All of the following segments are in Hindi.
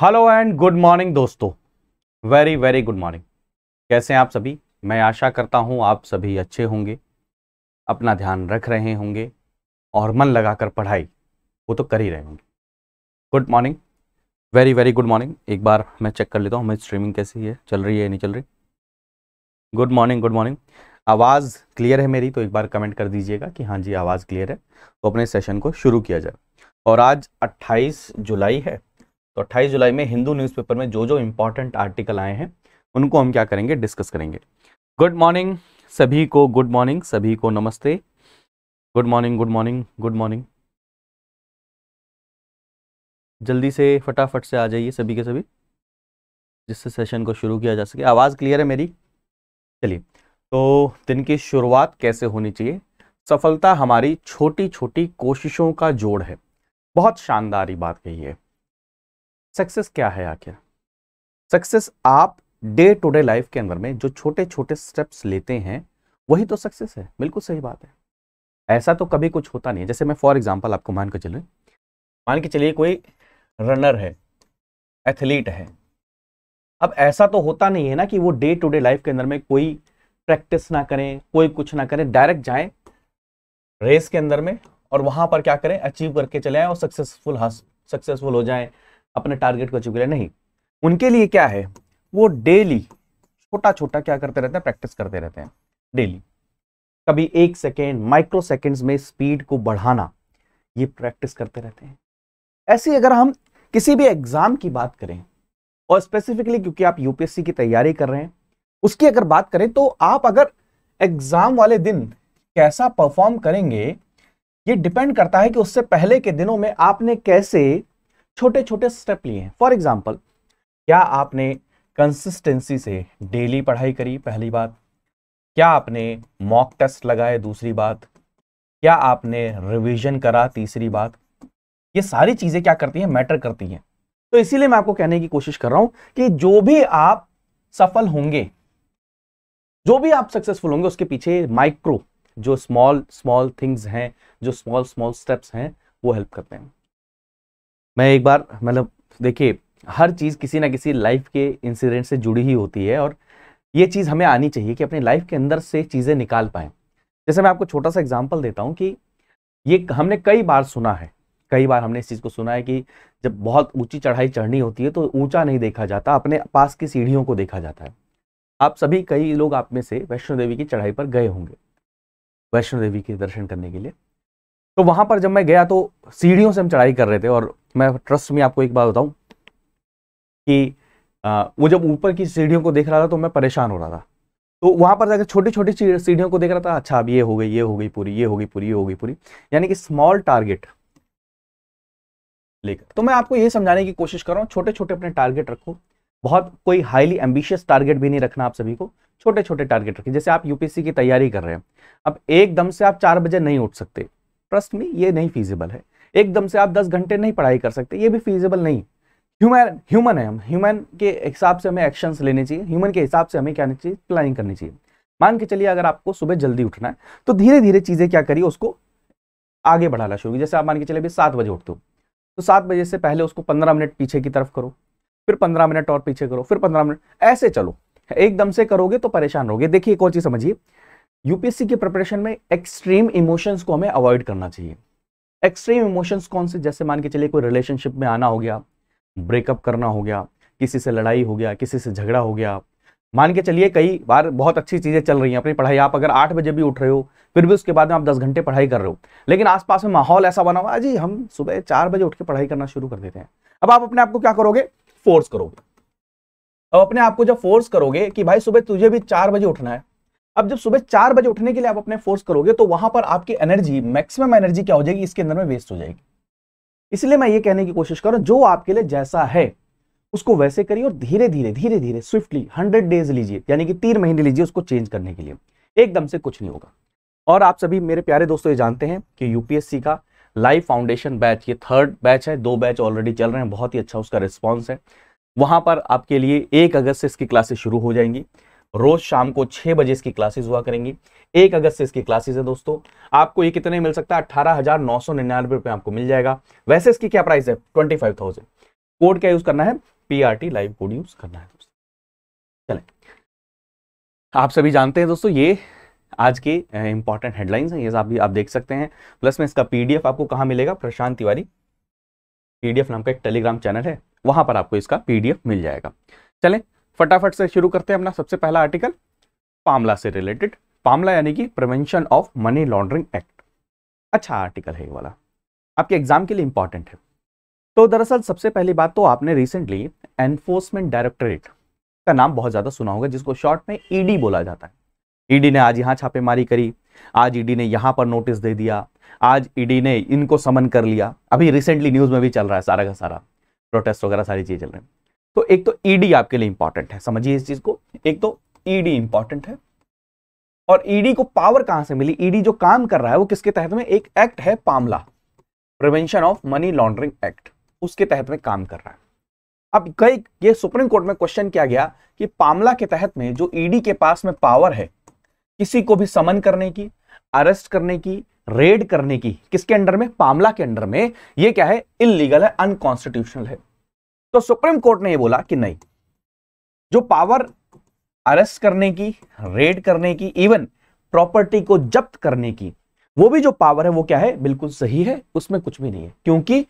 हेलो एंड गुड मॉर्निंग दोस्तों वेरी वेरी गुड मॉर्निंग कैसे हैं आप सभी मैं आशा करता हूं आप सभी अच्छे होंगे अपना ध्यान रख रहे होंगे और मन लगाकर पढ़ाई वो तो कर ही रहे होंगे good morning very very good morning एक बार मैं चेक कर लेता हूं हमें स्ट्रीमिंग कैसी है चल रही है नहीं चल रही गुड मॉर्निंग गुड मॉर्निंग आवाज़ क्लियर है मेरी तो एक बार कमेंट कर दीजिएगा कि हाँ जी आवाज़ क्लियर है तो अपने सेशन को शुरू किया जाए और आज अट्ठाईस जुलाई है तो अट्ठाईस जुलाई में हिंदू न्यूज़पेपर में जो जो इम्पोर्टेंट आर्टिकल आए हैं उनको हम क्या करेंगे डिस्कस करेंगे गुड मॉर्निंग सभी को गुड मॉर्निंग सभी को नमस्ते good morning good morning good morning जल्दी से फटाफट से आ जाइए सभी के सभी जिससे सेशन को शुरू किया जा सके आवाज़ क्लियर है मेरी चलिए तो दिन की शुरुआत कैसे होनी चाहिए सफलता हमारी छोटी छोटी कोशिशों का जोड़ है बहुत शानदारी बात कही है सक्सेस क्या है आखिर सक्सेस आप डे टू डे लाइफ के अंदर में जो छोटे छोटे स्टेप्स लेते हैं वही तो सक्सेस है बिल्कुल सही बात है ऐसा तो कभी कुछ होता नहीं है जैसे मैं फॉर एग्जाम्पल आपको मान के चलूँ मान के चलिए कोई रनर है एथलीट है अब ऐसा तो होता नहीं है ना कि वो डे टू डे लाइफ के अंदर में कोई प्रैक्टिस ना करें कोई कुछ ना करें डायरेक्ट जाए रेस के अंदर में और वहां पर क्या करें अचीव करके चले आए और सक्सेसफुल सक्सेसफुल हो जाएं अपने टारगेट को अचीव किया नहीं उनके लिए क्या है वो डेली छोटा छोटा क्या करते रहते हैं प्रैक्टिस करते रहते हैं डेली कभी एक सेकेंड माइक्रो सेकेंड्स में स्पीड को बढ़ाना ये प्रैक्टिस करते रहते हैं ऐसी अगर हम किसी भी एग्जाम की बात करें और स्पेसिफिकली क्योंकि आप यूपीएससी की तैयारी कर रहे हैं उसकी अगर बात करें तो आप अगर एग्जाम वाले दिन कैसा परफॉर्म करेंगे ये डिपेंड करता है कि उससे पहले के दिनों में आपने कैसे छोटे छोटे स्टेप लिए हैं फॉर एग्जाम्पल क्या आपने कंसिस्टेंसी से डेली पढ़ाई करी पहली बात क्या आपने मॉक टेस्ट लगाए दूसरी बात क्या आपने रिवीजन करा तीसरी बात ये सारी चीज़ें क्या करती हैं मैटर करती हैं तो इसीलिए मैं आपको कहने की कोशिश कर रहा हूं कि जो भी आप सफल होंगे जो भी आप सक्सेसफुल होंगे उसके पीछे माइक्रो जो स्मॉल स्मॉल थिंग्स हैं जो स्मॉल स्मॉल स्टेप्स हैं वो हेल्प करते हैं मैं एक बार मतलब देखिए हर चीज़ किसी ना किसी लाइफ के इंसिडेंट से जुड़ी ही होती है और ये चीज़ हमें आनी चाहिए कि अपनी लाइफ के अंदर से चीज़ें निकाल पाएँ जैसे मैं आपको छोटा सा एग्जाम्पल देता हूँ कि ये हमने कई बार सुना है कई बार हमने इस चीज़ को सुना है कि जब बहुत ऊंची चढ़ाई चढ़नी होती है तो ऊंचा नहीं देखा जाता अपने पास की सीढ़ियों को देखा जाता है आप सभी कई लोग आप में से वैष्णो देवी की चढ़ाई पर गए होंगे वैष्णो देवी के दर्शन करने के लिए तो वहां पर जब मैं गया तो सीढ़ियों से हम चढ़ाई कर रहे थे और मैं ट्रस्ट में आपको एक बात बताऊं कि आ, वो जब ऊपर की सीढ़ियों को देख रहा था तो मैं परेशान हो रहा था तो वहां पर जाकर छोटी छोटी सीढ़ियों को देख रहा था अच्छा अब ये हो गई ये हो गई पूरी ये हो गई पूरी ये हो गई पूरी यानी कि स्मॉल टारगेट लेकर तो मैं आपको ये समझाने की कोशिश कर रहा हूँ छोटे छोटे अपने टारगेट रखो बहुत कोई हाईली एम्बिशियस टारगेट भी नहीं रखना आप सभी को छोटे छोटे टारगेट रखें जैसे आप यूपीएससी की तैयारी कर रहे हैं अब एकदम से आप चार बजे नहीं उठ सकते ट्रस्ट में ये नहीं फीजिबल है एकदम से आप दस घंटे नहीं पढ़ाई कर सकते ये भी फीजिबल नहीं ह्यूमन ह्यूमन है हम ह्यूमन के हिसाब से हमें एक्शंस लेने चाहिए ह्यूमन के हिसाब से हमें क्या चाहिए प्लानिंग करनी चाहिए मान के चलिए अगर आपको सुबह जल्दी उठना है तो धीरे धीरे चीज़ें क्या करिए उसको आगे बढ़ाना शुरू जैसे आप मान के चलिए अभी सात बजे उठते हो तो सात बजे से पहले उसको पंद्रह मिनट पीछे की तरफ करो फिर पंद्रह मिनट और पीछे करो फिर पंद्रह मिनट ऐसे चलो एकदम से करोगे तो परेशान रहोगे देखिए एक और चीज़ समझिए यूपीएससी के प्रिपरेशन में एक्सट्रीम इमोशंस को हमें अवॉइड करना चाहिए एक्सट्रीम इमोशंस कौन से जैसे मान के चलिए कोई रिलेशनशिप में आना हो गया ब्रेकअप करना हो गया किसी से लड़ाई हो गया किसी से झगड़ा हो गया मान के चलिए कई बार बहुत अच्छी चीज़ें चल रही हैं अपनी पढ़ाई आप अगर आठ बजे भी उठ रहे हो फिर भी उसके बाद में आप दस घंटे पढ़ाई कर रहे हो लेकिन आसपास में माहौल ऐसा बना हुआ जी हम सुबह चार बजे उठ के पढ़ाई करना शुरू कर देते हैं अब आप अपने आप को क्या करोगे फोर्स करोगे अब अपने आप को जब फोर्स करोगे कि भाई सुबह तुझे भी चार बजे उठना है अब जब सुबह चार बजे उठने के लिए आप अपने फोर्स करोगे तो वहां पर आपकी एनर्जी मैक्सिमम एनर्जी क्या हो जाएगी इसके अंदर में वेस्ट हो जाएगी इसलिए मैं ये कहने की कोशिश करूं जो आपके लिए जैसा है उसको वैसे करिए और धीरे धीरे धीरे धीरे स्विफ्टली हंड्रेड डेज लीजिए यानी कि तीन महीने लीजिए उसको चेंज करने के लिए एकदम से कुछ नहीं होगा और आप सभी मेरे प्यारे दोस्तों ये जानते हैं कि यूपीएससी का लाइव फाउंडेशन बैच ये थर्ड बैच है दो बैच ऑलरेडी चल रहे हैं बहुत ही अच्छा उसका रिस्पॉन्स है वहां पर आपके लिए एक अगस्त से इसकी क्लासेस शुरू हो जाएंगी रोज शाम को छह बजे इसकी क्लासेस हुआ करेंगी एक अगस्त से इसकी क्लासेस है दोस्तों आपको ये कितने मिल सकता है अठारह हजार नौ सौ निन्यानवे रुपए आपको मिल जाएगा वैसे इसकी क्या प्राइस है ट्वेंटी फाइव थाउजेंड कोड क्या यूज करना है पीआरटी लाइव कोड यूज करना है दोस्तों चले आप सभी जानते हैं दोस्तों ये आज के इंपॉर्टेंट हेडलाइंस हैं ये आप भी आप देख सकते हैं प्लस में इसका पीडीएफ आपको कहाँ मिलेगा प्रशांत तिवारी पीडीएफ नाम का एक टेलीग्राम चैनल है वहां पर आपको इसका पीडीएफ मिल जाएगा चलें फटाफट से शुरू करते हैं अपना सबसे पहला आर्टिकल पामला से रिलेटेड पामला यानी कि prevention of money laundering act अच्छा आर्टिकल है ये वाला आपके एग्जाम के लिए इंपॉर्टेंट है तो दरअसल सबसे पहली बात तो आपने रिसेंटली एनफोर्समेंट डायरेक्टरेट का नाम बहुत ज़्यादा सुना होगा जिसको शॉर्ट में ईडी e बोला जाता है ईडी e ने आज यहाँ छापेमारी करी आज ईडी e ने यहाँ पर नोटिस दे दिया आज ईडी ने इनको समन कर लिया अभी रिसेंटली न्यूज़ में भी चल रहा है सारा का सारा प्रोटेस्ट वगैरह सारी चीज़ चल रही है तो एक तो ईडी e आपके लिए इंपॉर्टेंट है समझिए इस चीज को एक तो ईडी e इंपॉर्टेंट है और ईडी e को पावर कहां से मिली ईडी जो काम कर रहा है वो किसके तहत में एक एक्ट है PMLA prevention of money laundering act उसके तहत में काम कर रहा है अब कई ये सुप्रीम कोर्ट में क्वेश्चन किया गया कि पामला के तहत में जो ईडी के पास में पावर है किसी को भी समन करने की अरेस्ट करने की रेड करने की किसके अंडर में पामला के अंडर में ये क्या है इलीगल है अनकॉन्स्टिट्यूशनल है तो सुप्रीम कोर्ट ने यह बोला कि नहीं जो पावर अरेस्ट करने की रेड करने की इवन प्रॉपर्टी को जब्त करने की वो भी जो पावर है वो क्या है बिल्कुल सही है उसमें कुछ भी नहीं है क्योंकि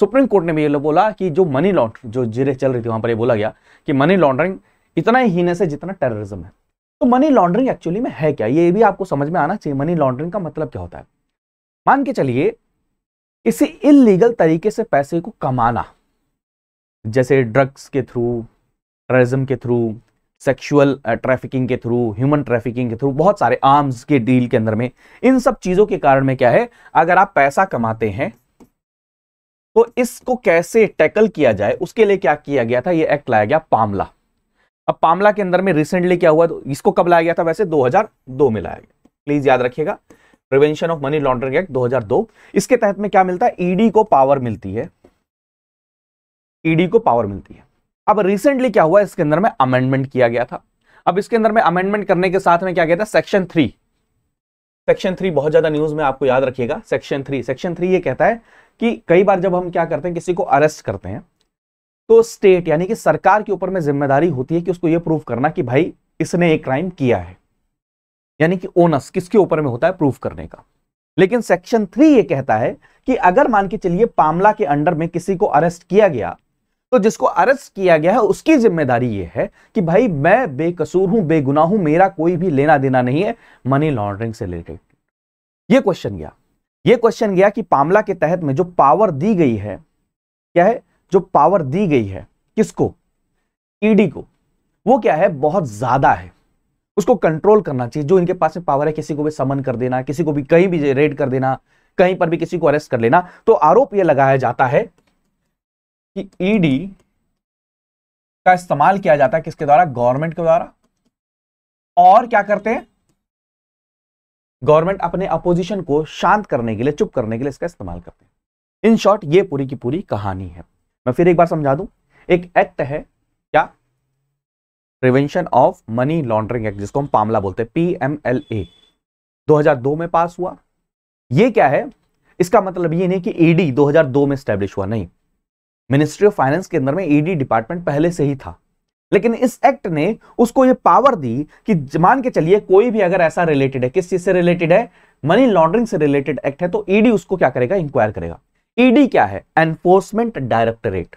सुप्रीम कोर्ट ने भी ये बोला कि जो मनी लॉन्ड्रिंग जो जिरे चल रही थी वहां पर ये बोला गया कि मनी लॉन्ड्रिंग इतना ही हीनस है जितना टेररिज्म है तो मनी लॉन्ड्रिंग एक्चुअली में है क्या ये भी आपको समझ में आना चाहिए मनी लॉन्ड्रिंग का मतलब क्या होता है मान के चलिए इसी इलीगल तरीके से पैसे को कमाना जैसे ड्रग्स के थ्रू टेररिज्म के थ्रू सेक्सुअल ट्रैफिकिंग के थ्रू ह्यूमन ट्रैफिकिंग के थ्रू बहुत सारे आर्म्स के डील के अंदर में इन सब चीज़ों के कारण में क्या है अगर आप पैसा कमाते हैं तो इसको कैसे टैकल किया जाए उसके लिए क्या किया गया था ये एक्ट लाया गया पामला अब पामला के अंदर में रिसेंटली क्या हुआ तो इसको कब लाया गया था वैसे 2002 में लाया गया प्लीज याद रखिएगा prevention of money laundering act 2002 इसके तहत में क्या मिलता है ईडी को पावर मिलती है ईडी को पावर मिलती है अब रिसेंटली क्या हुआ इसके अंदर में अमेंडमेंट किया गया था अब इसके अंदर में अमेंडमेंट करने के साथ में क्या गया था सेक्शन थ्री सेक्शन थ्री बहुत ज्यादा न्यूज में आपको याद रखिएगा सेक्शन थ्री सेक्शन थ्री ये कहता है कि कई बार जब हम क्या करते हैं किसी को अरेस्ट करते हैं तो स्टेट यानी कि सरकार के ऊपर में जिम्मेदारी होती है कि उसको यह प्रूफ करना कि भाई इसने एक क्राइम किया है यानी कि ओनस किसके ऊपर में होता है प्रूफ करने का लेकिन सेक्शन थ्री ये कहता है कि अगर मान के चलिए पामला के अंडर में किसी को अरेस्ट किया गया तो जिसको अरेस्ट किया गया है उसकी जिम्मेदारी यह है कि भाई मैं बेकसूर हूं बेगुनाह हूं मेरा कोई भी लेना देना नहीं है मनी लॉन्ड्रिंग से रिलेटेड यह क्वेश्चन गया यह क्वेश्चन गया कि पामला के तहत में जो पावर दी गई है क्या है जो पावर दी गई है किसको ईडी e को वो क्या है बहुत ज्यादा है उसको कंट्रोल करना चाहिए जो इनके पास में पावर है किसी को भी समन कर देना किसी को भी कहीं भी रेड कर देना कहीं पर भी किसी को अरेस्ट कर लेना तो आरोप यह लगाया जाता है कि ईडी e का इस्तेमाल किया जाता है किसके द्वारा गवर्नमेंट के द्वारा और क्या करते हैं गवर्नमेंट अपने अपोजिशन को शांत करने के लिए चुप करने के लिए इसका इस्तेमाल करते हैं इन शॉर्ट ये पूरी की पूरी कहानी है मैं फिर एक बार समझा दूं एक एक्ट है क्या prevention of money laundering act जिसको हम पामला बोलते हैं हजार दो में पास हुआ ये क्या है इसका मतलब ये नहीं कि ईडी e 2002 में स्टैब्लिश हुआ नहीं मिनिस्ट्री ऑफ फाइनेंस के अंदर में ईडी e डिपार्टमेंट पहले से ही था लेकिन इस एक्ट ने उसको ये पावर दी कि मान के चलिए कोई भी अगर ऐसा रिलेटेड है किस चीज से रिलेटेड है मनी लॉन्ड्रिंग से रिलेटेड एक्ट है तो ईडी e उसको क्या करेगा इंक्वायर करेगा ईडी e क्या है एनफोर्समेंट डायरेक्टरेट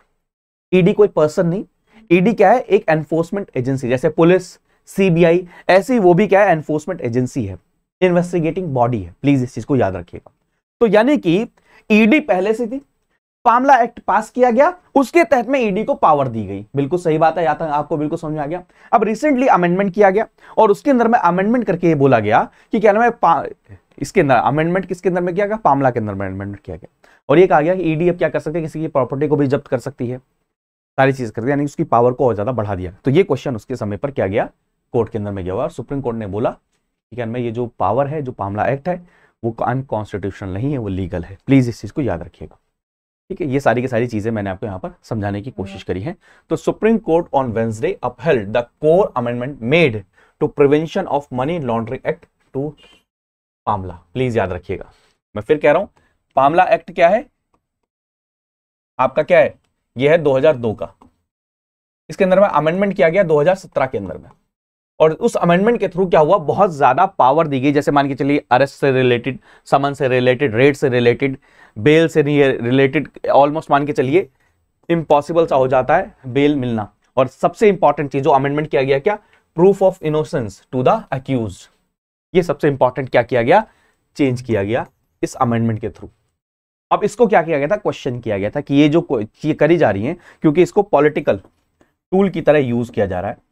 ईडी कोई पर्सन नहीं ईडी क्या है एक एनफोर्समेंट एजेंसी जैसे पुलिस सीबीआई ऐसी वो भी क्या है एनफोर्समेंट एजेंसी है इन्वेस्टिगेटिंग बॉडी है प्लीज इस चीज को याद रखिएगा तो यानी कि ईडी पहले से थी पामला एक्ट पास किया गया उसके तहत में ईडी e को पावर दी गई बिल्कुल सही बात है या तक तो आपको बिल्कुल समझ में आ गया अब रिसेंटली अमेंडमेंट किया गया और उसके अंदर में अमेंडमेंट करके ये बोला गया कि क्या नाम है इसके अंदर अमेंडमेंट किसके अंदर में किया गया पामला के अंदर अमेंडमेंट किया गया और ये कहा गया कि ईडी e अब क्या कर सकते हैं किसी की प्रॉपर्टी को भी जब्त कर सकती है सारी चीज करती है यानी उसकी पावर को और ज्यादा बढ़ा दिया तो ये क्वेश्चन उसके समय पर क्या गया कोर्ट के अंदर में गया और सुप्रीम कोर्ट ने बोला कि क्या ये जो पावर है जो पामला एक्ट है वो अनकॉन्स्टिट्यूशनल नहीं है वो लीगल है प्लीज इस चीज को याद रखिएगा ठीक है ये सारी की सारी चीजें मैंने आपको यहाँ पर समझाने की हम्म। कोशिश करी है तो supreme court on Wednesday upheld the core amendment made to prevention of money laundering act to PMLA please याद रखिएगा मैं फिर कह रहा हूं पामला एक्ट क्या है आपका क्या है यह है 2002 का इसके अंदर में अमेंडमेंट किया गया 2017 के अंदर में और उस अमेंडमेंट के थ्रू क्या हुआ बहुत ज़्यादा पावर दी गई जैसे मान के चलिए अरेस्ट से रिलेटेड समन से रिलेटेड रेड से रिलेटेड बेल से रिलेटेड ऑलमोस्ट मान के चलिए इम्पॉसिबल सा हो जाता है बेल मिलना और सबसे इंपॉर्टेंट चीज़ जो अमेंडमेंट किया गया क्या proof of innocence to the accused ये सबसे इंपॉर्टेंट क्या किया गया चेंज किया गया इस अमेंडमेंट के थ्रू अब इसको क्या किया गया था क्वेश्चन किया गया था कि ये जो ये करी जा रही है क्योंकि इसको पॉलिटिकल टूल की तरह यूज किया जा रहा है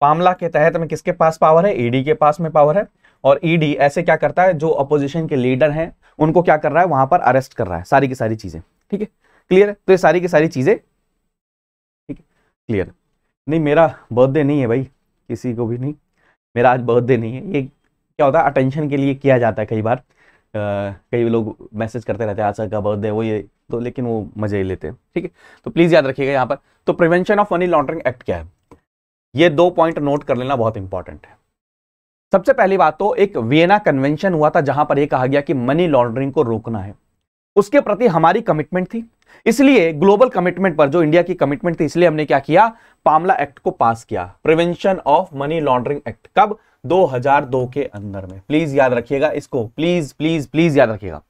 पामला के तहत में किसके पास पावर है ईडी e के पास में पावर है और ईडी e ऐसे क्या करता है जो अपोजिशन के लीडर हैं उनको क्या कर रहा है वहां पर अरेस्ट कर रहा है सारी की सारी चीजें ठीक है क्लियर है तो ये सारी की सारी चीजें ठीक है क्लियर नहीं मेरा बर्थडे नहीं है भाई किसी को भी नहीं मेरा आज बर्थडे नहीं है ये क्या होता है अटेंशन के लिए किया जाता है कई बार Uh, कई लोग मैसेज करते रहते हैं आज का बर्थडे वो ये तो लेकिन वो मजे ही लेते हैं ठीक है तो प्लीज़ याद रखिएगा यहाँ पर तो prevention of money laundering act क्या है ये दो पॉइंट नोट कर लेना बहुत इंपॉर्टेंट है सबसे पहली बात तो एक वियना कन्वेंशन हुआ था जहां पर यह कहा गया कि मनी लॉन्ड्रिंग को रोकना है उसके प्रति हमारी कमिटमेंट थी इसलिए ग्लोबल कमिटमेंट पर जो इंडिया की कमिटमेंट थी इसलिए हमने क्या किया पामला एक्ट को पास किया prevention of money laundering act कब 2002 के अंदर में प्लीज याद रखिएगा इसको प्लीज प्लीज प्लीज याद रखिएगा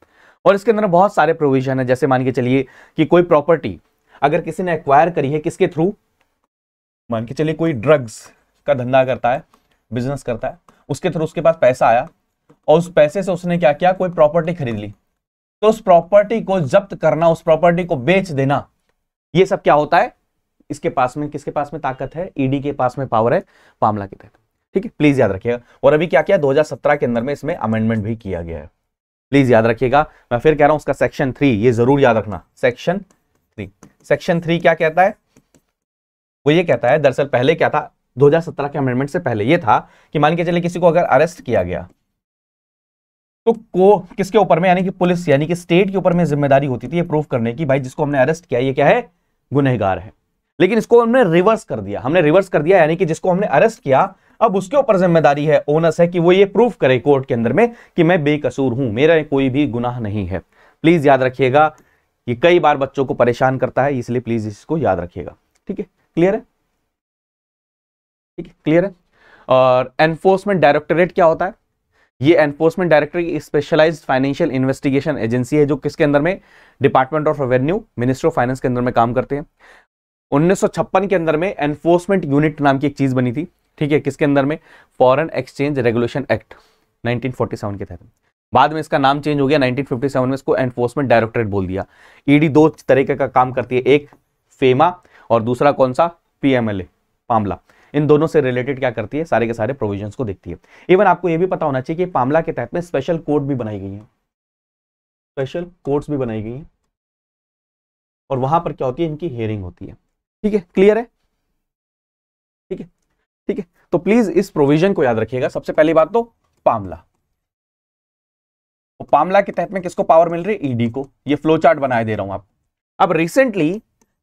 और इसके अंदर बहुत सारे प्रोविजन है जैसे मान के चलिए कि कोई प्रॉपर्टी अगर किसी ने एक्वायर करी है किसके थ्रू मान के चलिए कोई ड्रग्स का धंधा करता है बिजनेस करता है उसके थ्रू उसके पास पैसा आया और उस पैसे से उसने क्या किया कोई प्रॉपर्टी खरीद ली तो उस प्रॉपर्टी को जब्त करना उस प्रॉपर्टी को बेच देना ये सब क्या होता है इसके पास में किसके पास में ताकत है ईडी e के पास में पावर है मामला के तहत ठीक है प्लीज याद रखिएगा और अभी क्या किया 2017 के अंदर में इसमें अमेंडमेंट भी किया गया है प्लीज याद रखिएगा मैं फिर कह रहा हूं उसका सेक्शन थ्री ये जरूर याद रखना सेक्शन थ्री सेक्शन थ्री क्या कहता है वो ये कहता है दरअसल पहले क्या था 2017 के अमेंडमेंट से पहले ये था कि मान के चले किसी को अगर अरेस्ट किया गया तो को किसके ऊपर में यानी कि पुलिस यानी कि स्टेट के ऊपर में जिम्मेदारी होती थी ये प्रूफ करने की भाई जिसको हमने अरेस्ट किया ये क्या है गुनहगार है लेकिन इसको हमने रिवर्स कर दिया हमने रिवर्स कर दिया यानी कि जिसको हमने अरेस्ट किया अब उसके ऊपर जिम्मेदारी है ओनस है कि वो ये प्रूफ करे कोर्ट के अंदर में कि मैं बेकसूर हूं मेरा कोई भी गुनाह नहीं है प्लीज याद रखिएगा ये कई बार बच्चों को परेशान करता है इसलिए प्लीज इसको याद रखिएगा ठीक है क्लियर है ठीक है क्लियर है और एनफोर्समेंट डायरेक्टोरेट क्या होता है ये एनफोर्समेंट डायरेक्टर की स्पेशलाइज्ड फाइनेंशियल इन्वेस्टिगेशन एजेंसी है जो किसके अंदर में department of revenue ministry of finance के अंदर में काम करते हैं 1956 के अंदर में एनफोर्समेंट यूनिट नाम की एक चीज बनी थी ठीक है किसके अंदर में फॉरेन एक्सचेंज रेगुलेशन एक्ट 1947 के तहत बाद में इसका नाम चेंज हो गया 1957 में इसको एनफोर्समेंट डायरेक्टरेट बोल दिया ईडी e दो तरीके का काम करती है एक फेमा और दूसरा कौन सा पीएमएलए पामला इन दोनों से रिलेटेड क्या करती है सारे के सारे प्रोविजंस को देखती है इवन आपको यह भी पता होना चाहिए कि पामला के तहत में स्पेशल कोर्ट भी बनाई गई है स्पेशल कोर्ट भी बनाई गई है और वहां पर क्या होती है इनकी हेयरिंग होती है ठीक है क्लियर है ठीक है ठीक है तो प्लीज इस प्रोविजन को याद रखिएगा सबसे पहली बात तो पामला तो पामला के तहत में किसको पावर मिल रही है ईडी e को ये फ्लो चार्ट बनाए दे रहा हूं आप अब रिसेंटली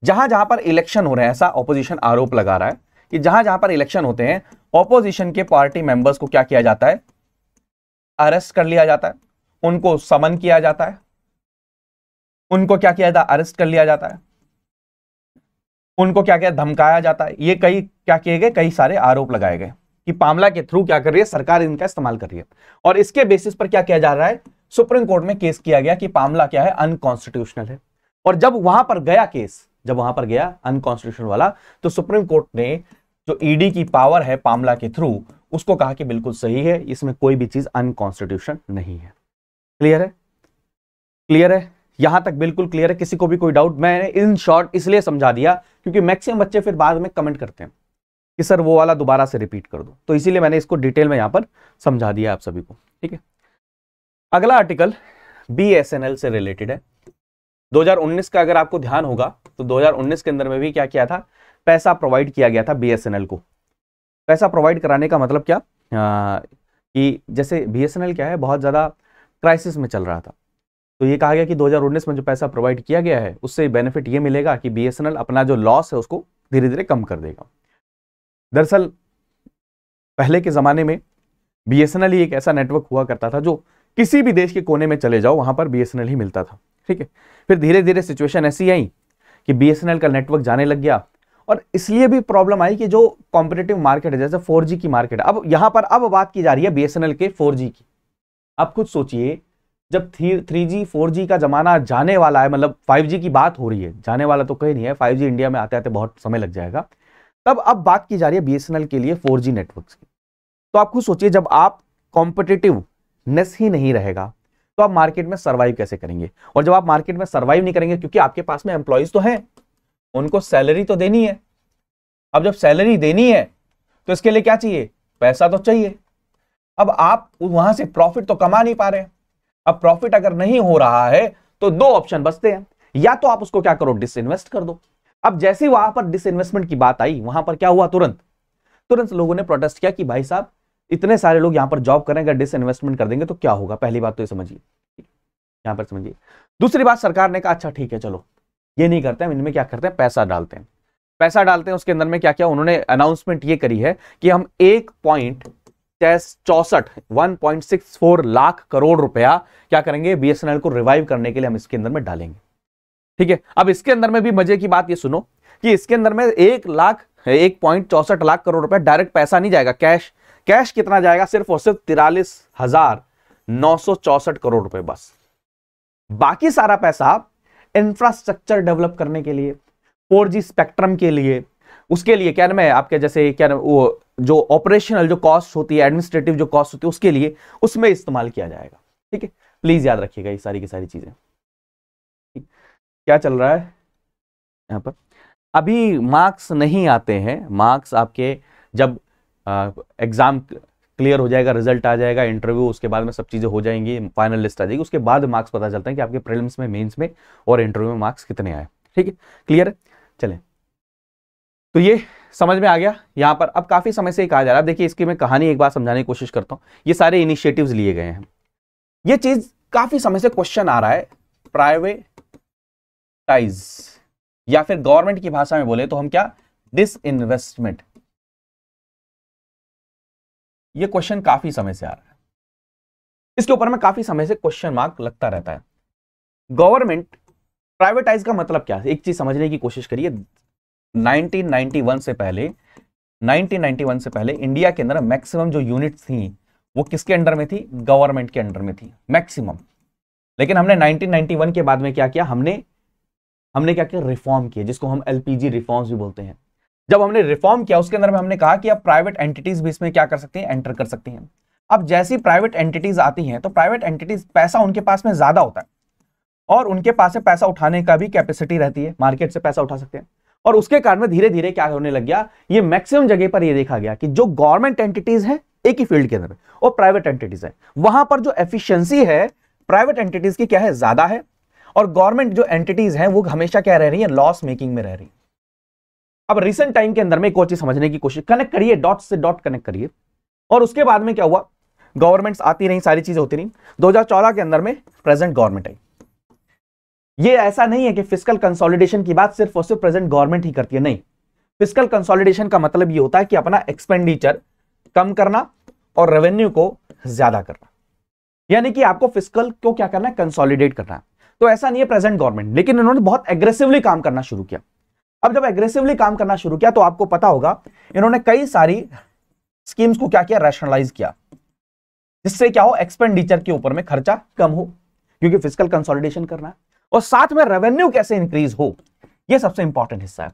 जहां जहां पर इलेक्शन हो रहे हैं ऐसा ऑपोजिशन आरोप लगा रहा है कि जहां जहां पर इलेक्शन होते हैं ऑपोजिशन के पार्टी मेंबर्स को क्या किया जाता है अरेस्ट कर लिया जाता है उनको समन किया जाता है उनको क्या किया जाता है अरेस्ट कर लिया जाता है उनको क्या किया धमकाया जाता है ये कई क्या किए गए कई सारे आरोप लगाए गए कि पामला के थ्रू क्या कर रही है सरकार इनका इस्तेमाल कर रही है और इसके बेसिस पर क्या किया जा रहा है सुप्रीम कोर्ट में केस किया गया कि पामला क्या है अनकॉन्स्टिट्यूशनल है और जब वहां पर गया केस जब वहां पर गया अनकॉन्स्टिट्यूशन वाला तो सुप्रीम कोर्ट ने जो ईडी e की पावर है पामला के थ्रू उसको कहा कि बिल्कुल सही है इसमें कोई भी चीज अनकॉन्स्टिट्यूशन नहीं है क्लियर है क्लियर है यहां तक बिल्कुल क्लियर है किसी को भी कोई डाउट मैंने इन शॉर्ट इसलिए समझा दिया क्योंकि मैक्सिमम बच्चे फिर बाद में कमेंट करते हैं कि सर वो वाला दोबारा से रिपीट कर दो तो इसीलिए मैंने इसको डिटेल में यहां पर समझा दिया आप सभी को ठीक है अगला आर्टिकल बी से रिलेटेड है 2019 का अगर आपको ध्यान होगा तो 2019 के अंदर में भी क्या किया था पैसा प्रोवाइड किया गया था बीएसएनएल को पैसा प्रोवाइड कराने का मतलब क्या आ, कि जैसे बीएसएनएल क्या है बहुत ज़्यादा क्राइसिस में चल रहा था तो ये कहा गया कि 2019 में जो पैसा प्रोवाइड किया गया है उससे बेनिफिट ये मिलेगा कि बी अपना जो लॉस है उसको धीरे धीरे कम कर देगा दरअसल पहले के ज़माने में बीएसएनएल ही एक ऐसा नेटवर्क हुआ करता था जो किसी भी देश के कोने में चले जाओ वहां पर बी ही मिलता था ठीक है फिर धीरे धीरे सिचुएशन ऐसी आई कि बी का नेटवर्क जाने लग गया और इसलिए भी प्रॉब्लम आई कि जो कॉम्पिटेटिव मार्केट है जैसे फोर की मार्केट अब यहां पर अब बात की जा रही है बी के फोर की आप खुद सोचिए जब three three G four G का ज़माना जाने वाला है मतलब फाइव जी की बात हो रही है जाने वाला तो कहीं नहीं है फाइव जी इंडिया में आते आते बहुत समय लग जाएगा तब अब बात की जा रही है बी के लिए फोर जी नेटवर्क की तो आप खुद सोचिए जब आप कॉम्पिटेटिवनेस ही नहीं रहेगा तो आप मार्केट में सर्वाइव कैसे करेंगे और जब आप मार्केट में सर्वाइव नहीं करेंगे क्योंकि आपके पास में एम्प्लॉयज तो हैं उनको सैलरी तो देनी है अब जब सैलरी देनी है तो इसके लिए क्या चाहिए पैसा तो चाहिए अब आप वहां से प्रॉफिट तो कमा नहीं पा रहे अब प्रॉफिट अगर नहीं हो रहा है तो दो ऑप्शन बचते हैं या तो आप उसको क्या करो डिसइन्वेस्ट कर दो अब जैसे वहां पर डिसइन्वेस्टमेंट की बात आई वहां पर क्या हुआ तुरंत तुरंत लोगों ने प्रोटेस्ट किया कि भाई साहब इतने सारे लोग यहां पर जॉब करें अगर डिसइन्वेस्टमेंट कर देंगे तो क्या होगा पहली बात तो ये समझिए यहां पर समझिए दूसरी बात सरकार ने कहा अच्छा ठीक है चलो ये नहीं करते हम इनमें क्या करते हैं पैसा डालते हैं पैसा डालते हैं उसके अंदर में क्या क्या उन्होंने अनाउंसमेंट ये करी है कि हम एक पॉइंट चौसठ one point six four lakh crore रुपया क्या करेंगे बीएसएनएल को रिवाइव करने के लिए हम इसके अंदर में डालेंगे ठीक है अब इसके अंदर में भी मजे की बात ये सुनो कि इसके अंदर में एक लाख एक पॉइंट चौसठ लाख करोड़ रुपया डायरेक्ट पैसा नहीं जाएगा कैश कैश कितना जाएगा सिर्फ और सिर्फ तिरालीस हजार नौ सौ चौसठ करोड़ रुपए बस बाकी सारा पैसा इंफ्रास्ट्रक्चर डेवलप करने के लिए फोर जी स्पेक्ट्रम के लिए उसके लिए क्या मैं आपके जैसे क्या वो जो ऑपरेशनल जो कॉस्ट होती है एडमिनिस्ट्रेटिव जो कॉस्ट होती है उसके लिए उसमें इस्तेमाल किया जाएगा ठीक है प्लीज याद रखिएगा ये सारी की सारी चीजें क्या चल रहा है यहाँ पर अभी मार्क्स नहीं आते हैं मार्क्स आपके जब एग्ज़ाम क्लियर हो जाएगा रिजल्ट आ जाएगा इंटरव्यू उसके बाद में सब चीज़ें हो जाएंगी फाइनल लिस्ट आ जाएगी उसके बाद मार्क्स पता चलता है कि आपके प्रिलिम्स में मेंस में और इंटरव्यू में मार्क्स कितने आए ठीक है क्लियर है चले तो ये समझ में आ गया यहाँ पर अब काफ़ी समय से कहा जा रहा है देखिए इसकी मैं कहानी एक बार समझाने की कोशिश करता हूँ ये सारे इनिशिएटिव लिए गए हैं ये चीज़ काफ़ी समय से क्वेश्चन आ रहा है प्राइवेटाइज या फिर गवर्नमेंट की भाषा में बोले तो हम क्या डिस इन्वेस्टमेंट ये क्वेश्चन काफी समय से आ रहा है इसके ऊपर में काफी समय से क्वेश्चन मार्क लगता रहता है गवर्नमेंट प्राइवेटाइज का मतलब क्या है एक चीज समझने की कोशिश करिए 1991 से पहले 1991 से पहले इंडिया के अंदर मैक्सिमम जो यूनिट थी वो किसके अंडर में थी गवर्नमेंट के अंडर में थी मैक्सिमम लेकिन हमने 1991 के बाद में क्या किया हमने हमने क्या किया रिफॉर्म किया जिसको हम एलपीजी रिफॉर्म्स भी बोलते हैं जब हमने रिफॉर्म किया उसके अंदर में हमने कहा कि अब प्राइवेट एंटिटीज भी इसमें क्या कर सकती हैं एंटर कर सकती हैं अब जैसी प्राइवेट एंटिटीज आती हैं तो प्राइवेट एंटिटीज पैसा उनके पास में ज्यादा होता है और उनके पास से पैसा उठाने का भी कैपेसिटी रहती है मार्केट से पैसा उठा सकते हैं और उसके कारण में धीरे धीरे क्या होने लग गया ये मैक्सिमम जगह पर ये देखा गया कि जो गवर्नमेंट एंटिटीज है एक ही फील्ड के अंदर और प्राइवेट एंटिटीज है वहां पर जो एफिशियंसी है प्राइवेट एंटिटीज की क्या है ज्यादा है और गवर्नमेंट जो एंटिटीज हैं वो हमेशा क्या रह रही है लॉस मेकिंग में रह रही है अब रिसेंट टाइम के अंदर में एक और चीज समझने की कोशिश कनेक्ट करिए डॉट से डॉट कनेक्ट करिए और उसके बाद में क्या हुआ गवर्नमेंट्स आती रही सारी चीजें होती रही 2014 के अंदर में प्रेजेंट गवर्नमेंट आई ये ऐसा नहीं है कि फिजिकल कंसोलिडेशन की बात सिर्फ और सिर्फ प्रेजेंट गवर्नमेंट ही करती है नहीं फिजिकल कंसोलिडेशन का मतलब ये होता है कि अपना एक्सपेंडिचर कम करना और रेवेन्यू को ज्यादा करना यानी कि आपको फिजिकल को क्या करना है कंसोलिडेट करना है तो ऐसा नहीं है प्रेजेंट गवर्नमेंट लेकिन उन्होंने बहुत एग्रेसिवली काम करना शुरू किया अब जब एग्रेसिवली काम करना शुरू किया तो आपको पता होगा इन्होंने कई सारी स्कीम्स को क्या किया रैशनलाइज किया जिससे क्या हो एक्सपेंडिचर के ऊपर में खर्चा कम हो क्योंकि फिजिकल कंसोलिडेशन करना है और साथ में रेवेन्यू कैसे इंक्रीज हो यह सबसे इंपॉर्टेंट हिस्सा है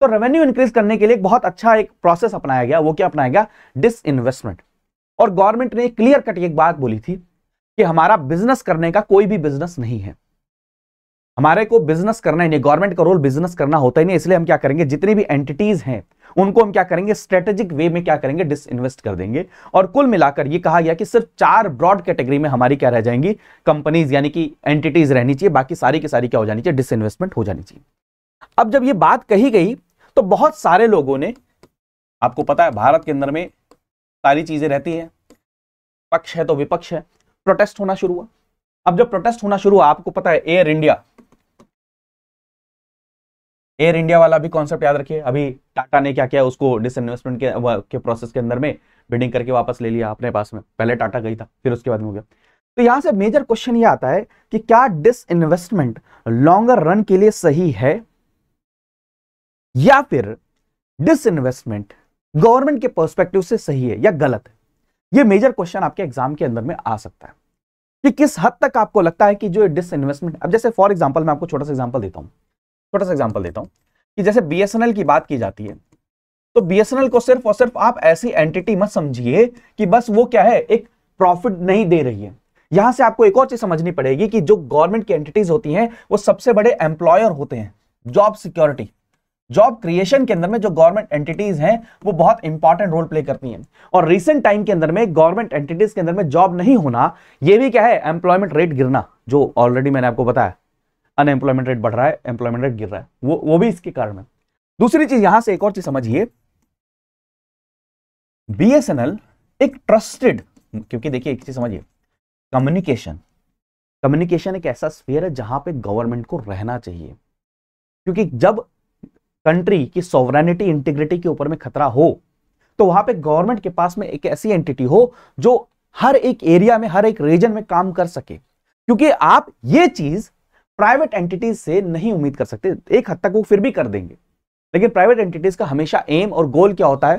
तो रेवेन्यू इंक्रीज करने के लिए एक बहुत अच्छा एक प्रोसेस अपनाया गया वो क्या अपनाया गया डिस इन्वेस्टमेंट और गवर्नमेंट ने क्लियर कट एक बात बोली थी कि हमारा बिजनेस करने का कोई भी बिजनेस नहीं है हमारे को बिजनेस करना ही नहीं गवर्नमेंट का रोल बिजनेस करना होता ही नहीं इसलिए हम क्या करेंगे जितनी भी एंटिटीज हैं उनको हम क्या करेंगे स्ट्रेटेजिक वे में क्या करेंगे डिसइन्वेस्ट कर देंगे और कुल मिलाकर ये कहा गया कि सिर्फ चार ब्रॉड कैटेगरी में हमारी क्या रह जाएंगी कंपनीज यानी कि एंटिटीज रहनी चाहिए बाकी सारी की सारी क्या हो जानी चाहिए डिसइन्वेस्टमेंट हो जानी चाहिए अब जब ये बात कही गई तो बहुत सारे लोगों ने आपको पता है भारत के अंदर में सारी चीजें रहती है पक्ष है तो विपक्ष है प्रोटेस्ट होना शुरू हुआ अब जब प्रोटेस्ट होना शुरू हुआ आपको पता है एयर इंडिया एयर इंडिया वाला भी कॉन्सेप्ट याद रखिए अभी टाटा ने क्या किया उसको डिसइन्वेस्टमेंट के के प्रोसेस के अंदर में बिडिंग करके वापस ले लिया अपने पास में पहले टाटा गई था फिर उसके बाद में हो गया तो यहां से मेजर क्वेश्चन ये आता है कि क्या डिसइन्वेस्टमेंट लॉन्गर रन के लिए सही है या फिर डिसइन्वेस्टमेंट गवर्नमेंट के पर्सपेक्टिव से सही है या गलत है ये मेजर क्वेश्चन आपके एग्जाम के अंदर में आ सकता है कि किस हद तक आपको लगता है कि जो डिसइन्वेस्टमेंट अब जैसे फॉर एग्जाम्पल मैं आपको छोटा सा एग्जाम्पल देता हूं छोटा सा एग्जाम्पल देता हूँ कि जैसे बी की बात की जाती है तो बी को सिर्फ और सिर्फ आप ऐसी एंटिटी मत समझिए कि बस वो क्या है एक प्रॉफिट नहीं दे रही है यहां से आपको एक और चीज समझनी पड़ेगी कि जो गवर्नमेंट की एंटिटीज होती हैं वो सबसे बड़े एम्प्लॉयर होते हैं जॉब सिक्योरिटी जॉब क्रिएशन के अंदर में जो गवर्नमेंट एंटिटीज हैं वो बहुत इंपॉर्टेंट रोल प्ले करती हैं और रिसेंट टाइम के अंदर में गवर्नमेंट एंटिटीज के अंदर में जॉब नहीं होना ये भी क्या है एम्प्लॉयमेंट रेट गिरना जो ऑलरेडी मैंने आपको बताया अनएम्प्लॉयमेंट रेट बढ़ रहा है एम्प्लॉयमेंट रेट गिर रहा है वो वो भी इसके कारण है दूसरी चीज यहां से एक और चीज समझिए बीएसएनएल एक ट्रस्टेड क्योंकि देखिए एक चीज समझिए कम्युनिकेशन कम्युनिकेशन एक ऐसा स्पेयर है जहां पे गवर्नमेंट को रहना चाहिए क्योंकि जब कंट्री की सोवरेनिटी इंटीग्रिटी के ऊपर में खतरा हो तो वहां पे गवर्नमेंट के पास में एक ऐसी एंटिटी हो जो हर एक एरिया में हर एक रीजन में काम कर सके क्योंकि आप ये चीज प्राइवेट एंटिटीज से नहीं उम्मीद कर सकते एक हद तक वो फिर भी कर देंगे लेकिन प्राइवेट एंटिटीज का हमेशा एम और गोल क्या होता है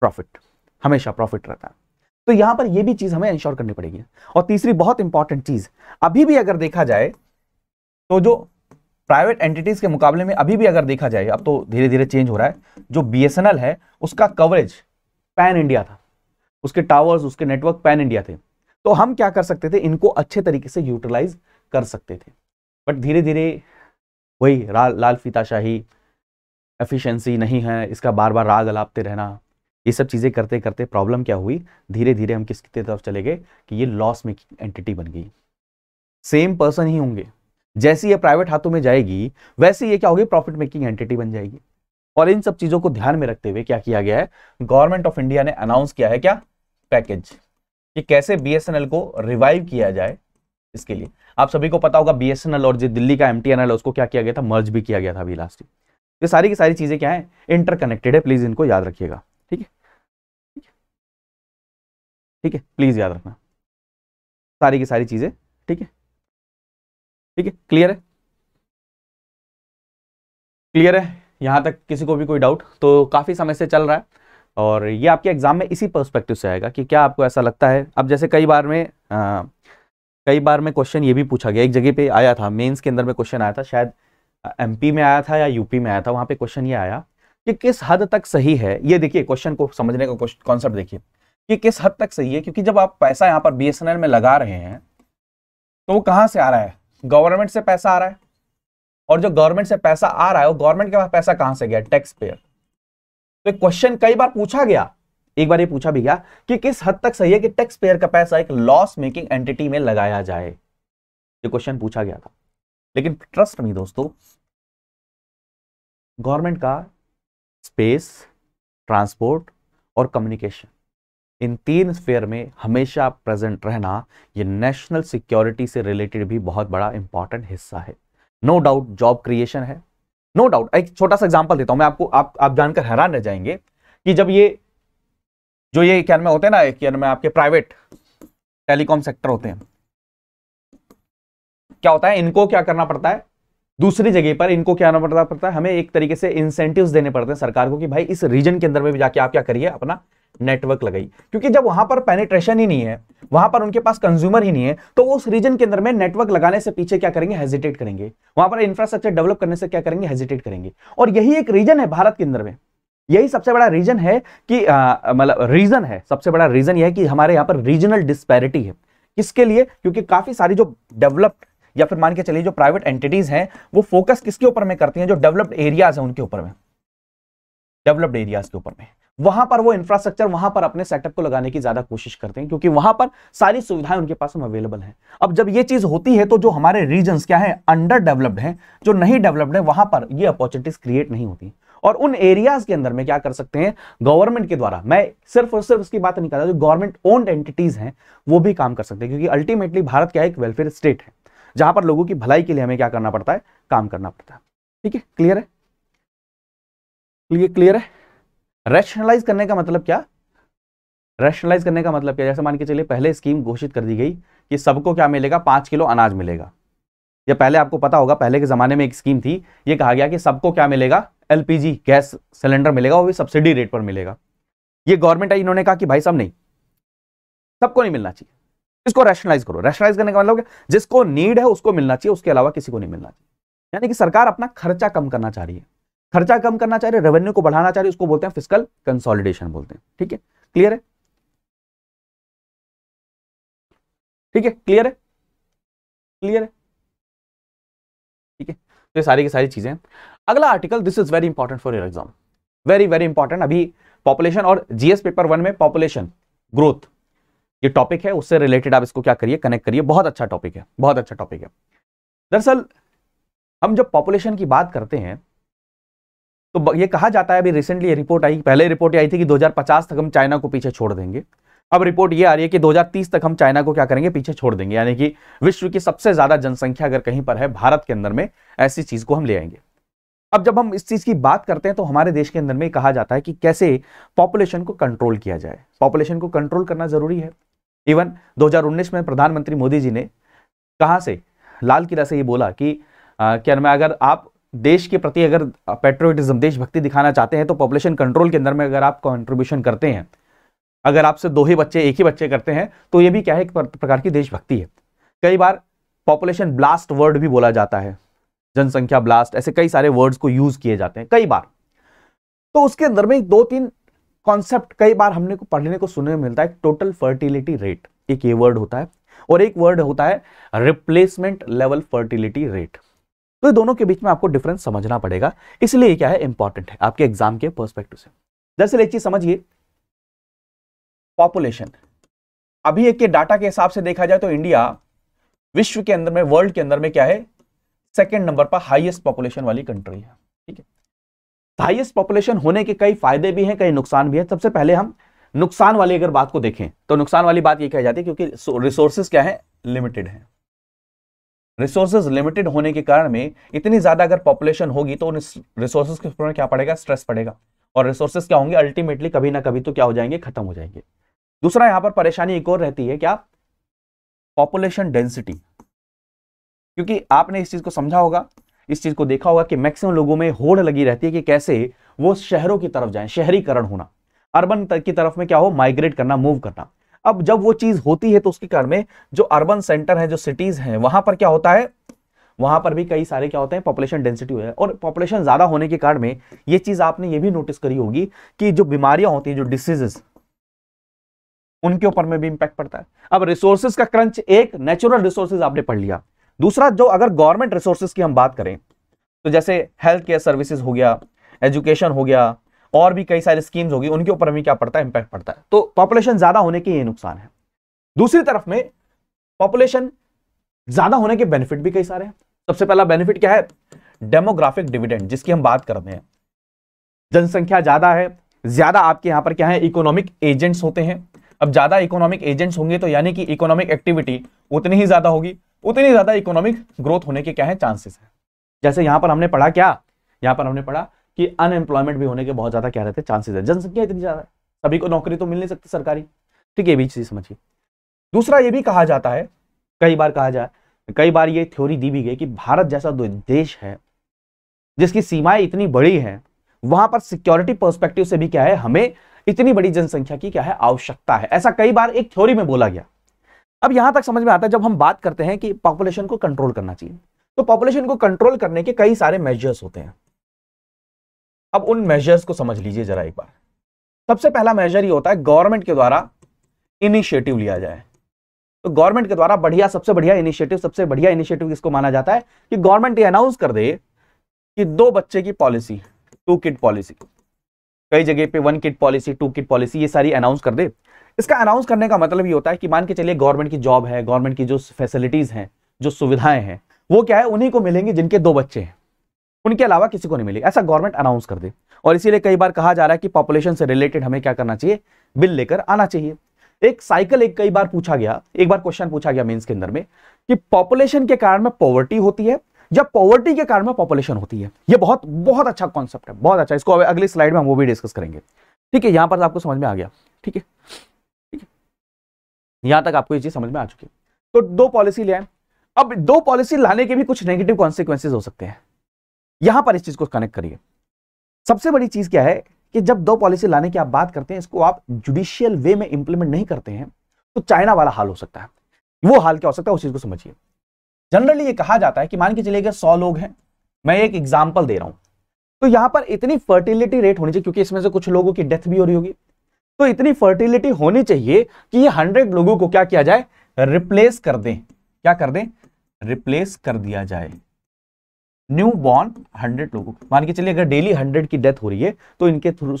प्रॉफिट हमेशा प्रॉफिट रहता है तो यहां पर यह भी चीज हमें इंश्योर करनी पड़ेगी और तीसरी बहुत इंपॉर्टेंट चीज अभी भी अगर देखा जाए तो जो प्राइवेट एंटिटीज के मुकाबले में अभी भी अगर देखा जाए अब तो धीरे धीरे चेंज हो रहा है जो बीएसएनएल है उसका कवरेज पैन इंडिया था उसके टावर्स उसके नेटवर्क पैन इंडिया थे तो हम क्या कर सकते थे इनको अच्छे तरीके से यूटिलाइज कर सकते थे बट धीरे धीरे वही लाल फीताशाही एफिशिएंसी नहीं है इसका बार बार राग अलापते रहना ये सब चीज़ें करते करते प्रॉब्लम क्या हुई धीरे धीरे हम कितने तरफ चले गए कि ये लॉस मेकिंग एंटिटी बन गई सेम पर्सन ही होंगे जैसे ये प्राइवेट हाथों में जाएगी वैसे ये क्या होगी प्रॉफिट मेकिंग एंटिटी बन जाएगी और इन सब चीज़ों को ध्यान में रखते हुए क्या किया गया है गवर्नमेंट ऑफ इंडिया ने अनाउंस किया है क्या पैकेज कि कैसे बीएसएनएल को रिवाइव किया जाए इसके लिए आप सभी को पता होगा बीएसएनएल और जो दिल्ली का एमटीएनएल उसको क्या किया गया था मर्ज भी किया गया था अभी लास्ट ये सारी की सारी चीजें क्या है इंटरकनेक्टेड है प्लीज इनको याद रखिएगा ठीक है ठीक है प्लीज याद रखना सारी की सारी चीजें ठीक है ठीक है क्लियर है क्लियर है यहां तक किसी को भी कोई डाउट तो काफ़ी समय से चल रहा है और ये आपके एग्ज़ाम में इसी पर्सपेक्टिव से आएगा कि क्या आपको ऐसा लगता है अब जैसे कई बार में कई बार में क्वेश्चन ये भी पूछा गया एक जगह पे आया था मेंस के अंदर में क्वेश्चन आया था शायद एमपी में आया था या यूपी में आया था वहां पे क्वेश्चन ये आया कि किस हद तक सही है ये देखिए क्वेश्चन को समझने का कॉन्सेप्ट देखिए कि किस हद तक सही है क्योंकि जब आप पैसा यहाँ पर बी में लगा रहे हैं तो वो कहाँ से आ रहा है गवर्नमेंट से पैसा आ रहा है और जो गवर्नमेंट से पैसा आ रहा है वो गवर्नमेंट के पास पैसा कहाँ से गया टैक्स पेयर तो क्वेश्चन कई बार पूछा गया एक बार ये पूछा भी गया कि किस हद तक सही है कि टैक्स पेयर का पैसा एक लॉस मेकिंग एंटिटी में लगाया जाए ये क्वेश्चन पूछा गया था लेकिन ट्रस्ट में दोस्तों गवर्नमेंट का स्पेस ट्रांसपोर्ट और कम्युनिकेशन इन तीन स्पेयर में हमेशा प्रेजेंट रहना ये नेशनल सिक्योरिटी से रिलेटेड भी बहुत बड़ा इंपॉर्टेंट हिस्सा है नो डाउट जॉब क्रिएशन है नो no डाउट एक छोटा सा एग्जांपल देता हूं मैं आपको आप आप जानकर हैरान रह जाएंगे कि जब ये जो ये क्या में होते हैं ना क्या में आपके प्राइवेट टेलीकॉम सेक्टर होते हैं क्या होता है इनको क्या करना पड़ता है दूसरी जगह पर इनको क्या करना पड़ता है हमें एक तरीके से इंसेंटिव्स देने पड़ते हैं सरकार को कि भाई इस रीजन के अंदर में भी जाके आप क्या करिए अपना नेटवर्क लगाइए क्योंकि जब वहां पर पेनिट्रेशन ही नहीं है वहां पर उनके पास कंज्यूमर ही नहीं है तो उस रीजन के अंदर में नेटवर्क लगाने से पीछे क्या करेंगे हेजिटेट करेंगे वहां पर इंफ्रास्ट्रक्चर डेवलप करने से क्या करेंगे हेजिटेट करेंगे और यही एक रीजन है भारत के अंदर में यही सबसे बड़ा रीजन है कि मतलब रीजन है सबसे बड़ा रीजन यह है कि हमारे यहाँ पर रीजनल डिस्पैरिटी है किसके लिए क्योंकि काफी सारी जो डेवलप्ड या फिर मान के चलिए जो प्राइवेट एंटिटीज हैं वो फोकस किसके ऊपर में करती हैं जो डेवलप्ड एरियाज हैं उनके ऊपर में डेवलप्ड एरियाज के ऊपर में वहां पर वो इंफ्रास्ट्रक्चर वहां पर अपने सेटअप को लगाने की ज्यादा कोशिश करते हैं क्योंकि वहां पर सारी सुविधाएं उनके पास अवेलेबल हैं अब जब ये चीज होती है तो जो हमारे रीजन क्या है अंडर डेवलप्ड है जो नहीं डेवलप्ड है वहां पर ये अपॉर्चुनिटीज क्रिएट नहीं होती और उन एरियाज के अंदर में क्या कर सकते हैं गवर्नमेंट के द्वारा मैं सिर्फ और सिर्फ उसकी बात नहीं कर रहा जो गवर्नमेंट ओन्ड एंटिटीज हैं वो भी काम कर सकते हैं क्योंकि अल्टीमेटली भारत क्या एक वेलफेयर स्टेट है जहां पर लोगों की भलाई के लिए हमें क्या करना पड़ता है काम करना पड़ता है ठीक है क्लियर है क्लियर है रैशनलाइज करने का मतलब क्या रैशनलाइज करने का मतलब क्या जैसे मान के चलिए पहले स्कीम घोषित कर दी गई कि सबको क्या मिलेगा पांच किलो अनाज मिलेगा या पहले आपको पता होगा पहले के ज़माने में एक स्कीम थी ये कहा गया कि सबको क्या मिलेगा एलपीजी गैस सिलेंडर मिलेगा वो भी सब्सिडी रेट पर मिलेगा ये गवर्नमेंट है इन्होंने कहा कि भाई साहब नहीं सबको नहीं मिलना चाहिए इसको रैशनलाइज करो रैशनलाइज करने का मतलब जिसको नीड है उसको मिलना चाहिए उसके अलावा किसी को नहीं मिलना चाहिए यानी कि सरकार अपना खर्चा कम करना चाह रही है खर्चा कम करना चाह रही है रेवेन्यू को बढ़ाना चाह रही है उसको बोलते हैं फिजिकल कंसोलिडेशन बोलते हैं ठीक है क्लियर है ठीक है क्लियर है क्लियर है ठीक है तो ये सारी की सारी चीजें अगला article this is very important for your exam very very important अभी पॉपुलेशन और जीएस पेपर वन में पॉपुलेशन ग्रोथ ये टॉपिक है उससे रिलेटेड आप इसको क्या करिए कनेक्ट करिए बहुत अच्छा टॉपिक है बहुत अच्छा टॉपिक है दरअसल हम जब पॉपुलेशन की बात करते हैं तो ये कहा जाता है अभी रिसेंटली रिपोर्ट आई पहले रिपोर्ट आई थी कि 2050 तक हम चाइना को पीछे छोड़ देंगे अब रिपोर्ट ये आ रही है कि 2030 तक हम चाइना को क्या करेंगे पीछे छोड़ देंगे यानी कि विश्व की सबसे ज्यादा जनसंख्या अगर कहीं पर है भारत के अंदर में ऐसी चीज को हम ले आएंगे अब जब हम इस चीज़ की बात करते हैं तो हमारे देश के अंदर में कहा जाता है कि कैसे पॉपुलेशन को कंट्रोल किया जाए पॉपुलेशन को कंट्रोल करना ज़रूरी है इवन 2019 में प्रधानमंत्री मोदी जी ने कहाँ से लाल किला से ये बोला कि आ, क्या नाम है अगर आप देश के प्रति अगर पेट्रोटिज्म देशभक्ति दिखाना चाहते हैं तो पॉपुलेशन कंट्रोल के अंदर में अगर आप कॉन्ट्रीब्यूशन करते हैं अगर आपसे दो ही बच्चे एक ही बच्चे करते हैं तो ये भी क्या है एक प्रकार की देशभक्ति है कई बार पॉपुलेशन ब्लास्ट वर्ड भी बोला जाता है जनसंख्या ब्लास्ट ऐसे कई सारे वर्ड्स को यूज किए जाते हैं कई बार तो उसके अंदर में दो तीन कॉन्सेप्ट कई बार हमने को पढ़ने को सुनने में मिलता है टोटल फर्टिलिटी रेट एक ये वर्ड होता है और एक वर्ड होता है रिप्लेसमेंट लेवल फर्टिलिटी रेट तो दोनों के बीच में आपको डिफरेंस समझना पड़ेगा इसलिए क्या है इंपॉर्टेंट है आपके एग्जाम के पर्सपेक्टिव से दरअसल एक चीज समझिए पॉपुलेशन अभी एक के डाटा के हिसाब से देखा जाए तो इंडिया विश्व के अंदर में वर्ल्ड के अंदर में क्या है सेकेंड नंबर पर हाइएस्ट पॉपुलेशन वाली कंट्री है ठीक है तो हाइएस्ट पॉपुलेशन होने के कई फायदे भी हैं कई नुकसान भी हैं सबसे पहले हम नुकसान वाली अगर बात को देखें तो नुकसान वाली बात यह कही जाती है क्योंकि रिसोर्सेज क्या है लिमिटेड है रिसोर्सेज लिमिटेड होने के कारण में इतनी ज्यादा अगर पॉपुलेशन होगी तो उन रिसोर्सेज के ऊपर क्या पड़ेगा स्ट्रेस पड़ेगा और रिसोर्सेज क्या होंगे अल्टीमेटली कभी ना कभी तो क्या हो जाएंगे खत्म हो जाएंगे दूसरा यहां पर परेशानी एक और रहती है क्या पॉपुलेशन डेंसिटी क्योंकि आपने इस चीज़ को समझा होगा इस चीज़ को देखा होगा कि मैक्सिमम लोगों में होड़ लगी रहती है कि कैसे वो शहरों की तरफ जाएं शहरीकरण होना अर्बन की तरफ में क्या हो माइग्रेट करना मूव करना अब जब वो चीज़ होती है तो उसके कारण में जो अर्बन सेंटर है जो सिटीज़ हैं वहां पर क्या होता है वहां पर भी कई सारे क्या होते हैं पॉपुलेशन डेंसिटी हो है और पॉपुलेशन ज़्यादा होने के कारण में ये चीज़ आपने ये भी नोटिस करी होगी कि जो बीमारियां होती हैं जो डिसीजेस उनके ऊपर में भी इंपैक्ट पड़ता है अब रिसोर्सेज का क्रंच एक नेचुरल रिसोर्सेज आपने पढ़ लिया दूसरा जो अगर गवर्नमेंट रिसोर्सेज की हम बात करें तो जैसे हेल्थ केयर सर्विसेज हो गया एजुकेशन हो गया और भी कई सारी स्कीम्स होगी उनके ऊपर हमें क्या पड़ता है इंपैक्ट पड़ता है तो पॉपुलेशन ज्यादा होने के ये नुकसान है दूसरी तरफ में पॉपुलेशन ज्यादा होने के बेनिफिट भी कई सारे हैं सबसे पहला बेनिफिट क्या है डेमोग्राफिक डिविडेंड जिसकी हम बात कर रहे हैं जनसंख्या ज्यादा है ज्यादा आपके यहां पर क्या है इकोनॉमिक एजेंट्स होते हैं अब ज्यादा इकोनॉमिक एजेंट्स होंगे तो यानी कि इकोनॉमिक एक्टिविटी उतनी ही ज्यादा होगी उतनी ज़्यादा इकोनॉमिक ग्रोथ होने के क्या है चांसेस है जैसे यहां पर हमने पढ़ा क्या यहां पर हमने पढ़ा कि अनएम्प्लॉयमेंट भी होने के बहुत ज़्यादा क्या रहते हैं चांसेस है जनसंख्या इतनी ज़्यादा है सभी को नौकरी तो मिल नहीं सकती सरकारी ठीक है ये भी चीज़ समझिए दूसरा ये भी कहा जाता है कई बार कहा जाए कई बार ये थ्योरी दी भी गई कि भारत जैसा देश है जिसकी सीमाएं इतनी बड़ी हैं वहां पर सिक्योरिटी पर्सपेक्टिव से भी क्या है हमें इतनी बड़ी जनसंख्या की क्या है आवश्यकता है ऐसा कई बार एक थ्योरी में बोला गया अब यहां तक समझ में आता है जब हम बात करते हैं कि पॉपुलेशन को कंट्रोल करना चाहिए तो पॉपुलेशन को कंट्रोल करने के कई सारे मेजर्स होते हैं अब उन मेजर्स को समझ लीजिए जरा एक बार सबसे पहला मेजर ये होता है गवर्नमेंट के द्वारा इनिशिएटिव लिया जाए तो गवर्नमेंट के द्वारा बढ़िया सबसे बढ़िया इनिशिएटिव सबसे बढ़िया इनिशिएटिव किसको माना जाता है कि गवर्नमेंट ये अनाउंस कर दे कि दो बच्चे की पॉलिसी टू किट पॉलिसी कई जगह पे one kit policy two kit policy ये सारी अनाउंस कर दे इसका अनाउंस करने का मतलब ये होता है कि मान के चलिए गवर्नमेंट की जॉब है गवर्नमेंट की जो फैसिलिटीज़ हैं जो सुविधाएं हैं वो क्या है उन्हीं को मिलेंगी जिनके दो बच्चे हैं उनके अलावा किसी को नहीं मिलेगी ऐसा गवर्नमेंट अनाउंस कर दे और इसीलिए कई बार कहा जा रहा है कि पॉपुलेशन से रिलेटेड हमें क्या करना चाहिए बिल लेकर आना चाहिए एक साइकिल एक कई बार पूछा गया एक बार क्वेश्चन पूछा गया मीन्स के अंदर में कि पॉपुलेशन के कारण में पॉवर्टी होती है या पॉवर्टी के कारण में पॉपुलेशन होती है ये बहुत बहुत अच्छा कॉन्सेप्ट है बहुत अच्छा इसको अगली स्लाइड में हम वो भी डिस्कस करेंगे ठीक है यहां पर आपको समझ में आ गया ठीक है यहां तक आपको ये चीज समझ में आ चुकी है तो दो पॉलिसी ले अब दो पॉलिसी लाने के भी कुछ नेगेटिव कॉन्सिक्वेंसिस हो सकते हैं यहां पर इस चीज को कनेक्ट करिए सबसे बड़ी चीज क्या है कि जब दो पॉलिसी लाने की आप बात करते हैं इसको आप जुडिशियल वे में इंप्लीमेंट नहीं करते हैं तो चाइना वाला हाल हो सकता है वो हाल क्या हो सकता है उस चीज को समझिए जनरली ये कहा जाता है कि मान के चलिए कि सौ लोग हैं मैं एक एग्जाम्पल दे रहा हूं तो यहां पर इतनी फर्टिलिटी रेट होनी चाहिए क्योंकि इसमें से कुछ लोगों की डेथ भी हो रही होगी तो इतनी फर्टिलिटी होनी चाहिए कि ये हंड्रेड लोगों को क्या किया जाए रिप्लेस कर दें क्या कर दें रिप्लेस कर दिया जाए न्यू बॉर्न हंड्रेड लोगों मान के चलिए अगर डेली हंड्रेड की डेथ हो रही है तो इनके थ्रू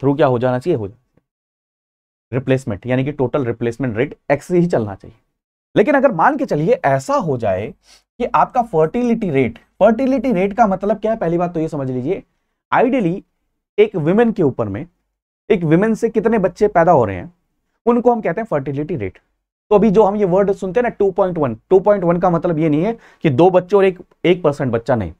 थ्रू क्या हो जाना चाहिए हो जाना रिप्लेसमेंट यानी कि टोटल रिप्लेसमेंट रेट एक्स ही चलना चाहिए लेकिन अगर मान के चलिए ऐसा हो जाए कि आपका फर्टिलिटी रेट फर्टिलिटी रेट का मतलब क्या है पहली बात तो ये समझ लीजिए आइडियली एक वुमेन के ऊपर में एक विमेन से कितने बच्चे पैदा हो रहे हैं उनको हम कहते हैं फर्टिलिटी रेट तो अभी जो हम ये वर्ड सुनते हैं ना 2.1 2.1 का मतलब ये नहीं है कि दो बच्चे और एक एक परसेंट बच्चा नहीं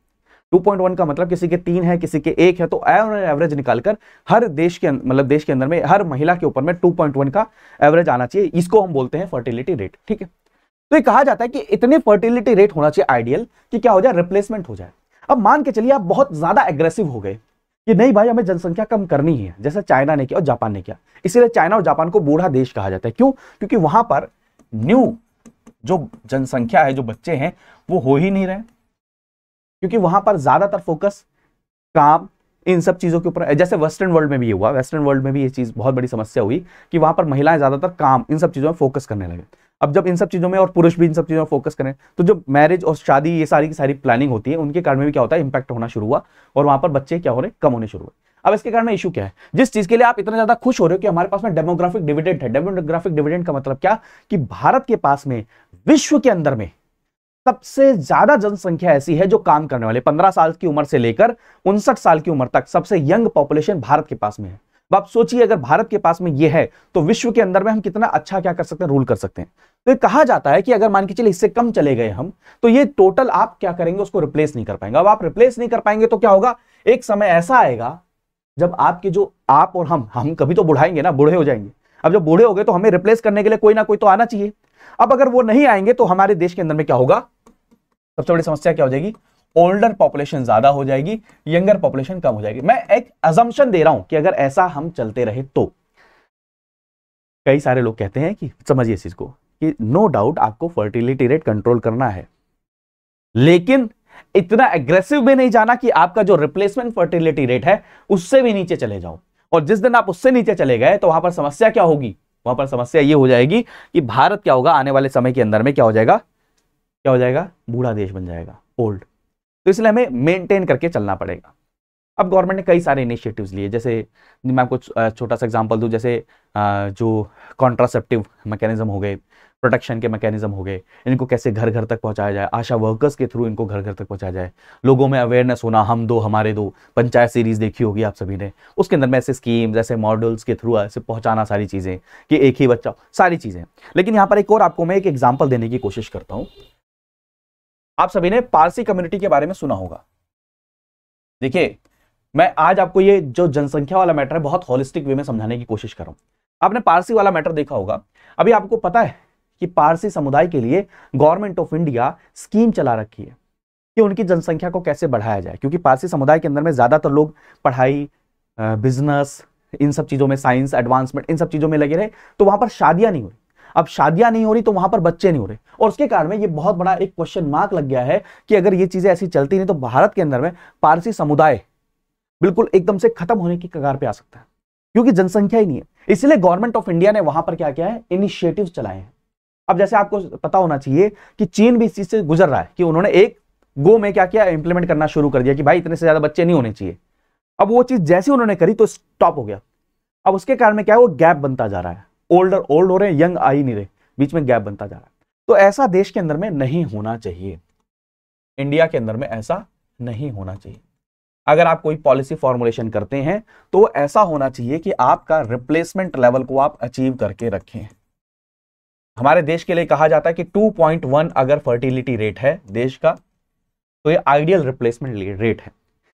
2.1 का मतलब किसी के तीन है किसी के एक है तो एवरेज निकालकर हर देश के अं, मतलब देश के अंदर में हर महिला के ऊपर में 2.1 का एवरेज आना चाहिए इसको हम बोलते हैं फर्टिलिटी रेट ठीक है तो ये कहा जाता है कि इतने फर्टिलिटी रेट होना चाहिए आइडियल कि क्या हो जाए रिप्लेसमेंट हो जाए अब मान के चलिए आप बहुत ज्यादा एग्रेसिव हो गए कि नहीं भाई हमें जनसंख्या कम करनी है जैसे चाइना ने किया और जापान ने किया इसीलिए चाइना और जापान को बूढ़ा देश कहा जाता है क्यों क्योंकि वहां पर न्यू जो जनसंख्या है जो बच्चे हैं वो हो ही नहीं रहे क्योंकि वहां पर ज्यादातर फोकस काम इन सब चीज़ों के ऊपर जैसे वेस्टर्न वर्ल्ड में भी ये हुआ वेस्टर्न वर्ल्ड में भी ये चीज़ बहुत बड़ी समस्या हुई कि वहां पर महिलाएं ज़्यादातर काम इन सब चीज़ों में फोकस करने लगे अब जब इन सब चीज़ों में और पुरुष भी इन सब चीज़ों में फोकस करें तो जब मैरिज और शादी ये सारी की सारी प्लानिंग होती है उनके कारण में भी क्या होता है इंपैक्ट होना शुरू हुआ और वहां पर बच्चे क्या हो रहे कम होने शुरू हुए अब इसके कारण इशू क्या है जिस चीज के लिए आप इतना ज्यादा खुश हो रहे हो कि हमारे पास में डेमोग्राफिक डिविडेंट है डेमोग्राफिक डिविडेंट का मतलब क्या कि भारत के पास में विश्व के अंदर में सबसे ज्यादा जनसंख्या ऐसी है जो काम करने वाले पंद्रह साल की उम्र से लेकर उनसठ साल की उम्र तक सबसे यंग पॉपुलेशन भारत के पास में है तो आप सोचिए अगर भारत के पास में ये है तो विश्व के अंदर में हम कितना अच्छा क्या कर सकते हैं रूल कर सकते हैं तो ये कहा जाता है कि अगर मान के चले इससे कम चले गए हम तो ये टोटल आप क्या करेंगे उसको रिप्लेस नहीं कर पाएंगे अब आप रिप्लेस नहीं कर पाएंगे तो क्या होगा एक समय ऐसा आएगा जब आपके जो आप और हम हम कभी तो बुढ़ाएंगे ना बूढ़े हो जाएंगे अब जब बूढ़े हो गए तो हमें रिप्लेस करने के लिए कोई ना कोई तो आना चाहिए अब अगर वो नहीं आएंगे तो हमारे देश के अंदर में क्या होगा सबसे बड़ी समस्या क्या हो जाएगी ओल्डर पॉपुलेशन ज्यादा हो जाएगी यंगर पॉपुलेशन कम हो जाएगी मैं एक अजम्पन दे रहा हूं कि अगर ऐसा हम चलते रहे तो कई सारे लोग कहते हैं कि समझिए इस चीज को कि नो no डाउट आपको फर्टिलिटी रेट कंट्रोल करना है लेकिन इतना एग्रेसिव भी नहीं जाना कि आपका जो रिप्लेसमेंट फर्टिलिटी रेट है उससे भी नीचे चले जाओ और जिस दिन आप उससे नीचे चले गए तो वहां पर समस्या क्या होगी वहां पर समस्या ये हो जाएगी कि भारत क्या होगा आने वाले समय के अंदर में क्या हो जाएगा क्या हो जाएगा बूढ़ा देश बन जाएगा ओल्ड तो इसलिए हमें मेंटेन करके चलना पड़ेगा अब गवर्नमेंट ने कई सारे इनिशिएटिव्स लिए जैसे मैं आपको छोटा सा एग्जांपल दूं जैसे जो कॉन्ट्रासेप्टिव मैकेनिज्म हो गए प्रोटेक्शन के मैकेनिज्म हो गए इनको कैसे घर घर तक पहुंचाया जाए आशा वर्कर्स के थ्रू इनको घर घर तक पहुंचाया जाए लोगों में अवेयरनेस होना हम दो हमारे दो पंचायत सीरीज देखी होगी आप सभी ने उसके अंदर में ऐसे स्कीम्स ऐसे मॉडल्स के थ्रू ऐसे पहुंचाना सारी चीज़ें कि एक ही बच्चा सारी चीज़ें लेकिन यहाँ पर एक और आपको मैं एक एग्जाम्पल देने की कोशिश करता हूँ आप सभी ने पारसी कम्युनिटी के बारे में सुना होगा देखिए मैं आज आपको ये जो जनसंख्या वाला मैटर है बहुत होलिस्टिक वे में समझाने की कोशिश कर रहा हूं आपने पारसी वाला मैटर देखा होगा अभी आपको पता है कि पारसी समुदाय के लिए गवर्नमेंट ऑफ इंडिया स्कीम चला रखी है कि उनकी जनसंख्या को कैसे बढ़ाया जाए क्योंकि पारसी समुदाय के अंदर में ज़्यादातर लोग पढ़ाई बिजनेस इन सब चीज़ों में साइंस एडवांसमेंट इन सब चीज़ों में लगे रहे तो वहां पर शादियां नहीं हुई अब शादियां नहीं हो रही तो वहां पर बच्चे नहीं हो रहे और उसके कारण में ये बहुत बड़ा एक क्वेश्चन मार्क लग गया है कि अगर ये चीजें ऐसी चलती नहीं तो भारत के अंदर में पारसी समुदाय बिल्कुल एकदम से खत्म होने की कगार पर आ सकता है क्योंकि जनसंख्या ही नहीं है इसलिए गवर्नमेंट ऑफ इंडिया ने वहां पर क्या किया है इनिशिएटिव चलाए हैं अब जैसे आपको पता होना चाहिए कि चीन भी इस चीज से गुजर रहा है कि उन्होंने एक गो में क्या किया इंप्लीमेंट करना शुरू कर दिया कि भाई इतने से ज्यादा बच्चे नहीं होने चाहिए अब वो चीज जैसे उन्होंने करी तो स्टॉप हो गया अब उसके कारण में क्या है वो गैप बनता जा रहा है ओल्डर ओल्ड हो रहे हैं यंग आ ही नहीं रहे बीच में गैप बनता जा रहा है तो ऐसा देश के अंदर में नहीं होना चाहिए इंडिया के अंदर में ऐसा नहीं होना चाहिए अगर आप कोई पॉलिसी फॉर्मुलेशन करते हैं तो ऐसा होना चाहिए कि आपका रिप्लेसमेंट लेवल को आप अचीव करके रखें हमारे देश के लिए कहा जाता है कि 2.1 अगर फर्टिलिटी रेट है देश का तो ये आइडियल रिप्लेसमेंट रेट है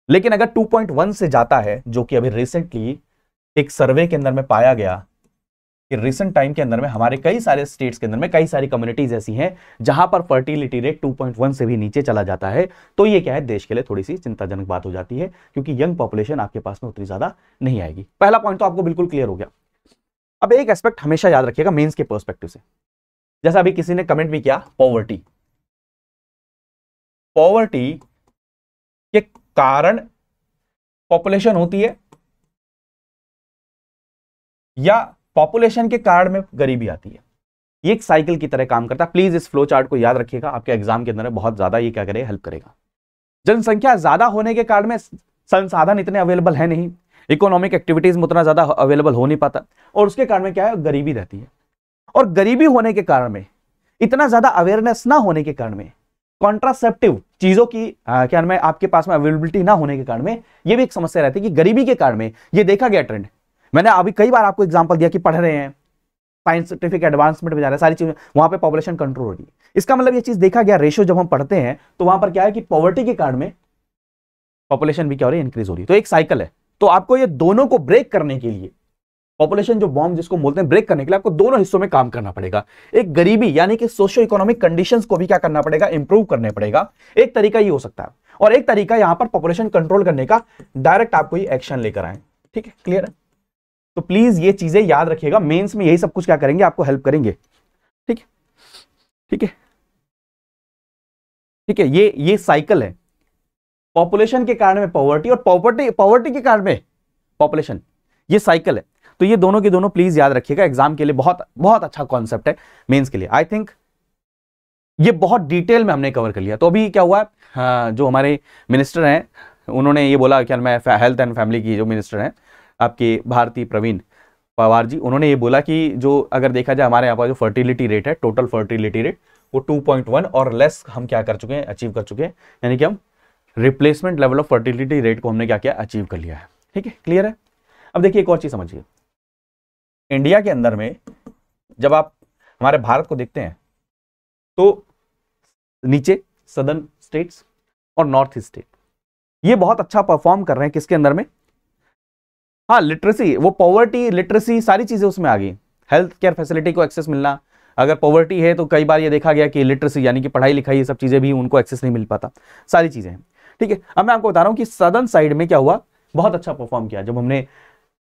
लेकिन अगर 2.1 से जाता है जो कि अभी रिसेंटली एक सर्वे के अंदर में पाया गया कि रिसेंट टाइम के अंदर में हमारे कई सारे स्टेट्स के अंदर में कई सारी कम्युनिटीज ऐसी हैं जहां पर फर्टिलिटी रेट 2.1 से भी नीचे चला जाता है तो ये क्या है देश के लिए थोड़ी सी चिंताजनक बात हो जाती है क्योंकि यंग पॉपुलेशन आपके पास में उतनी ज्यादा नहीं आएगी पहला पॉइंट तो आपको बिल्कुल क्लियर हो गया अब एक एस्पेक्ट हमेशा याद रखिएगा मेन्स के परस्पेक्टिव से जैसा अभी किसी ने कमेंट भी किया पॉवर्टी पॉवर्टी के कारण पॉपुलेशन होती है या पॉपुलेशन के कारण में गरीबी आती है ये एक साइकिल की तरह काम करता है प्लीज इस फ्लो चार्ट को याद रखिएगा आपके एग्जाम के अंदर बहुत ज्यादा ये क्या करे हेल्प करेगा जनसंख्या ज्यादा होने के कारण में संसाधन इतने अवेलेबल है नहीं इकोनॉमिक एक्टिविटीज में उतना ज्यादा अवेलेबल हो नहीं पाता और उसके कारण में क्या है गरीबी रहती है और गरीबी होने के कारण में इतना ज्यादा अवेयरनेस ना होने के कारण में कॉन्ट्रासेप्टिव चीजों की क्या में आपके पास में अवेलेबिलिटी ना होने के कारण में ये भी एक समस्या रहती है कि गरीबी के कारण में ये देखा गया ट्रेंड मैंने अभी कई बार आपको एग्जाम्पल दिया कि पढ़ रहे हैं साइंटिफिक एडवांसमेंट में जा रहे हैं सारी चीजें वहां पे पॉपुलेशन कंट्रोल हो रही है इसका मतलब ये चीज देखा गया रेशो जब हम पढ़ते हैं तो वहां पर क्या है कि पॉवर्टी के कारण में पॉपुलेशन भी क्या हो रही है इंक्रीज हो रही है तो एक साइकिल है तो आपको ये दोनों को ब्रेक करने के लिए पॉपुलेशन जो बॉम्ब जिसको बोलते हैं ब्रेक करने के लिए आपको दोनों हिस्सों में काम करना पड़ेगा एक गरीबी यानी कि सोशो इकोनॉमिक कंडीशंस को भी क्या करना पड़ेगा इंप्रूव करने पड़ेगा एक तरीका ये हो सकता है और एक तरीका यहां पर पॉपुलेशन कंट्रोल करने का डायरेक्ट आपको एक्शन लेकर आए ठीक है क्लियर है तो प्लीज ये चीजें याद रखिएगा मेंस में यही सब कुछ क्या करेंगे आपको हेल्प करेंगे ठीक है ठीक है ठीक है ये ये साइकिल है पॉपुलेशन के कारण में पॉवर्टी और पॉवर्टी पॉवर्टी के कारण में पॉपुलेशन ये साइकिल है तो ये दोनों के दोनों प्लीज याद रखिएगा एग्जाम के लिए बहुत बहुत अच्छा कॉन्सेप्ट है मेंस के लिए आई थिंक ये बहुत डिटेल में हमने कवर कर लिया तो अभी क्या हुआ हाँ, जो हमारे मिनिस्टर हैं उन्होंने ये बोला क्या मैं हेल्थ एंड फैमिली की जो मिनिस्टर हैं आपके भारती प्रवीण पवार जी उन्होंने ये बोला कि जो अगर देखा जाए हमारे यहाँ पर जो फर्टिलिटी रेट है टोटल फर्टिलिटी रेट वो 2.1 और लेस हम क्या कर चुके हैं अचीव कर चुके हैं यानी कि हम replacement level of fertility rate को हमने क्या किया अचीव कर लिया है ठीक है क्लियर है अब देखिए एक और चीज़ समझिए इंडिया के अंदर में जब आप हमारे भारत को देखते हैं तो नीचे सदर्न स्टेट्स और नॉर्थ ईस्ट स्टेट ये बहुत अच्छा परफॉर्म कर रहे हैं किसके अंदर में हाँ लिटरेसी वो पॉवर्टी लिटरेसी सारी चीज़ें उसमें आ गई हेल्थ केयर फैसिलिटी को एक्सेस मिलना अगर पॉवर्टी है तो कई बार ये देखा गया कि लिटरेसी यानी कि पढ़ाई लिखाई ये सब चीज़ें भी उनको एक्सेस नहीं मिल पाता सारी चीज़ें हैं ठीक है अब मैं आपको बता रहा हूँ कि सदन साइड में क्या हुआ बहुत अच्छा परफॉर्म किया जब हमने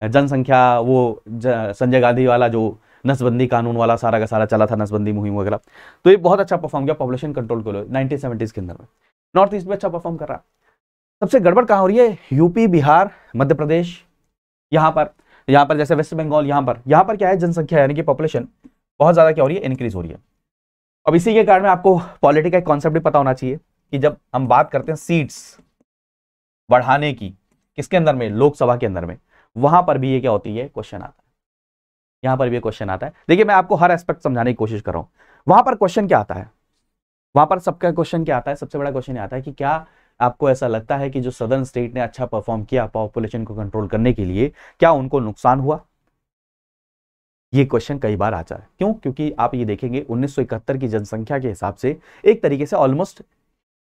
जनसंख्या वो संजय गांधी वाला जो नसबंदी कानून वाला सारा का सारा चला था नसबंदी मुहिम वगैरह तो ये बहुत अच्छा परफॉर्म किया पॉपुलेशन कंट्रोल को नाइनटीन सेवेंटीज़ के अंदर में नॉर्थ ईस्ट में अच्छा परफॉर्म कर रहा सबसे गड़बड़ कहाँ हो रही है यूपी बिहार मध्य प्रदेश यहां पर यहां पर जैसे वेस्ट बंगाल यहां पर यहां पर क्या है जनसंख्या यानी कि पॉपुलेशन बहुत ज़्यादा क्या हो रही है इंक्रीज हो रही है अब इसी के कारण आपको पॉलिटिक का एक कॉन्सेप्ट भी पता होना चाहिए कि जब हम बात करते हैं सीट्स बढ़ाने की किसके अंदर में लोकसभा के अंदर में वहां पर भी ये क्या होती है क्वेश्चन आता है यहां पर भी क्वेश्चन आता है देखिए मैं आपको हर एस्पेक्ट समझाने की कोशिश कर रहा हूं वहां पर क्वेश्चन क्या आता है वहां पर सबका क्वेश्चन क्या आता है सबसे बड़ा क्वेश्चन आता है कि क्या आपको ऐसा लगता है कि जो सदर्न स्टेट ने अच्छा परफॉर्म किया पॉपुलेशन को कंट्रोल करने के लिए क्या उनको नुकसान हुआ ये क्वेश्चन कई बार आता है क्यों क्योंकि आप ये देखेंगे 1971 की जनसंख्या के हिसाब से एक तरीके से ऑलमोस्ट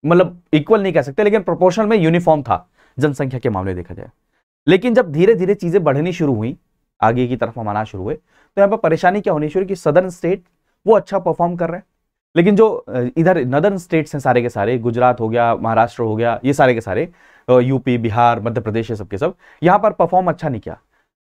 मतलब इक्वल नहीं कह सकते लेकिन प्रोपोर्शन में यूनिफॉर्म था जनसंख्या के मामले देखा जाए लेकिन जब धीरे धीरे चीजें बढ़नी शुरू हुई आगे की तरफ हम आना शुरू हुए तो यहाँ पर परेशानी क्या होनी शुरू की सदर्न स्टेट वो अच्छा परफॉर्म कर रहे हैं लेकिन जो इधर नदर्न स्टेट्स हैं सारे के सारे गुजरात हो गया महाराष्ट्र हो गया ये सारे के सारे यूपी बिहार मध्य प्रदेश ये सब के सब यहाँ पर परफॉर्म अच्छा नहीं किया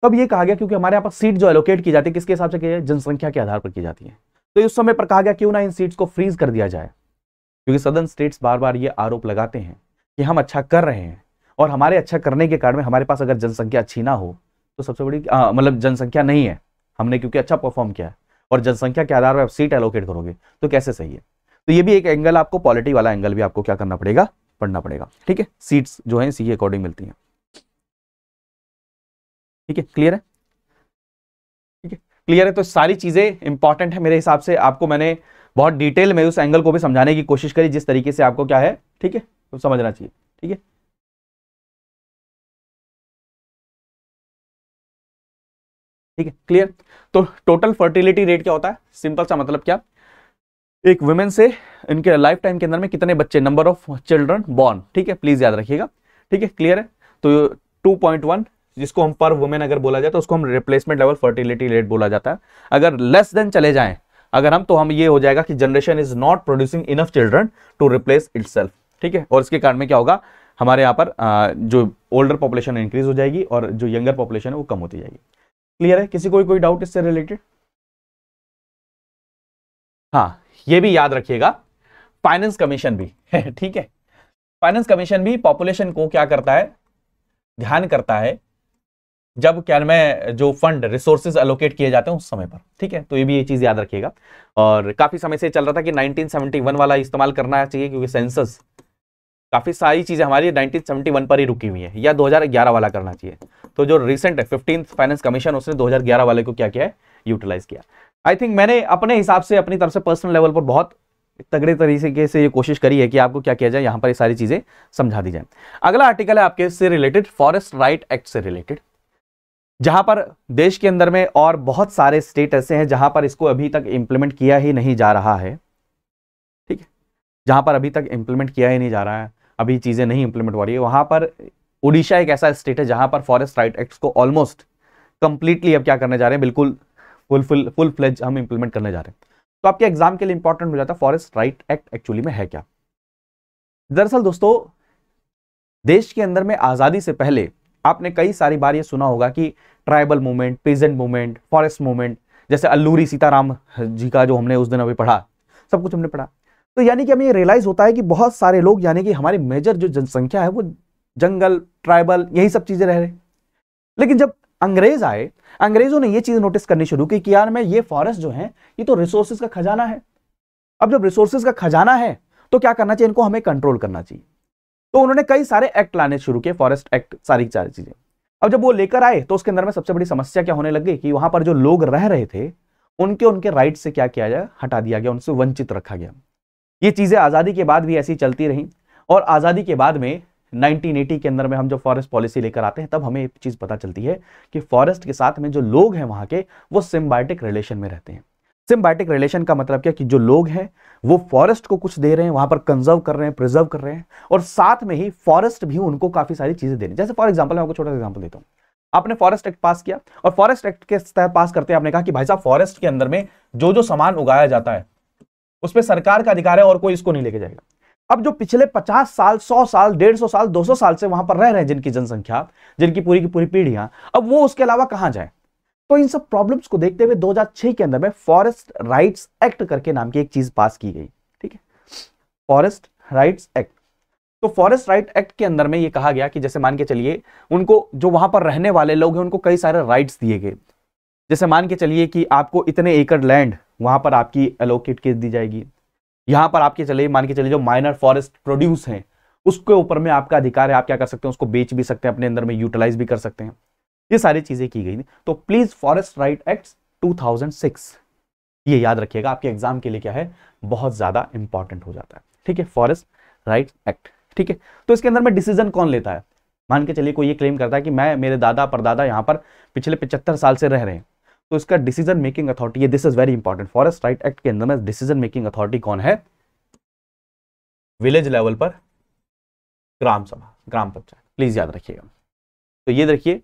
तब ये कहा गया क्योंकि हमारे यहाँ पर सीट जो एलोकेट की जाती है किसके हिसाब से की जनसंख्या के आधार पर की जाती है तो उस समय पर कहा गया क्यों ना इन सीट्स को फ्रीज कर दिया जाए क्योंकि सदर्न स्टेट्स बार बार ये आरोप लगाते हैं कि हम अच्छा कर रहे हैं और हमारे अच्छा करने के कारण हमारे पास अगर जनसंख्या अच्छी ना हो तो सबसे बड़ी मतलब जनसंख्या नहीं है हमने क्योंकि अच्छा परफॉर्म किया है और जनसंख्या के आधार पर आप सीट एलोकेट करोगे तो कैसे सही है तो ये भी एक एंगल आपको पॉलिटी वाला एंगल भी आपको क्या करना पड़ेगा पढ़ना पड़ेगा ठीक है सीट्स जो है इसी अकॉर्डिंग मिलती हैं ठीक है क्लियर है ठीक है क्लियर है तो सारी चीज़ें इंपॉर्टेंट है मेरे हिसाब से आपको मैंने बहुत डिटेल में उस एंगल को भी समझाने की कोशिश करी जिस तरीके से आपको क्या है ठीक है तो समझना चाहिए ठीक है ठीक है क्लियर तो टोटल फर्टिलिटी रेट क्या होता है सिंपल सा मतलब क्या एक वुमेन से इनके लाइफ टाइम के अंदर में कितने बच्चे नंबर ऑफ चिल्ड्रन बॉर्न ठीक है प्लीज याद रखिएगा ठीक है क्लियर है तो टू पॉइंट वन जिसको हम पर वुमेन अगर बोला जाए तो उसको हम रिप्लेसमेंट लेवल फर्टिलिटी रेट बोला जाता है अगर लेस देन चले जाए अगर हम तो हम ये हो जाएगा कि generation is not producing enough children to replace it ठीक है और इसके कारण में क्या होगा हमारे यहाँ पर जो ओल्डर पॉपुलेशन इंक्रीज हो जाएगी और जो यंगर पॉपुलेशन है वो कम होती जाएगी क्लियर है किसी को कोई डाउट इससे रिलेटेड हाँ ये भी याद रखिएगा फाइनेंस कमीशन भी ठीक है फाइनेंस कमीशन भी पॉपुलेशन को क्या करता है ध्यान करता है जब क्या मैं जो फंड रिसोर्सेज एलोकेट किए जाते हैं उस समय पर ठीक है तो ये भी ये चीज़ याद रखिएगा और काफ़ी समय से चल रहा था कि 1971 वाला इस्तेमाल करना चाहिए क्योंकि सेंसस काफ़ी सारी चीज़ें हमारी 1971 पर ही रुकी हुई है या 2011 वाला करना चाहिए तो जो रिसेंट है फिफ्टीन फाइनेंस कमीशन उसने 2011 वाले को क्या किया है यूटिलाइज किया आई थिंक मैंने अपने हिसाब से अपनी तरफ से पर्सनल लेवल पर बहुत तगड़े तरीके से ये कोशिश करी है कि आपको क्या किया जाए यहाँ पर ये सारी चीज़ें समझा दी जाए अगला आर्टिकल है आपके से रिलेटेड फॉरेस्ट राइट एक्ट से रिलेटेड जहां पर देश के अंदर में और बहुत सारे स्टेट ऐसे हैं जहां पर इसको अभी तक इंप्लीमेंट किया ही नहीं जा रहा है ठीक है जहां पर अभी तक इंप्लीमेंट किया ही नहीं जा रहा है अभी चीज़ें नहीं इंप्लीमेंट हो रही है वहां पर उड़ीसा एक ऐसा स्टेट है जहां पर फॉरेस्ट राइट एक्ट को ऑलमोस्ट कंप्लीटली अब क्या करने जा रहे हैं बिल्कुल फुलफिल फुल फ्लेज हम इंप्लीमेंट करने जा रहे हैं तो आपके एग्जाम के लिए इंपॉर्टेंट हो जाता है फॉरेस्ट राइट एक्ट एक्चुअली में है क्या दरअसल दोस्तों देश के अंदर में आज़ादी से पहले आपने कई सारी बार ये सुना होगा कि tribal movement present movement forest movement जैसे अल्लूरी सीताराम जी का जो हमने उस दिन अभी पढ़ा सब कुछ हमने पढ़ा तो यानी कि हमें रियलाइज होता है कि बहुत सारे लोग यानी कि हमारी मेजर जो जनसंख्या है वो जंगल ट्राइबल यही सब चीज़ें रह रहे लेकिन जब अंग्रेज आए अंग्रेजों ने ये चीज़ नोटिस करनी शुरू की कि यार मैं ये फॉरेस्ट जो है ये तो रिसोर्सेज का खजाना है अब जब रिसोर्सेज का खजाना है तो क्या करना चाहिए इनको हमें कंट्रोल करना चाहिए तो उन्होंने कई सारे एक्ट लाने शुरू किए फॉरेस्ट एक्ट सारी सारी चीज़ें अब जब वो लेकर आए तो उसके अंदर में सबसे बड़ी समस्या क्या होने लगी कि वहां पर जो लोग रह रहे थे उनके उनके राइट से क्या किया जाए हटा दिया गया उनसे वंचित रखा गया ये चीज़ें आज़ादी के बाद भी ऐसी चलती रहीं और आज़ादी के बाद में 1980 के अंदर में हम जो फॉरेस्ट पॉलिसी लेकर आते हैं तब हमें एक चीज़ पता चलती है कि फॉरेस्ट के साथ में जो लोग हैं वहाँ के वो सिम्बायोटिक रिलेशन में रहते हैं सिम्बायोटिक रिलेशन का मतलब क्या कि जो लोग हैं वो फॉरेस्ट को कुछ दे रहे हैं वहाँ पर कंजर्व कर रहे हैं प्रिजर्व कर रहे हैं और साथ में ही फॉरेस्ट भी उनको काफ़ी सारी चीज़ें दे रहे हैं जैसे फॉर एग्जाम्पल मैं आपको छोटा सा एग्जाम्पल देता हूँ आपने फॉरेस्ट एक्ट पास किया और फॉरेस्ट एक्ट के तहत पास करते हैं आपने कहा कि भाई साहब फॉरेस्ट के अंदर में जो जो सामान उगाया जाता है उसमें सरकार का अधिकार है और कोई इसको नहीं लेके जाएगा अब जो पिछले 50 साल 100 साल 150 साल 200 साल से वहां पर रह रहे हैं जिनकी जनसंख्या जिनकी पूरी की पूरी पीढ़ियां अब वो उसके अलावा कहां जाए तो इन सब प्रॉब्लम्स को देखते हुए 2006 के अंदर में फॉरेस्ट राइट्स एक्ट करके नाम की एक चीज पास की गई ठीक है फॉरेस्ट राइट्स एक्ट तो फॉरेस्ट राइट एक्ट के अंदर में ये कहा गया कि जैसे मान के चलिए उनको जो वहां पर रहने वाले लोग हैं उनको कई सारे राइट्स दिए गए जैसे मान के चलिए कि आपको इतने एकड़ लैंड वहां पर आपकी एलोकेट केस दी जाएगी यहाँ पर आपके चले मान के चलिए जो माइनर फॉरेस्ट प्रोड्यूस हैं उसके ऊपर में आपका अधिकार है आप क्या कर सकते हैं उसको बेच भी सकते हैं अपने अंदर में यूटिलाइज भी कर सकते हैं ये सारी चीज़ें की गई तो please forest right act two ये याद रखिएगा आपके एग्जाम के लिए क्या है बहुत ज़्यादा इंपॉर्टेंट हो जाता है ठीक है फॉरेस्ट राइट एक्ट ठीक है तो इसके अंदर में डिसीजन कौन लेता है मान के चलिए कोई ये क्लेम करता है कि मैं मेरे दादा परदादा यहाँ पर पिछले पिछहत्तर साल से रह रहे हैं तो इसका decision making authority this is very important forest right act के अंदर में डिसीजन मेकिंग अथॉरिटी कौन है विलेज लेवल पर ग्राम सभा ग्राम पंचायत प्लीज याद रखिएगा तो ये देखिए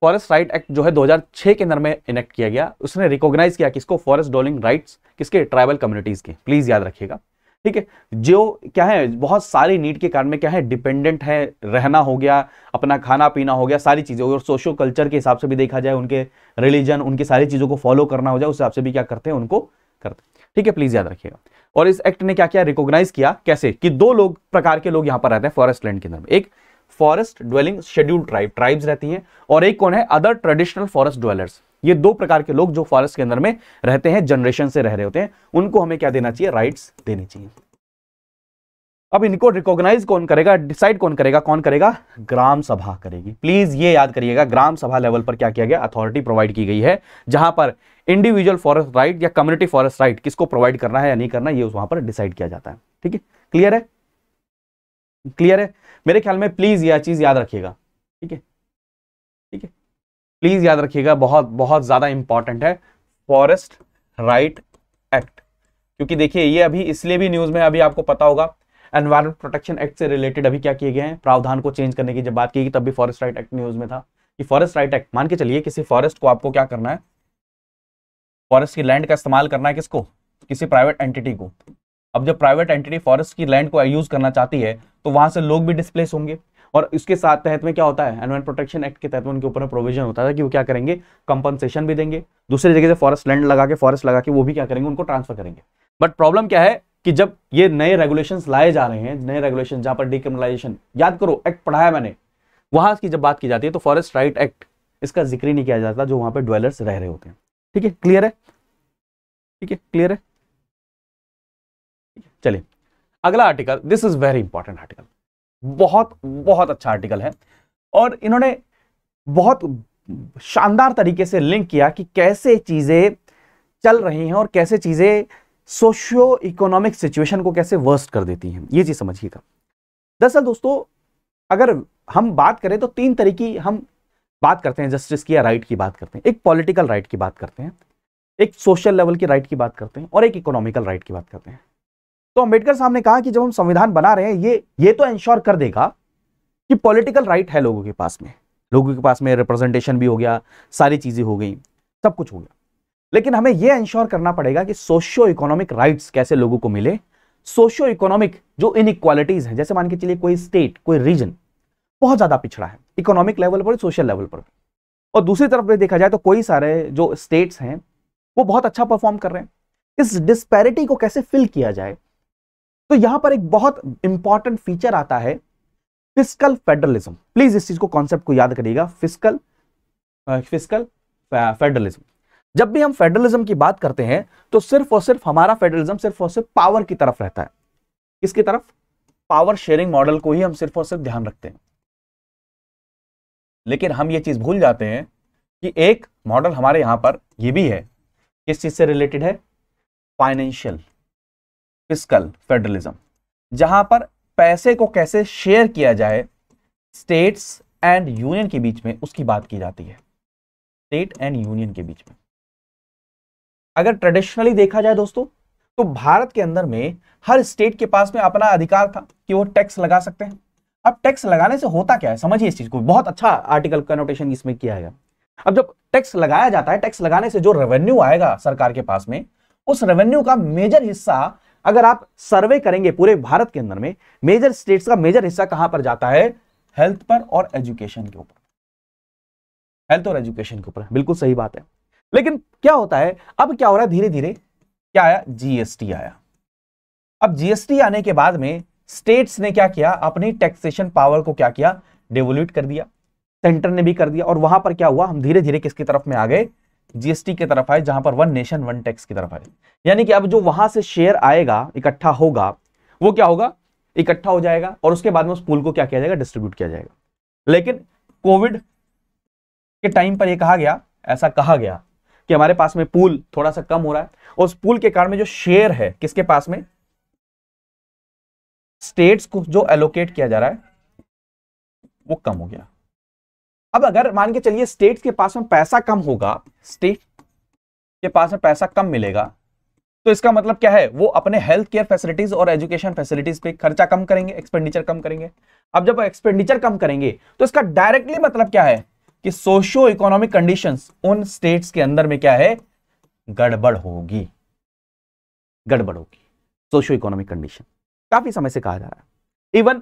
फॉरेस्ट राइट एक्ट जो है 2006 के अंदर में इनेक्ट किया गया उसने रिकॉग्नाइज किया किसको फॉरेस्ट डोलिंग राइट्स किसके ट्राइबल कम्युनिटीज के प्लीज याद रखिएगा ठीक है जो क्या है बहुत सारी नीड के कारण में क्या है डिपेंडेंट है रहना हो गया अपना खाना पीना हो गया सारी चीज़ें और सोशो कल्चर के हिसाब से भी देखा जाए उनके रिलीजन उनकी सारी चीज़ों को फॉलो करना हो जाए उस हिसाब से भी क्या करते हैं उनको करते हैं ठीक है प्लीज़ याद रखिएगा और इस एक्ट ने क्या क्या रिकॉग्नाइज किया कैसे कि दो लोग प्रकार के लोग यहां पर रहते हैं फॉरेस्ट लैंड के अंदर एक forest dwelling schedule tribe tribes रहती हैं और एक कौन है अदर ट्रेडिशनल फॉरेस्ट ड्वेलर्स ये दो प्रकार के लोग जो फॉरेस्ट के अंदर में रहते हैं जनरेशन से रह रहे होते हैं उनको हमें क्या देना चाहिए राइट्स देनी चाहिए अब इनको रिकॉग्नाइज कौन करेगा डिसाइड कौन करेगा कौन करेगा ग्राम सभा करेगी प्लीज ये याद करिएगा ग्राम सभा लेवल पर क्या किया गया अथॉरिटी प्रोवाइड की गई है जहां पर इंडिविजुअल फॉरेस्ट राइट या कम्युनिटी फॉरेस्ट राइट किसको प्रोवाइड करना है या नहीं करना ये वहां पर डिसाइड किया जाता है ठीक है क्लियर है क्लियर है मेरे ख्याल में प्लीज यह चीज याद रखिएगा ठीक है प्लीज याद रखिएगा बहुत बहुत ज्यादा इंपॉर्टेंट है फॉरेस्ट राइट एक्ट क्योंकि देखिए ये अभी इसलिए भी न्यूज में अभी आपको पता होगा एनवायरमेंट प्रोटेक्शन एक्ट से रिलेटेड अभी क्या किए गए हैं प्रावधान को चेंज करने की जब बात की तब भी फॉरेस्ट राइट एक्ट न्यूज में था कि फॉरेस्ट राइट एक्ट मान के चलिए किसी फॉरेस्ट को आपको क्या करना है फॉरेस्ट की लैंड का इस्तेमाल करना है किसको किसी प्राइवेट एंटिटी को अब जब प्राइवेट एंटिटी फॉरेस्ट की लैंड को यूज करना चाहती है तो वहां से लोग भी डिस्प्लेस होंगे और इसके साथ तहत में क्या होता है एनवायरमेंट प्रोटेक्शन एक्ट के तहत में उनके ऊपर प्रोविजन होता था कि वो क्या करेंगे कंपनसेशन भी देंगे दूसरी जगह से फॉरेस्ट लैंड लगा के फॉरेस्ट लगा के वो भी क्या करेंगे उनको ट्रांसफर करेंगे बट प्रॉब्लम क्या है कि जब ये नए रेगुलेशन लाए जा रहे हैं नए रेगुलेशन जहां पर डिक्रिमिनलाइजेशन याद करो एक्ट पढ़ाया मैंने वहां की जब बात की जाती है तो फॉरेस्ट राइट एक्ट इसका जिक्र ही नहीं किया जाता जो वहां पर ड्वेलर्स रह रहे होते हैं ठीक है क्लियर है ठीक है क्लियर है चलिए अगला article this is very important article बहुत बहुत अच्छा आर्टिकल है और इन्होंने बहुत शानदार तरीके से लिंक किया कि कैसे चीज़ें चल रही हैं और कैसे चीज़ें सोशियो इकोनॉमिक सिचुएशन को कैसे वर्स्ट कर देती हैं ये चीज़ समझिएगा दरअसल दोस्तों अगर हम बात करें तो तीन तरीके हम बात करते हैं जस्टिस की या राइट की बात करते हैं एक पॉलिटिकल राइट की बात करते हैं एक सोशल लेवल की राइट की बात करते हैं और एक इकोनॉमिकल राइट की बात करते हैं तो अम्बेडकर साहब ने कहा कि जब हम संविधान बना रहे हैं ये ये तो इंश्योर कर देगा कि पॉलिटिकल राइट है लोगों के पास में लोगों के पास में रिप्रेजेंटेशन भी हो गया सारी चीज़ें हो गई सब कुछ हो गया लेकिन हमें यह इंश्योर करना पड़ेगा कि सोशियो इकोनॉमिक राइट्स कैसे लोगों को मिले सोशियो इकोनॉमिक जो इनइक्वालिटीज़ हैं जैसे मान के चलिए कोई स्टेट कोई रीजन बहुत ज़्यादा पिछड़ा है इकोनॉमिक लेवल पर सोशल लेवल पर और दूसरी तरफ भी देखा जाए तो कोई सारे जो स्टेट्स हैं वो बहुत अच्छा परफॉर्म कर रहे हैं इस डिस्पैरिटी को कैसे फिल किया जाए तो यहां पर एक बहुत इंपॉर्टेंट फीचर आता है फिस्कल फेडरलिज्म प्लीज इस चीज को कॉन्सेप्ट को याद करिएगा फिस्कल फिस्कल फेडरलिज्म जब भी हम फेडरलिज्म की बात करते हैं तो सिर्फ और सिर्फ हमारा फेडरलिज्म सिर्फ और सिर्फ पावर की तरफ रहता है इसकी तरफ पावर शेयरिंग मॉडल को ही हम सिर्फ और सिर्फ ध्यान रखते हैं लेकिन हम ये चीज भूल जाते हैं कि एक मॉडल हमारे यहां पर यह भी है किस चीज से रिलेटेड है फाइनेंशियल फिस्कल फेडरलिज्म जहां पर पैसे को कैसे शेयर किया जाए स्टेट्स एंड यूनियन के बीच में उसकी बात की जाती है स्टेट एंड यूनियन के बीच में अगर ट्रेडिशनली देखा जाए दोस्तों तो भारत के अंदर में हर स्टेट के पास में अपना अधिकार था कि वो टैक्स लगा सकते हैं अब टैक्स लगाने से होता क्या है समझिए इस चीज को बहुत अच्छा आर्टिकल कनोटेशन इसमें किया गया अब जब टैक्स लगाया जाता है टैक्स लगाने से जो रेवेन्यू आएगा सरकार के पास में उस रेवेन्यू का मेजर हिस्सा अगर आप सर्वे करेंगे पूरे भारत के अंदर में मेजर स्टेट्स का मेजर हिस्सा कहां पर जाता है हेल्थ पर और एजुकेशन के ऊपर हेल्थ और एजुकेशन के ऊपर बिल्कुल सही बात है लेकिन क्या होता है अब क्या हो रहा है धीरे धीरे क्या आया जीएसटी आया अब जीएसटी आने के बाद में स्टेट्स ने क्या किया अपनी टैक्सेशन पावर को क्या किया डेवोल्यूट कर दिया सेंटर ने भी कर दिया और वहां पर क्या हुआ हम धीरे धीरे किसकी तरफ में आ गए जीएसटी की तरफ आए जहां पर वन नेशन वन टैक्स की तरफ आए यानी कि अब जो वहां से शेयर आएगा इकट्ठा होगा वो क्या होगा इकट्ठा हो जाएगा और उसके बाद में उस पूल को क्या किया जाएगा डिस्ट्रीब्यूट किया जाएगा लेकिन कोविड के टाइम पर यह कहा गया ऐसा कहा गया कि हमारे पास में पूल थोड़ा सा कम हो रहा है और उस पूल के कारण में जो शेयर है किसके पास में स्टेट्स को जो एलोकेट किया जा रहा है वो कम हो गया अब अगर मान के चलिए स्टेट के पास में पैसा कम होगा स्टेट के पास में पैसा कम मिलेगा तो इसका मतलब क्या है वो अपने हेल्थ केयर फैसिलिटीज और एजुकेशन फैसिलिटीज पे खर्चा कम करेंगे एक्सपेंडिचर कम करेंगे अब जब एक्सपेंडिचर कम करेंगे तो इसका डायरेक्टली मतलब क्या है कि सोशियो इकोनॉमिक कंडीशंस उन स्टेट्स के अंदर में क्या है गड़बड़ होगी गड़बड़ होगी सोशियो इकोनॉमिक कंडीशन काफी समय से कहा जा रहा है इवन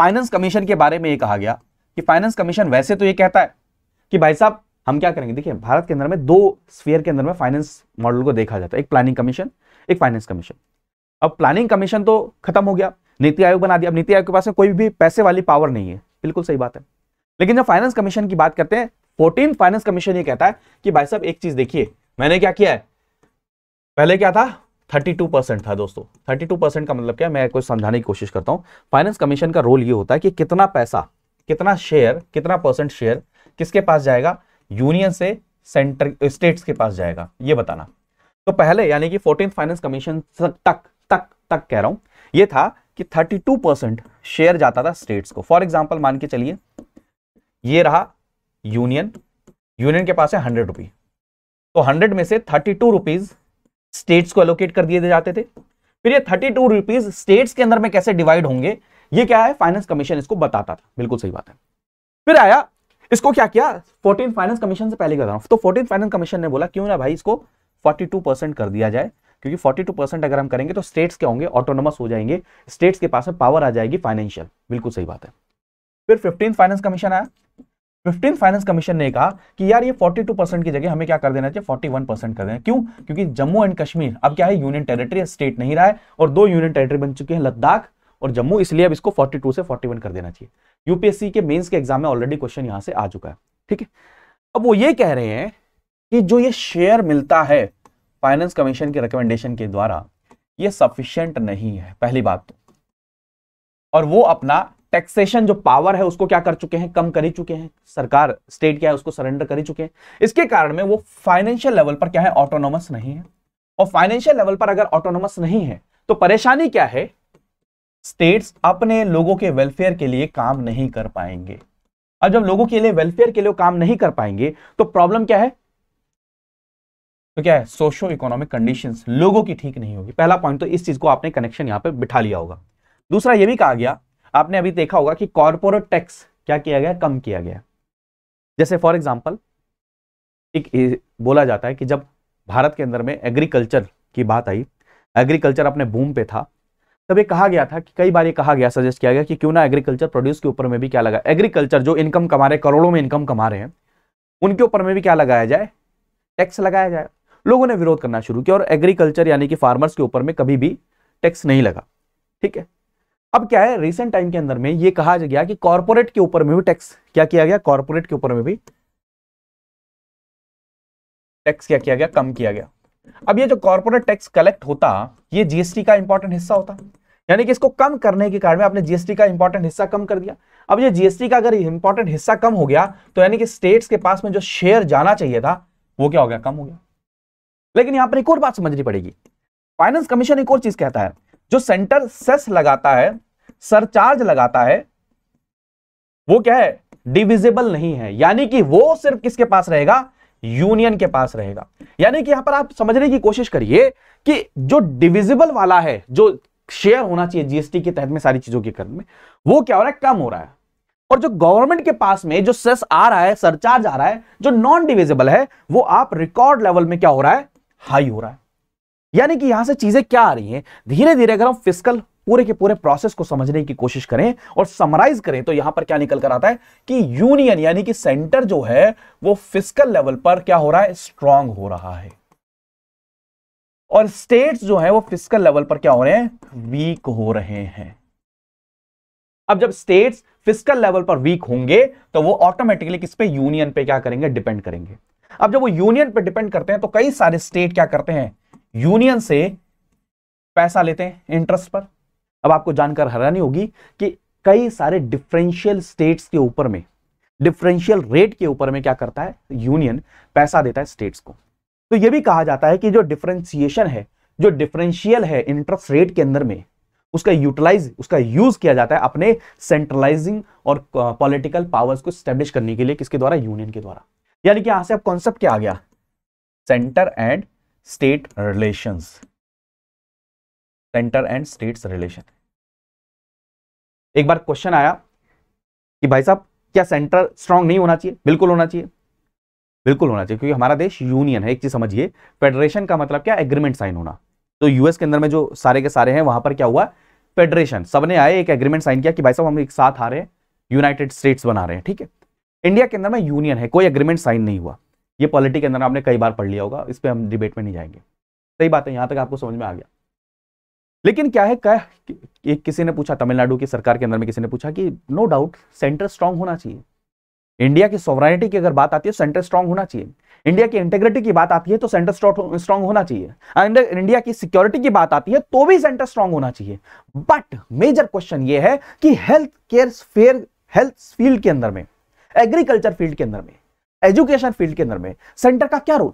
फाइनेंस कमीशन के बारे में यह कहा गया कि फाइनेंस कमीशन वैसे तो ये कहता है कि भाई साहब हम क्या करेंगे देखिए भारत के अंदर में दो स्फीयर के अंदर में फाइनेंस मॉडल को देखा जाता है एक प्लानिंग कमीशन एक फाइनेंस कमीशन अब प्लानिंग कमीशन तो खत्म हो गया नीति आयोग बना दिया अब नीति आयोग के पास में कोई भी पैसे वाली पावर नहीं है बिल्कुल सही बात है लेकिन जब फाइनेंस कमीशन की बात करते हैं फोर्टीन फाइनेंस कमीशन ये कहता है कि भाई साहब एक चीज देखिए मैंने क्या किया है पहले क्या था 32 था दोस्तों 32 का मतलब क्या मैं कुछ समझाने की कोशिश करता हूं फाइनेंस कमीशन का रोल ये होता है कि कितना पैसा कितना शेयर कितना परसेंट शेयर किसके पास जाएगा यूनियन से सेंटर स्टेट्स के पास जाएगा ये बताना तो पहले यानी कि फोर्टीन फाइनेंस कमीशन तक तक तक कह रहा हूं ये था कि 32 परसेंट शेयर जाता था स्टेट्स को फॉर एग्जाम्पल मान के चलिए ये रहा यूनियन यूनियन के पास है हंड्रेड रुपी तो हंड्रेड में से थर्टी टू रुपीज स्टेट्स को एलोकेट कर दिए जाते थे फिर ये थर्टी टू रुपीज स्टेट्स के अंदर में कैसे डिवाइड होंगे ये क्या है फाइनेंस कमीशन इसको बताता था बिल्कुल सही बात है फिर आया इसको क्या किया फोर्टीन फाइनेंस कमीशन से पहले करता हूं तो फोर्टीन फाइनेंस कमीशन ने बोला क्यों ना भाई इसको टू परसेंट कर दिया जाए क्योंकि 42 परसेंट अगर हम करेंगे तो स्टेट्स क्या होंगे ऑटोनोमस हो जाएंगे स्टेट्स के पास में पावर आ जाएगी फाइनेंशियल बिल्कुल सही बात है फिर फिफ्टीन फाइनेंस कमीशन आया फिफ्टीन फाइनेंस कमीशन ने कहा कि यार ये 42 परसेंट की जगह हमें क्या कर देना चाहिए 41 परसेंट कर देना क्यों क्योंकि जम्मू एंड कश्मीर अब क्या है यूनियन टेरिटरी स्टेट नहीं रहा है और दो यूनियन टेरिटरी बन चुकी है लद्दाख और जम्मू इसलिए अब इसको 42 से 41 कर देना चाहिए यूपीएससी के मेंस के एग्जाम में ऑलरेडी क्वेश्चन यहां से आ चुका है ठीक है अब वो ये कह रहे हैं कि जो ये शेयर मिलता है फाइनेंस कमीशन के रिकमेंडेशन के द्वारा ये सफिशियंट नहीं है पहली बात तो और वो अपना टैक्सेशन जो पावर है उसको क्या कर चुके हैं कम कर ही चुके हैं सरकार स्टेट क्या है उसको सरेंडर कर ही चुके हैं इसके कारण में वो फाइनेंशियल लेवल पर क्या है ऑटोनोमस नहीं है और फाइनेंशियल लेवल पर अगर ऑटोनोमस नहीं है तो परेशानी क्या है स्टेट्स अपने लोगों के वेलफेयर के लिए काम नहीं कर पाएंगे अब जब लोगों के लिए वेलफेयर के लिए काम नहीं कर पाएंगे तो प्रॉब्लम क्या है तो क्या है सोशो इकोनॉमिक कंडीशन लोगों की ठीक नहीं होगी पहला पॉइंट तो इस चीज को आपने कनेक्शन यहां पे बिठा लिया होगा दूसरा यह भी कहा गया आपने अभी देखा होगा कि कॉरपोरेट टैक्स क्या किया गया कम किया गया जैसे फॉर एग्जाम्पल एक बोला जाता है कि जब भारत के अंदर में एग्रीकल्चर की बात आई एग्रीकल्चर अपने बूम पे था तब ये कहा गया था कि कई बार ये कहा गया सजेस्ट किया गया कि क्यों ना एग्रीकल्चर प्रोड्यूस के ऊपर में भी क्या लगा एग्रीकल्चर जो इनकम कमा रहे करोड़ों में इनकम कमा रहे हैं उनके ऊपर में भी क्या लगाया जाए टैक्स लगाया जाए लोगों ने विरोध करना शुरू किया और एग्रीकल्चर यानी कि फार्मर्स के ऊपर में कभी भी टैक्स नहीं लगा ठीक है अब क्या है रिसेंट टाइम के अंदर में ये कहा गया कि कॉर्पोरेट के ऊपर में भी टैक्स क्या किया गया कॉर्पोरेट के ऊपर में भी टैक्स क्या किया गया कम किया गया अब ये जो कॉर्पोरेट टैक्स कलेक्ट होता ये जीएसटी का इंपॉर्टेंट हिस्सा होता यानी कि इसको कम करने के कारण आपने जीएसटी का इंपॉर्टेंट हिस्सा कम कर दिया अब ये जीएसटी का अगर इंपॉर्टेंट हिस्सा कम हो गया तो यानी कि स्टेट्स के पास में जो शेयर जाना चाहिए था वो क्या हो गया कम हो गया लेकिन यहां पर एक और बात समझनी पड़ेगी फाइनेंस कमीशन एक और चीज कहता है जो सेंटर सेस लगाता है सरचार्ज लगाता है वो क्या है डिविजिबल नहीं है यानी कि वो सिर्फ किसके पास रहेगा यूनियन के पास रहेगा यानी कि यहां पर आप समझने की कोशिश करिए कि जो डिविजिबल वाला है जो शेयर होना चाहिए जीएसटी के तहत में सारी चीजों के कर में वो क्या हो रहा है कम हो रहा है और जो गवर्नमेंट के पास में जो सेस आ रहा है सरचार्ज आ रहा है जो नॉन डिविजेबल है वो आप रिकॉर्ड लेवल में क्या हो रहा है हाई हो रहा है यानी कि यहां से चीजें क्या आ रही हैं धीरे धीरे अगर हम फिजिकल पूरे के पूरे प्रोसेस को समझने की कोशिश करें और समराइज करें तो यहां पर क्या निकल कर आता है कि यूनियन यानी कि सेंटर जो है वो फिजिकल लेवल पर क्या हो रहा है स्ट्रांग हो रहा है और स्टेट्स जो है वो फिजिकल लेवल पर क्या हो रहे हैं वीक हो रहे हैं अब जब स्टेट्स फिजिकल लेवल पर वीक होंगे तो वो ऑटोमेटिकली किस पे यूनियन पे क्या करेंगे डिपेंड करेंगे अब जब वो यूनियन पे डिपेंड करते हैं तो कई सारे स्टेट क्या करते हैं यूनियन से पैसा लेते हैं इंटरेस्ट पर अब आपको जानकर हैरानी होगी कि कई सारे डिफरेंशियल स्टेट्स के ऊपर में डिफरेंशियल रेट के ऊपर में क्या करता है यूनियन पैसा देता है स्टेट्स को तो ये भी कहा जाता है कि जो डिफ्रेंसिएशन है जो डिफरेंशियल है इंटरेस्ट रेट के अंदर में उसका यूटिलाइज उसका यूज किया जाता है अपने सेंट्रलाइजिंग और पॉलिटिकल पावर्स को स्टेब्लिश करने के लिए किसके द्वारा यूनियन के द्वारा यानी कि यहां से अब कॉन्सेप्ट क्या आ गया centre and state relation centre and state relation एक बार क्वेश्चन आया कि भाई साहब क्या सेंटर स्ट्रांग नहीं होना चाहिए बिल्कुल होना चाहिए बिल्कुल होना चाहिए क्योंकि हमारा देश यूनियन है एक चीज समझिए फेडरेशन का मतलब क्या एग्रीमेंट साइन होना तो यूएस के अंदर में जो सारे के सारे हैं वहां पर क्या हुआ फेडरेशन सबने आए एक एग्रीमेंट साइन किया कि भाई साहब हम एक साथ आ रहे हैं यूनाइटेड स्टेट्स बना रहे हैं ठीक है इंडिया के अंदर में यूनियन है कोई एग्रीमेंट साइन नहीं हुआ ये पॉलिटी के अंदर आपने कई बार पढ़ लिया होगा इस पर हम डिबेट में नहीं जाएंगे सही बात है यहाँ तक आपको समझ में आ गया लेकिन क्या है क्या कि, किसी ने पूछा तमिलनाडु की सरकार के अंदर में किसी ने पूछा कि नो डाउट सेंटर स्ट्रांग होना चाहिए इंडिया की सोवराइटी की अगर बात आती है सेंटर स्ट्रांग होना चाहिए इंडिया की इंटेग्रिटी की बात आती है तो सेंटर स्ट्रांग होना चाहिए इंडिया की सिक्योरिटी की बात आती है तो भी सेंटर स्ट्रांग होना चाहिए बट मेजर क्वेश्चन ये है कि health care fair health field के अंदर में एग्रीकल्चर फील्ड के अंदर में एजुकेशन फील्ड के अंदर में सेंटर का क्या रोल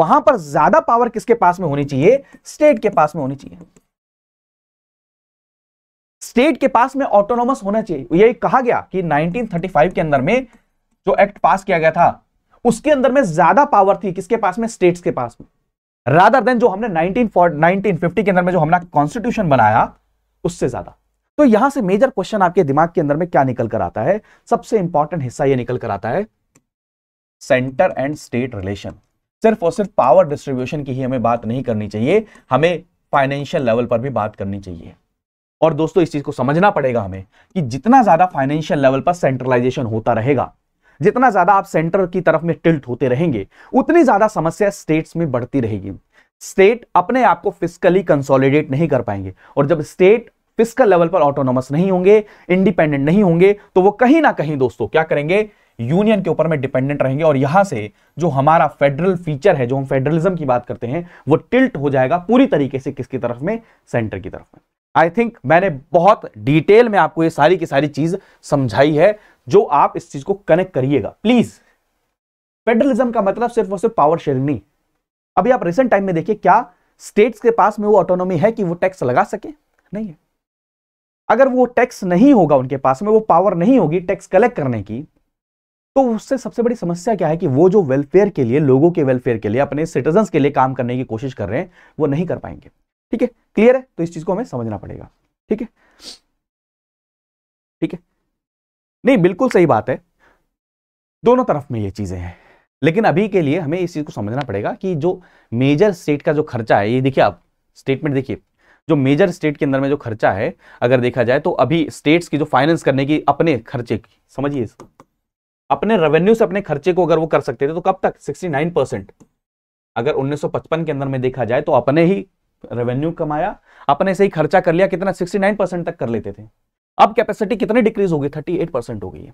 वहां पर ज्यादा पावर किसके पास में होनी चाहिए स्टेट के पास में होनी चाहिए स्टेट के पास में ऑटोनोमस होना चाहिए यही कहा गया कि 1935 के अंदर में जो एक्ट पास किया गया था उसके अंदर में ज्यादा पावर थी किसके पास में स्टेट्स के पास में रादर देन जो हमने 1950 के अंदर में जो हमने कॉन्स्टिट्यूशन बनाया उससे ज्यादा तो यहां से मेजर क्वेश्चन आपके दिमाग के अंदर में क्या निकल कर आता है सबसे इंपॉर्टेंट हिस्सा यह निकल कर आता है सेंटर एंड स्टेट रिलेशन सिर्फ और सिर्फ पावर डिस्ट्रीब्यूशन की ही हमें बात नहीं करनी चाहिए हमें फाइनेंशियल लेवल पर भी बात करनी चाहिए और दोस्तों इस चीज को समझना पड़ेगा हमें कि जितना ज्यादा फाइनेंशियल लेवल पर सेंट्रलाइजेशन होता रहेगा जितना ज्यादा आप सेंटर की तरफ में टिल्ट होते रहेंगे उतनी ज्यादा समस्या स्टेट्स में बढ़ती रहेगी स्टेट अपने आप को फिजिकली कंसोलिडेट नहीं कर पाएंगे और जब स्टेट फिजिकल लेवल पर ऑटोनोमस नहीं होंगे इंडिपेंडेंट नहीं होंगे तो वो कहीं ना कहीं दोस्तों क्या करेंगे यूनियन के ऊपर में डिपेंडेंट रहेंगे और यहां से जो हमारा फेडरल फीचर है जो हम फेडरलिज्म की बात करते हैं वो टिल्ट हो जाएगा पूरी तरीके से किसकी तरफ में सेंटर की तरफ में आई थिंक मैंने बहुत डिटेल में आपको ये सारी की सारी चीज समझाई है जो आप इस चीज को कनेक्ट करिएगा प्लीज फेडरलिज्म का मतलब सिर्फ और सिर्फ पावर शेयरिंग नहीं अभी आप रिसेंट टाइम में देखिए क्या स्टेट्स के पास में वो ऑटोनॉमी है कि वो टैक्स लगा सके नहीं है अगर वो टैक्स नहीं होगा उनके पास में वो पावर नहीं होगी टैक्स कलेक्ट करने की तो उससे सबसे बड़ी समस्या क्या है कि वो जो वेलफेयर के लिए लोगों के वेलफेयर के लिए अपने सिटीजन के लिए काम करने की कोशिश कर रहे हैं वो नहीं कर पाएंगे ठीक है क्लियर है तो इस चीज को हमें समझना पड़ेगा ठीक है ठीक है नहीं बिल्कुल सही बात है दोनों तरफ में ये चीज़ें हैं लेकिन अभी के लिए हमें इस चीज़ को समझना पड़ेगा कि जो मेजर स्टेट का जो खर्चा है ये देखिए आप स्टेटमेंट देखिए जो मेजर स्टेट के अंदर में जो खर्चा है अगर देखा जाए तो अभी स्टेट्स की जो फाइनेंस करने की अपने खर्चे की समझिए इसको अपने रेवेन्यू से अपने खर्चे को अगर वो कर सकते थे तो कब तक 69 परसेंट अगर 1955 के अंदर में देखा जाए तो अपने ही रेवेन्यू कमाया अपने से ही खर्चा कर लिया कितना 69 परसेंट तक कर लेते थे अब कैपेसिटी कितनी डिक्रीज हो गई थर्टी एट परसेंट हो गई है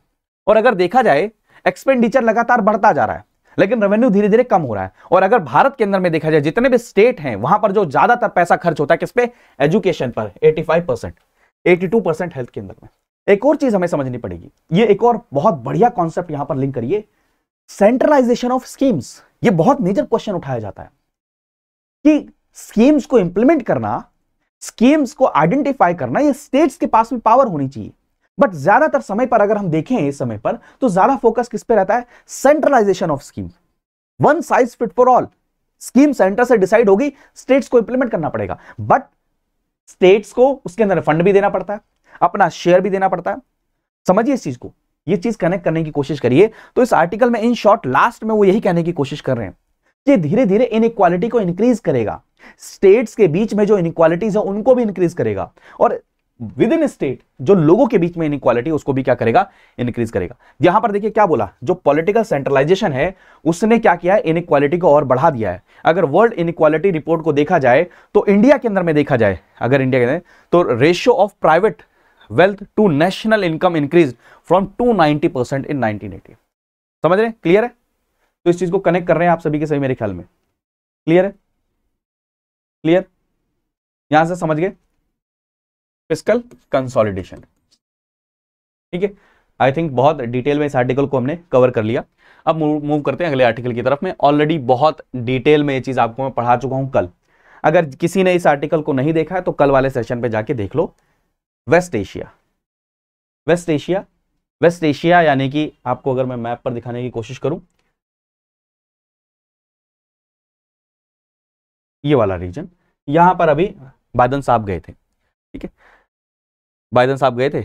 और अगर देखा जाए एक्सपेंडिचर लगातार बढ़ता जा रहा है लेकिन रेवेन्यू धीरे धीरे कम हो रहा है और अगर भारत के अंदर में देखा जाए जितने भी स्टेट हैं वहां पर जो ज्यादातर पैसा खर्च होता है किस पे एजुकेशन पर 85 परसेंट एटी परसेंट हेल्थ के अंदर में एक और चीज हमें समझनी पड़ेगी ये एक और बहुत बढ़िया कॉन्सेप्ट यहां पर लिंक करिए सेंट्रलाइजेशन ऑफ स्कीम्स ये बहुत मेजर क्वेश्चन उठाया जाता है कि स्कीम्स को इंप्लीमेंट करना स्कीम्स को आइडेंटिफाई करना ये स्टेट्स के पास भी पावर होनी चाहिए बट ज्यादातर समय पर अगर हम देखें इस समय पर तो ज्यादा फोकस किस पे रहता है centralisation of scheme one size fit for all scheme centre से डिसाइड होगी स्टेट्स को इंप्लीमेंट करना पड़ेगा बट स्टेट्स को उसके अंदर फंड भी देना पड़ता है अपना शेयर भी देना पड़ता है समझिए इस चीज को ये चीज कनेक्ट करने की कोशिश करिए तो इस आर्टिकल में इन शॉर्ट लास्ट में वो यही कहने की कोशिश कर रहे हैं ये धीरे धीरे इन को इंक्रीज करेगा स्टेट्स के बीच में जो इनक्वालिटीज है उनको भी इंक्रीज करेगा और विद इन स्टेट जो लोगों के बीच में इनक्वालिटी उसको भी क्या करेगा इंक्रीज करेगा यहां पर देखिए क्या बोला जो पॉलिटिकल सेंट्रलाइजेशन है उसने क्या किया है इनक्वालिटी को और बढ़ा दिया है अगर वर्ल्ड इनक्वालिटी रिपोर्ट को देखा जाए तो इंडिया के अंदर में देखा जाए अगर इंडिया के अंदर तो ratio of private wealth to national income increase from to ninety percent इन नाइनटीन एटी समझ रहे क्लियर है तो इस चीज को कनेक्ट कर रहे हैं आप सभी के सभी मेरे ख्याल में क्लियर है क्लियर यहां से समझ गए फिस्कल कंसोलिडेशन ठीक है आई थिंक बहुत डिटेल में इस आर्टिकल को हमने कवर कर लिया अब मूव करते हैं अगले आर्टिकल की तरफ में ऑलरेडी बहुत डिटेल में ये चीज़ आपको मैं पढ़ा चुका हूं कल अगर किसी ने इस आर्टिकल को नहीं देखा है तो कल वाले सेशन पे जाके देख लो West Asia West Asia West Asia यानी कि आपको अगर मैं मैप पर दिखाने की कोशिश करूं ये वाला रीजन यहां पर अभी बाइडन साहब गए थे ठीक है बाइडन साहब गए थे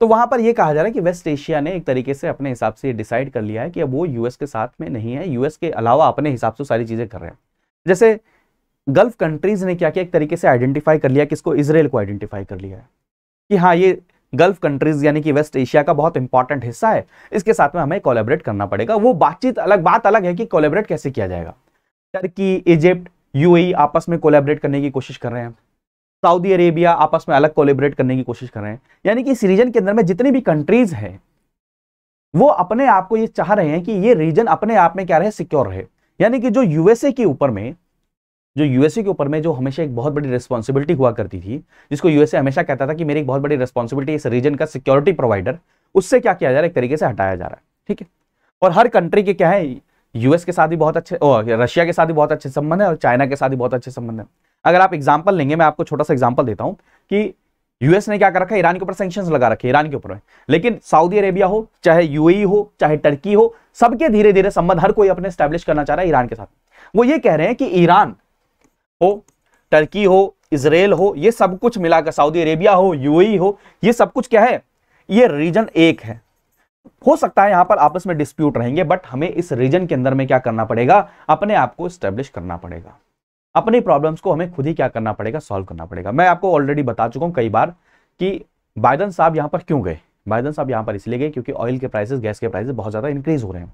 तो वहां पर यह कहा जा रहा है कि वेस्ट एशिया ने एक तरीके से अपने हिसाब से डिसाइड कर लिया है कि अब वो यूएस के साथ में नहीं है यूएस के अलावा अपने हिसाब से सारी चीजें कर रहे हैं जैसे गल्फ कंट्रीज ने क्या किया एक तरीके से आइडेंटिफाई कर लिया किसको इसराइल को आइडेंटिफाई कर लिया है कि हाँ ये गल्फ कंट्रीज यानी कि वेस्ट एशिया का बहुत इंपॉर्टेंट हिस्सा है इसके साथ में हमें कोलेबरेट करना पड़ेगा वो बातचीत अलग बात अलग है कि कोलेबरेट कैसे किया जाएगा टर्की इजिप्ट यूएई आपस में कोलेबरेट करने की कोशिश कर रहे हैं सऊदी अरेबिया आपस में अलग कोलेबरेट करने की कोशिश कर रहे हैं यानी कि इस रीजन के अंदर में जितनी भी कंट्रीज हैं वो अपने आप को ये चाह रहे हैं कि ये रीजन अपने आप में क्या रहे सिक्योर रहे यानी कि जो यूएसए के ऊपर में जो यूएसए के ऊपर में जो हमेशा एक बहुत बड़ी रिस्पॉन्सिबिलिटी हुआ करती थी जिसको यूएसए हमेशा कहता था कि मेरी एक बहुत बड़ी रिस्पॉन्सिबिलिटी इस रीजन का सिक्योरिटी प्रोवाइडर उससे क्या किया जा रहा है एक तरीके से हटाया जा रहा है ठीक है और हर कंट्री के क्या है यूएस के साथ भी बहुत अच्छे रशिया के साथ भी बहुत अच्छे संबंध है और चाइना के साथ भी बहुत अच्छे संबंध है अगर आप एग्जाम्पल लेंगे मैं आपको छोटा सा एग्जाम्पल देता हूँ कि यूएस ने क्या कर रखा है ईरान के ऊपर सेंक्शन लगा रखे ईरान के ऊपर लेकिन सऊदी अरेबिया हो चाहे यूएई e हो चाहे टर्की हो सबके धीरे धीरे संबंध हर कोई अपने स्टैब्लिश करना चाह रहा है ईरान के साथ वो ये कह रहे हैं कि ईरान हो टर्की हो इसराइल हो ये सब कुछ मिलाकर सऊदी अरेबिया हो यूएई e हो ये सब कुछ क्या है ये रीजन एक है हो सकता है यहां पर आपस में डिस्प्यूट रहेंगे बट हमें इस रीजन के अंदर में क्या करना पड़ेगा अपने आप को स्टेब्लिश करना पड़ेगा अपने प्रॉब्लम्स को हमें खुद ही क्या करना पड़ेगा सॉल्व करना पड़ेगा मैं आपको ऑलरेडी बता चुका हूं कई बार कि बाइडन साहब यहां पर क्यों गए बाइडन साहब यहां पर इसलिए गए क्योंकि ऑयल के प्राइसेस गैस के प्राइसेस बहुत ज्यादा इंक्रीज हो रहे हैं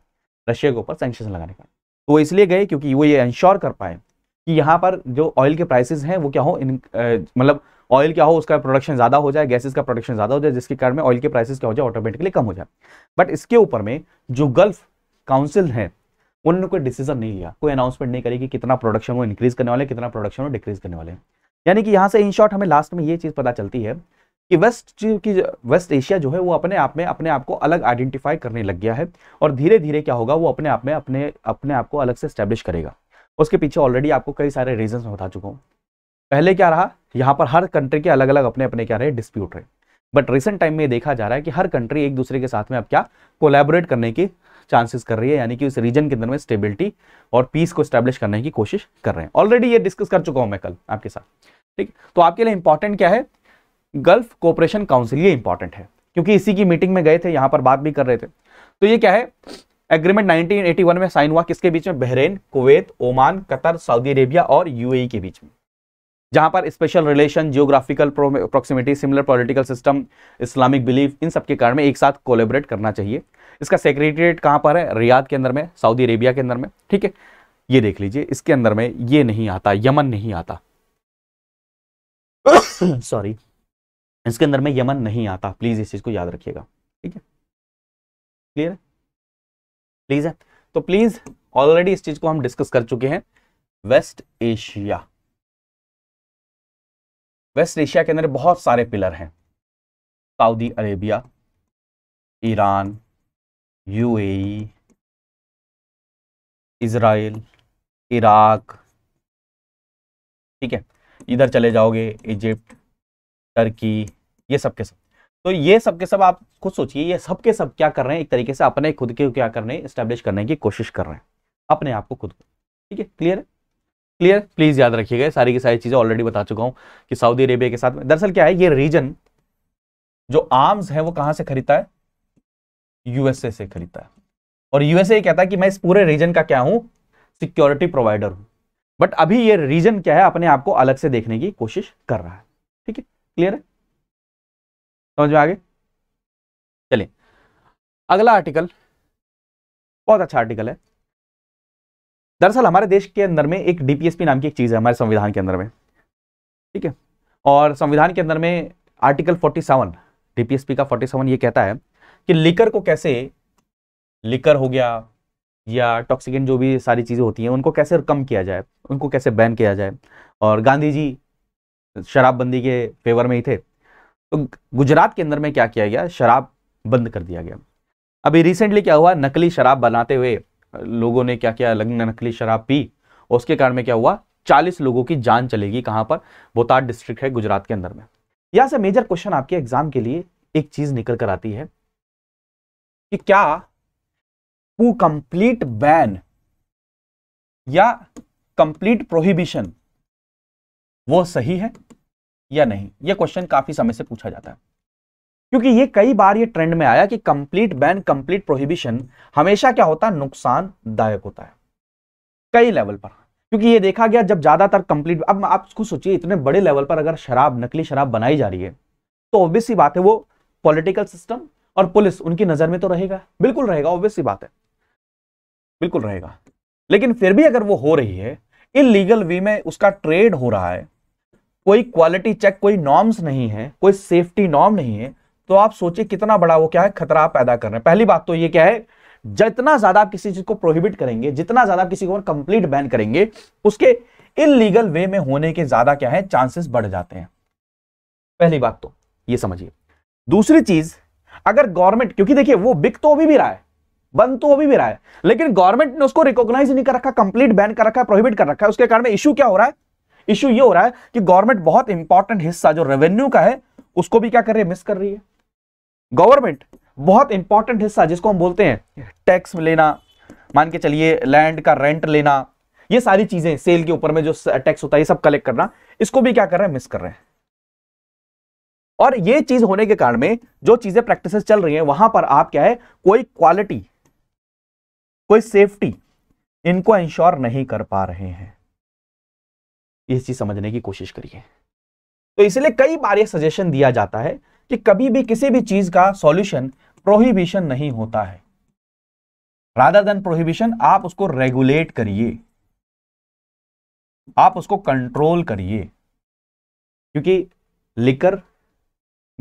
रशिया के ऊपर सेंक्शन लगाने का तो इसलिए गए क्योंकि वो ये इंश्योर कर पाए कि यहाँ पर जो ऑयल के प्राइसेज हैं वो क्या हो मतलब ऑयल क्या हो उसका प्रोडक्शन ज़्यादा हो जाए गैसेस का प्रोडक्शन ज़्यादा हो जाए जिसके कारण में ऑयल के प्राइसेस क्या हो जाए ऑटोमेटिकली कम हो जाए बट इसके ऊपर में जो गल्फ काउंसिल है उन्होंने कोई डिसीजन नहीं लिया कोई अनाउंसमेंट नहीं करी कि कितना प्रोडक्शन वो इंक्रीज करने वाले कितना प्रोडक्शन वो डिक्रीज करने वाले यानी कि यहाँ से इन शॉर्ट हमें लास्ट में ये चीज़ पता चलती है कि वेस्ट की वेस्ट एशिया जो है वो अपने आप में अपने आप को अलग आइडेंटिफाई करने लग गया है और धीरे धीरे क्या होगा वो अपने आप में अपने अपने आप को अलग से स्टैब्लिश करेगा उसके पीछे ऑलरेडी आपको कई सारे रीजन बता चुका हूँ पहले क्या रहा यहाँ पर हर कंट्री के अलग अलग अपने अपने क्या रहे डिस्प्यूट रहे बट रिसेंट टाइम में देखा जा रहा है कि हर कंट्री एक दूसरे के साथ में अब क्या कोलेबोरेट करने की चांसेस कर रही है यानी कि उस रीजन के अंदर में स्टेबिलिटी और पीस को स्टैब्लिश करने की कोशिश कर रहे हैं ऑलरेडी ये डिस्कस कर चुका हूँ मैं कल आपके साथ ठीक तो आपके लिए इंपॉर्टेंट क्या है गल्फ कोऑपरेशन काउंसिल ये इंपॉर्टेंट है क्योंकि इसी की मीटिंग में गए थे यहाँ पर बात भी कर रहे थे तो ये क्या है एग्रीमेंट 1981 में साइन हुआ किसके बीच में Bahrain Kuwait Oman Qatar Saudi Arabia और यूएई e के बीच में जहां पर special relation geographical approximately similar political system Islamic belief इन सब के कारण में एक साथ कोलेबरेट करना चाहिए इसका सेक्रेटरीट कहाँ पर है रियाद के अंदर में सऊदी अरेबिया के अंदर में ठीक है ये देख लीजिए इसके अंदर में ये नहीं आता यमन नहीं आता सॉरी इसके अंदर में यमन नहीं आता प्लीज इस चीज को याद रखिएगा ठीक है क्लियर प्लीज है तो प्लीज ऑलरेडी इस चीज को हम डिस्कस कर चुके हैं वेस्ट एशिया वेस्ट एशिया के अंदर बहुत सारे पिलर हैं Saudi Arabia Iran UAE, Israel Iraq ठीक है इधर चले जाओगे इजिप्ट टर्की ये सब के सब तो ये सब के सब आप खुद सोचिए ये सब के सब क्या कर रहे हैं एक तरीके से अपने खुद के क्या करने इस्टेब्लिश करने की कोशिश कर रहे हैं अपने आप को खुद को ठीक है क्लियर है क्लियर प्लीज याद रखिएगा सारी की सारी चीजें ऑलरेडी बता चुका हूं कि सऊदी अरेबिया के साथ दरअसल क्या है ये रीजन जो आर्म्स है वो कहां से खरीदता है यूएसए से खरीदता है और यूएसए कहता है कि मैं इस पूरे रीजन का क्या हूं सिक्योरिटी प्रोवाइडर हूं बट अभी ये रीजन क्या है अपने आप को अलग से देखने की कोशिश कर रहा है ठीक है क्लियर है समझ में आगे चलिए अगला आर्टिकल बहुत अच्छा आर्टिकल है दरअसल हमारे देश के अंदर में एक डीपीएसपी नाम की एक चीज़ है हमारे संविधान के अंदर में ठीक है और संविधान के अंदर में आर्टिकल 47 डीपीएसपी का 47 ये कहता है कि लिकर को कैसे लिकर हो गया या टॉक्सिकेंट जो भी सारी चीज़ें होती हैं उनको कैसे कम किया जाए उनको कैसे बैन किया जाए और गांधी जी शराबबंदी के फेवर में ही थे तो गुजरात के अंदर में क्या किया गया शराब बंद कर दिया गया अभी रिसेंटली क्या हुआ नकली शराब बनाते हुए लोगों ने क्या किया अलग नकली शराब पी और उसके कारण में क्या हुआ चालीस लोगों की जान चलेगी कहां पर बोतार डिस्ट्रिक्ट है गुजरात के अंदर में यहां से मेजर क्वेश्चन आपके एग्जाम के लिए एक चीज निकल कर आती है कि क्या टू कंप्लीट बैन या कंप्लीट प्रोहिबिशन वो सही है या नहीं यह क्वेश्चन काफी समय से पूछा जाता है क्योंकि ये कई बार ये ट्रेंड में आया कि कंप्लीट बैन कंप्लीट प्रोहिबिशन हमेशा क्या होता है नुकसानदायक होता है कई लेवल पर क्योंकि ये देखा गया जब ज्यादातर कंप्लीट अब आप खुद सोचिए इतने बड़े लेवल पर अगर शराब नकली शराब बनाई जा रही है तो ऑब्वियस सी बात है वो पॉलिटिकल सिस्टम और पुलिस उनकी नजर में तो रहेगा बिल्कुल रहेगा ऑब्वियस सी बात है बिल्कुल रहेगा लेकिन फिर भी अगर वो हो रही है इन लीगल वे में उसका ट्रेड हो रहा है कोई क्वालिटी चेक कोई नॉर्म्स नहीं है कोई सेफ्टी नॉर्म नहीं है तो आप सोचिए कितना बड़ा वो क्या है खतरा पैदा कर रहे हैं पहली बात तो ये क्या है जितना ज्यादा आप किसी चीज को प्रोहिबिट करेंगे जितना ज्यादा किसी को कंप्लीट बैन करेंगे उसके इनलीगल वे में होने के ज्यादा क्या है चांसेस बढ़ जाते हैं पहली बात तो ये समझिए दूसरी चीज अगर गवर्नमेंट क्योंकि देखिए वो बिक तो अभी भी रहा है बंद तो अभी भी रहा है लेकिन गवर्नमेंट ने उसको रिकॉग्नाइज नहीं कर रखा कंप्लीट बैन कर रखा है प्रोहिबिट कर रखा है उसके कारण इशू क्या हो रहा है इशू ये हो रहा है कि गवर्नमेंट बहुत इंपॉर्टेंट हिस्सा जो रेवेन्यू का है उसको भी क्या कर रही है मिस कर रही है गवर्नमेंट बहुत इंपॉर्टेंट हिस्सा जिसको हम बोलते हैं टैक्स लेना मान के चलिए लैंड का रेंट लेना ये सारी चीजें सेल के ऊपर में जो टैक्स होता है ये सब कलेक्ट करना इसको भी क्या कर रहे हैं मिस कर रहे हैं और ये चीज होने के कारण में जो चीजें प्रैक्टिस चल रही हैं वहां पर आप क्या है कोई क्वालिटी कोई सेफ्टी इनको इंश्योर नहीं कर पा रहे हैं ये चीज समझने की कोशिश करिए तो इसलिए कई बार ये सजेशन दिया जाता है कि कभी भी किसी भी चीज का सॉल्यूशन प्रोहिबिशन नहीं होता है राधर देन प्रोहिबिशन आप उसको रेगुलेट करिए आप उसको कंट्रोल करिए क्योंकि लिकर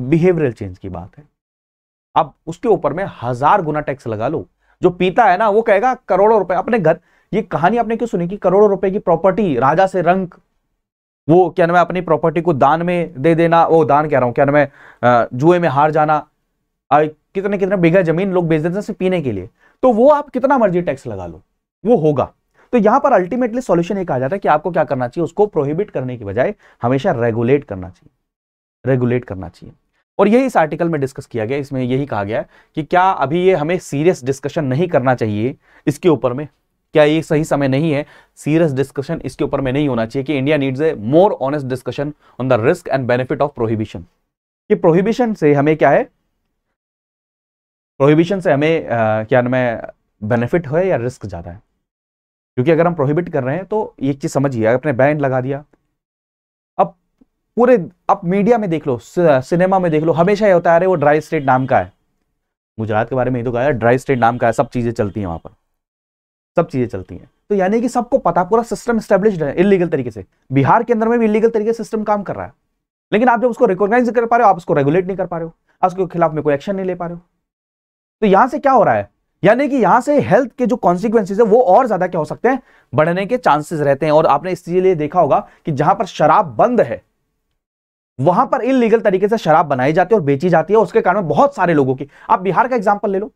बिहेवियरल चेंज की बात है अब उसके ऊपर में हजार गुना टैक्स लगा लो जो पीता है ना वो कहेगा करोड़ों रुपए अपने घर ये कहानी आपने क्यों सुनी कि करोड़ों रुपए की प्रॉपर्टी राजा से रंग वो क्या नाम है अपनी प्रॉपर्टी को दान में दे देना वो दान कह रहा हूँ क्या नाम है जुए में हार जाना कितने कितने बीघा जमीन लोग बेच देते हैं सिर्फ पीने के लिए तो वो आप कितना मर्जी टैक्स लगा लो वो होगा तो यहां पर अल्टीमेटली सॉल्यूशन एक आ जाता है कि आपको क्या करना चाहिए उसको प्रोहिबिट करने की बजाय हमेशा रेगुलेट करना चाहिए रेगुलेट करना चाहिए और यही इस आर्टिकल में डिस्कस किया गया इसमें यही कहा गया कि क्या अभी ये हमें सीरियस डिस्कशन नहीं करना चाहिए इसके ऊपर में क्या ये सही समय नहीं है सीरियस डिस्कशन इसके ऊपर में नहीं होना चाहिए कि India needs a more honest discussion on the risk and benefit of prohibition कि प्रोहिबिशन से हमें क्या है प्रोहिबिशन से हमें आ, क्या नाम है बेनिफिट है या रिस्क ज़्यादा है क्योंकि अगर हम प्रोहिबिट कर रहे हैं तो एक चीज़ समझिए आपने बैन लगा दिया अब पूरे अब मीडिया में देख लो सिनेमा में देख लो हमेशा ये होता है अरे वो ड्राई स्टेट नाम का है गुजरात के बारे में ही तो कहा ड्राई स्टेट नाम का है सब चीज़ें चलती हैं वहां पर सब चीज़ें चलती हैं तो यानी कि सबको पता पूरा सिस्टम स्टेब्लिश है इलीगल तरीके से बिहार के अंदर में भी इलीगल तरीके से सिस्टम काम कर रहा है लेकिन आप जब उसको रिकॉग्नाइज कर पा रहे हो आप उसको रेगुलेट नहीं कर पा रहे हो आप उसके खिलाफ में कोई एक्शन नहीं ले पा रहे हो तो यहां से क्या हो रहा है यानी कि यहाँ से हेल्थ के जो कॉन्सिक्वेंसिस है वो और ज्यादा क्या हो सकते हैं बढ़ने के चांसेस रहते हैं और आपने इसलिए देखा होगा कि जहां पर शराब बंद है वहां पर इलीगल तरीके से शराब बनाई जाती है और बेची जाती है उसके कारण बहुत सारे लोगों की आप बिहार का एग्जाम्पल ले लो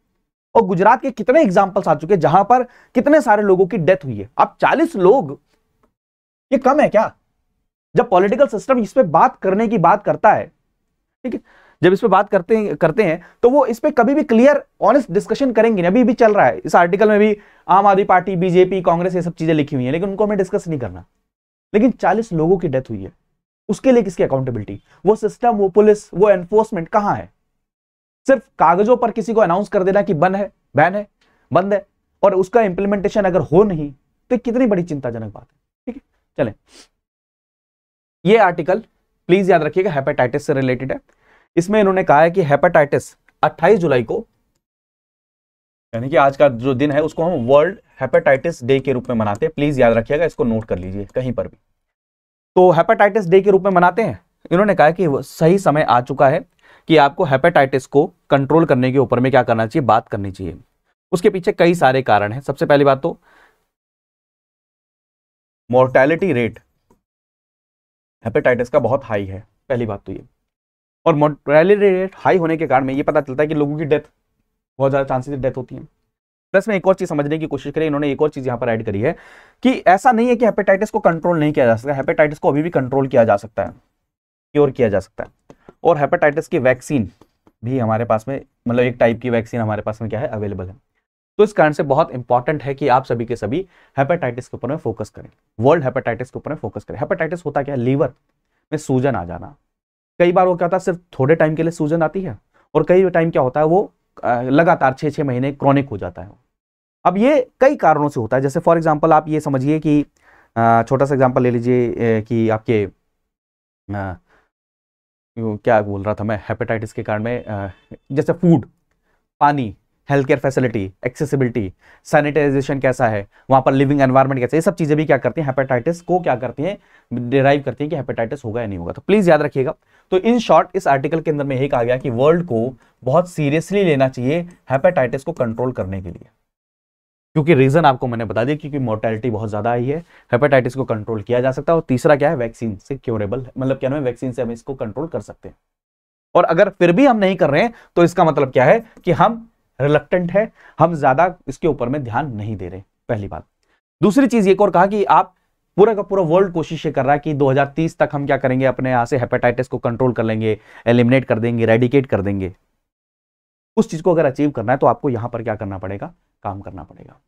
और गुजरात के कितने एग्जाम्पल्स आ चुके हैं जहां पर कितने सारे लोगों की डेथ हुई है अब 40 लोग ये कम है क्या जब पॉलिटिकल सिस्टम इस पर बात करने की बात करता है ठीक है जब इस पर बात करते हैं करते हैं तो वो इस पर कभी भी क्लियर ऑनेस्ट डिस्कशन करेंगे अभी भी चल रहा है इस आर्टिकल में भी आम आदमी पार्टी बीजेपी कांग्रेस ये सब चीजें लिखी हुई है लेकिन उनको हमें डिस्कस नहीं करना लेकिन चालीस लोगों की डेथ हुई है उसके लिए किसकी अकाउंटेबिलिटी वो सिस्टम वो पुलिस वो एनफोर्समेंट कहाँ है सिर्फ कागजों पर किसी को अनाउंस कर देना कि बन है बैन है बंद है और उसका इंप्लीमेंटेशन अगर हो नहीं तो कितनी बड़ी चिंताजनक बात है ठीक है चले ये आर्टिकल प्लीज याद रखिएगा हेपेटाइटिस से रिलेटेड है इसमें इन्होंने कहा है कि हेपेटाइटिस 28 जुलाई को यानी कि आज का जो दिन है उसको हम वर्ल्ड हेपेटाइटिस डे के रूप में मनाते हैं प्लीज याद रखिएगा इसको नोट कर लीजिए कहीं पर भी तो हेपेटाइटिस डे के रूप में मनाते हैं इन्होंने कहा कि सही समय आ चुका है कि आपको हेपेटाइटिस को कंट्रोल करने के ऊपर में क्या करना चाहिए बात करनी चाहिए उसके पीछे कई सारे कारण हैं सबसे पहली बात तो मोर्टैलिटी रेट हेपेटाइटिस का बहुत हाई है पहली बात तो ये और मोर्टेलिटी रेट हाई होने के कारण में ये पता चलता है कि लोगों की डेथ बहुत ज़्यादा चांसेस डेथ होती है प्लस में एक और चीज़ समझने की कोशिश करें इन्होंने एक और चीज़ यहां पर ऐड करी है कि ऐसा नहीं है कि हेपेटाइटिस को कंट्रोल नहीं किया जा सकता हेपेटाइटिस को अभी भी कंट्रोल किया जा सकता है क्योर किया जा सकता है और हेपेटाइटिस की वैक्सीन भी हमारे पास में मतलब एक टाइप की वैक्सीन हमारे पास में क्या है अवेलेबल है तो इस कारण से बहुत इंपॉर्टेंट है कि आप सभी के सभी हेपेटाइटिस के ऊपर में फोकस करें वर्ल्ड हेपेटाइटिस के ऊपर में फोकस करें हेपेटाइटिस होता क्या है लीवर में सूजन आ जाना कई बार वो क्या होता है सिर्फ थोड़े टाइम के लिए सूजन आती है और कई टाइम क्या होता है वो लगातार छः छः महीने क्रॉनिक हो जाता है अब ये कई कारणों से होता है जैसे फॉर एग्जाम्पल आप ये समझिए कि छोटा सा एग्जाम्पल ले लीजिए कि आपके क्या बोल रहा था मैं हेपेटाइटिस के कारण में जैसे फूड पानी health care facility accessibility sanitisation कैसा है वहाँ पर लिविंग एनवायरनमेंट कैसा है ये सब चीज़ें भी क्या करती हैं हेपेटाइटिस को क्या करती हैं डिराइव करती हैं कि हेपेटाइटिस होगा या नहीं होगा तो प्लीज़ याद रखिएगा तो इन शॉर्ट इस आर्टिकल के अंदर में यही कहा गया कि वर्ल्ड को बहुत सीरियसली लेना चाहिए हेपेटाइटिस को कंट्रोल करने के लिए क्योंकि रीजन आपको मैंने बता दिया क्योंकि मोर्टेलिटी बहुत ज्यादा आई है हेपेटाइटिस को कंट्रोल किया जा सकता है और तीसरा क्या है वैक्सीन से क्योरेबल मतलब क्या नाम वैक्सीन से हम इसको कंट्रोल कर सकते हैं और अगर फिर भी हम नहीं कर रहे हैं तो इसका मतलब क्या है कि हम रिलक्टेंट है हम ज्यादा इसके ऊपर में ध्यान नहीं दे रहे पहली बात दूसरी चीज एक और कहा कि आप पूरा का पूरा वर्ल्ड कोशिश ये कर रहा है कि 2030 तक हम क्या करेंगे अपने यहाँ से हेपेटाइटिस को कंट्रोल कर लेंगे एलिमिनेट कर देंगे रेडिकेट कर देंगे उस चीज को अगर अचीव करना है तो आपको यहां पर क्या करना पड़ेगा काम करना पड़ेगा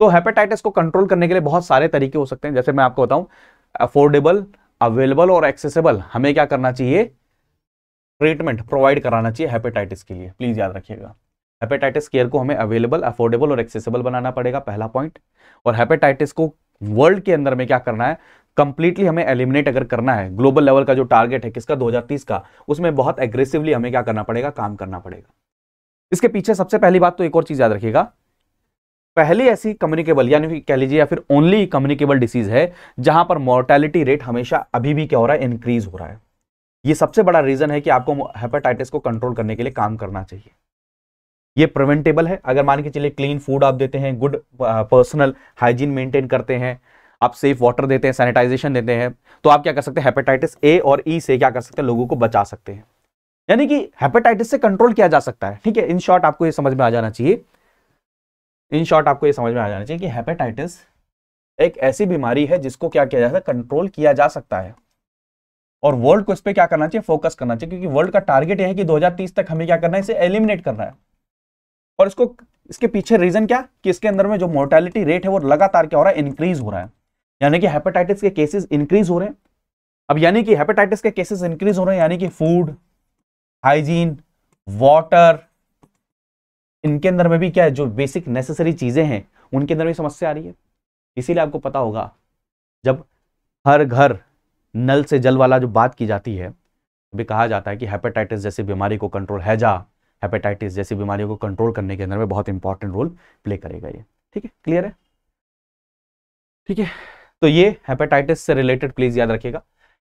तो हेपेटाइटिस को कंट्रोल करने के लिए बहुत सारे तरीके हो सकते हैं जैसे मैं आपको बताऊं अफोर्डेबल अवेलेबल और एक्सेसिबल हमें क्या करना चाहिए ट्रीटमेंट प्रोवाइड कराना चाहिए हेपेटाइटिस के लिए प्लीज याद रखिएगा हेपेटाइटिस केयर को हमें अवेलेबल अफोर्डेबल और एक्सेसिबल बनाना पड़ेगा पहला पॉइंट और हेपेटाइटिस को वर्ल्ड के अंदर में क्या करना है कंप्लीटली हमें एलिमिनेट अगर करना है ग्लोबल लेवल का जो टारगेट है किसका 2030 का उसमें बहुत एग्रेसिवली हमें क्या करना पड़ेगा काम करना पड़ेगा इसके पीछे सबसे पहली बात तो एक और चीज याद रखिएगा पहली ऐसी कम्युनिकेबल यानी कि कह लीजिए या फिर ओनली कम्युनिकेबल डिसीज है जहां पर मोर्टेलिटी रेट हमेशा अभी भी क्या हो रहा है इंक्रीज हो रहा है ये सबसे बड़ा रीजन है कि आपको हेपेटाइटिस को कंट्रोल करने के लिए काम करना चाहिए ये प्रिवेंटेबल है अगर मान के चलिए क्लीन फूड आप देते हैं गुड पर्सनल हाइजीन मेंटेन करते हैं आप सेफ वाटर देते हैं सैनिटाइजेशन देते हैं तो आप क्या कर सकते हैं हेपेटाइटिस ए और ई e से क्या कर सकते हैं लोगों को बचा सकते हैं यानी कि हेपेटाइटिस से कंट्रोल किया जा सकता है ठीक है इन शॉर्ट आपको ये समझ में आ जाना चाहिए इन शॉर्ट आपको ये समझ में आ जाना चाहिए कि हेपेटाइटिस एक ऐसी बीमारी है जिसको क्या किया जा सकता है कंट्रोल किया जा सकता है और वर्ल्ड को इस पर क्या करना चाहिए फोकस करना चाहिए क्योंकि वर्ल्ड का टारगेट यह है कि 2030 तक हमें क्या करना है इसे एलिमिनेट करना है और इसको इसके पीछे रीजन क्या कि इसके अंदर में जो मोर्टेलिटी रेट है वो लगातार क्या हो रहा है इंक्रीज हो रहा है यानी कि हेपेटाइटिस के केसेस इंक्रीज हो रहे हैं अब यानी कि हेपेटाइटिस के केसेस इंक्रीज हो रहे हैं यानी कि फूड हाइजीन वाटर इनके अंदर में भी क्या है जो बेसिक नेसेसरी चीज़ें हैं उनके अंदर भी समस्या आ रही है इसीलिए आपको पता होगा जब हर घर नल से जल वाला जो बात की जाती है भी कहा जाता है कि हेपेटाइटिस जैसी बीमारी को कंट्रोल जा हेपेटाइटिस जैसी बीमारियों को कंट्रोल करने के अंदर में बहुत इंपॉर्टेंट रोल प्ले करेगा ये ठीक है क्लियर है ठीक है तो ये हेपेटाइटिस से रिलेटेड प्लीज याद रखिएगा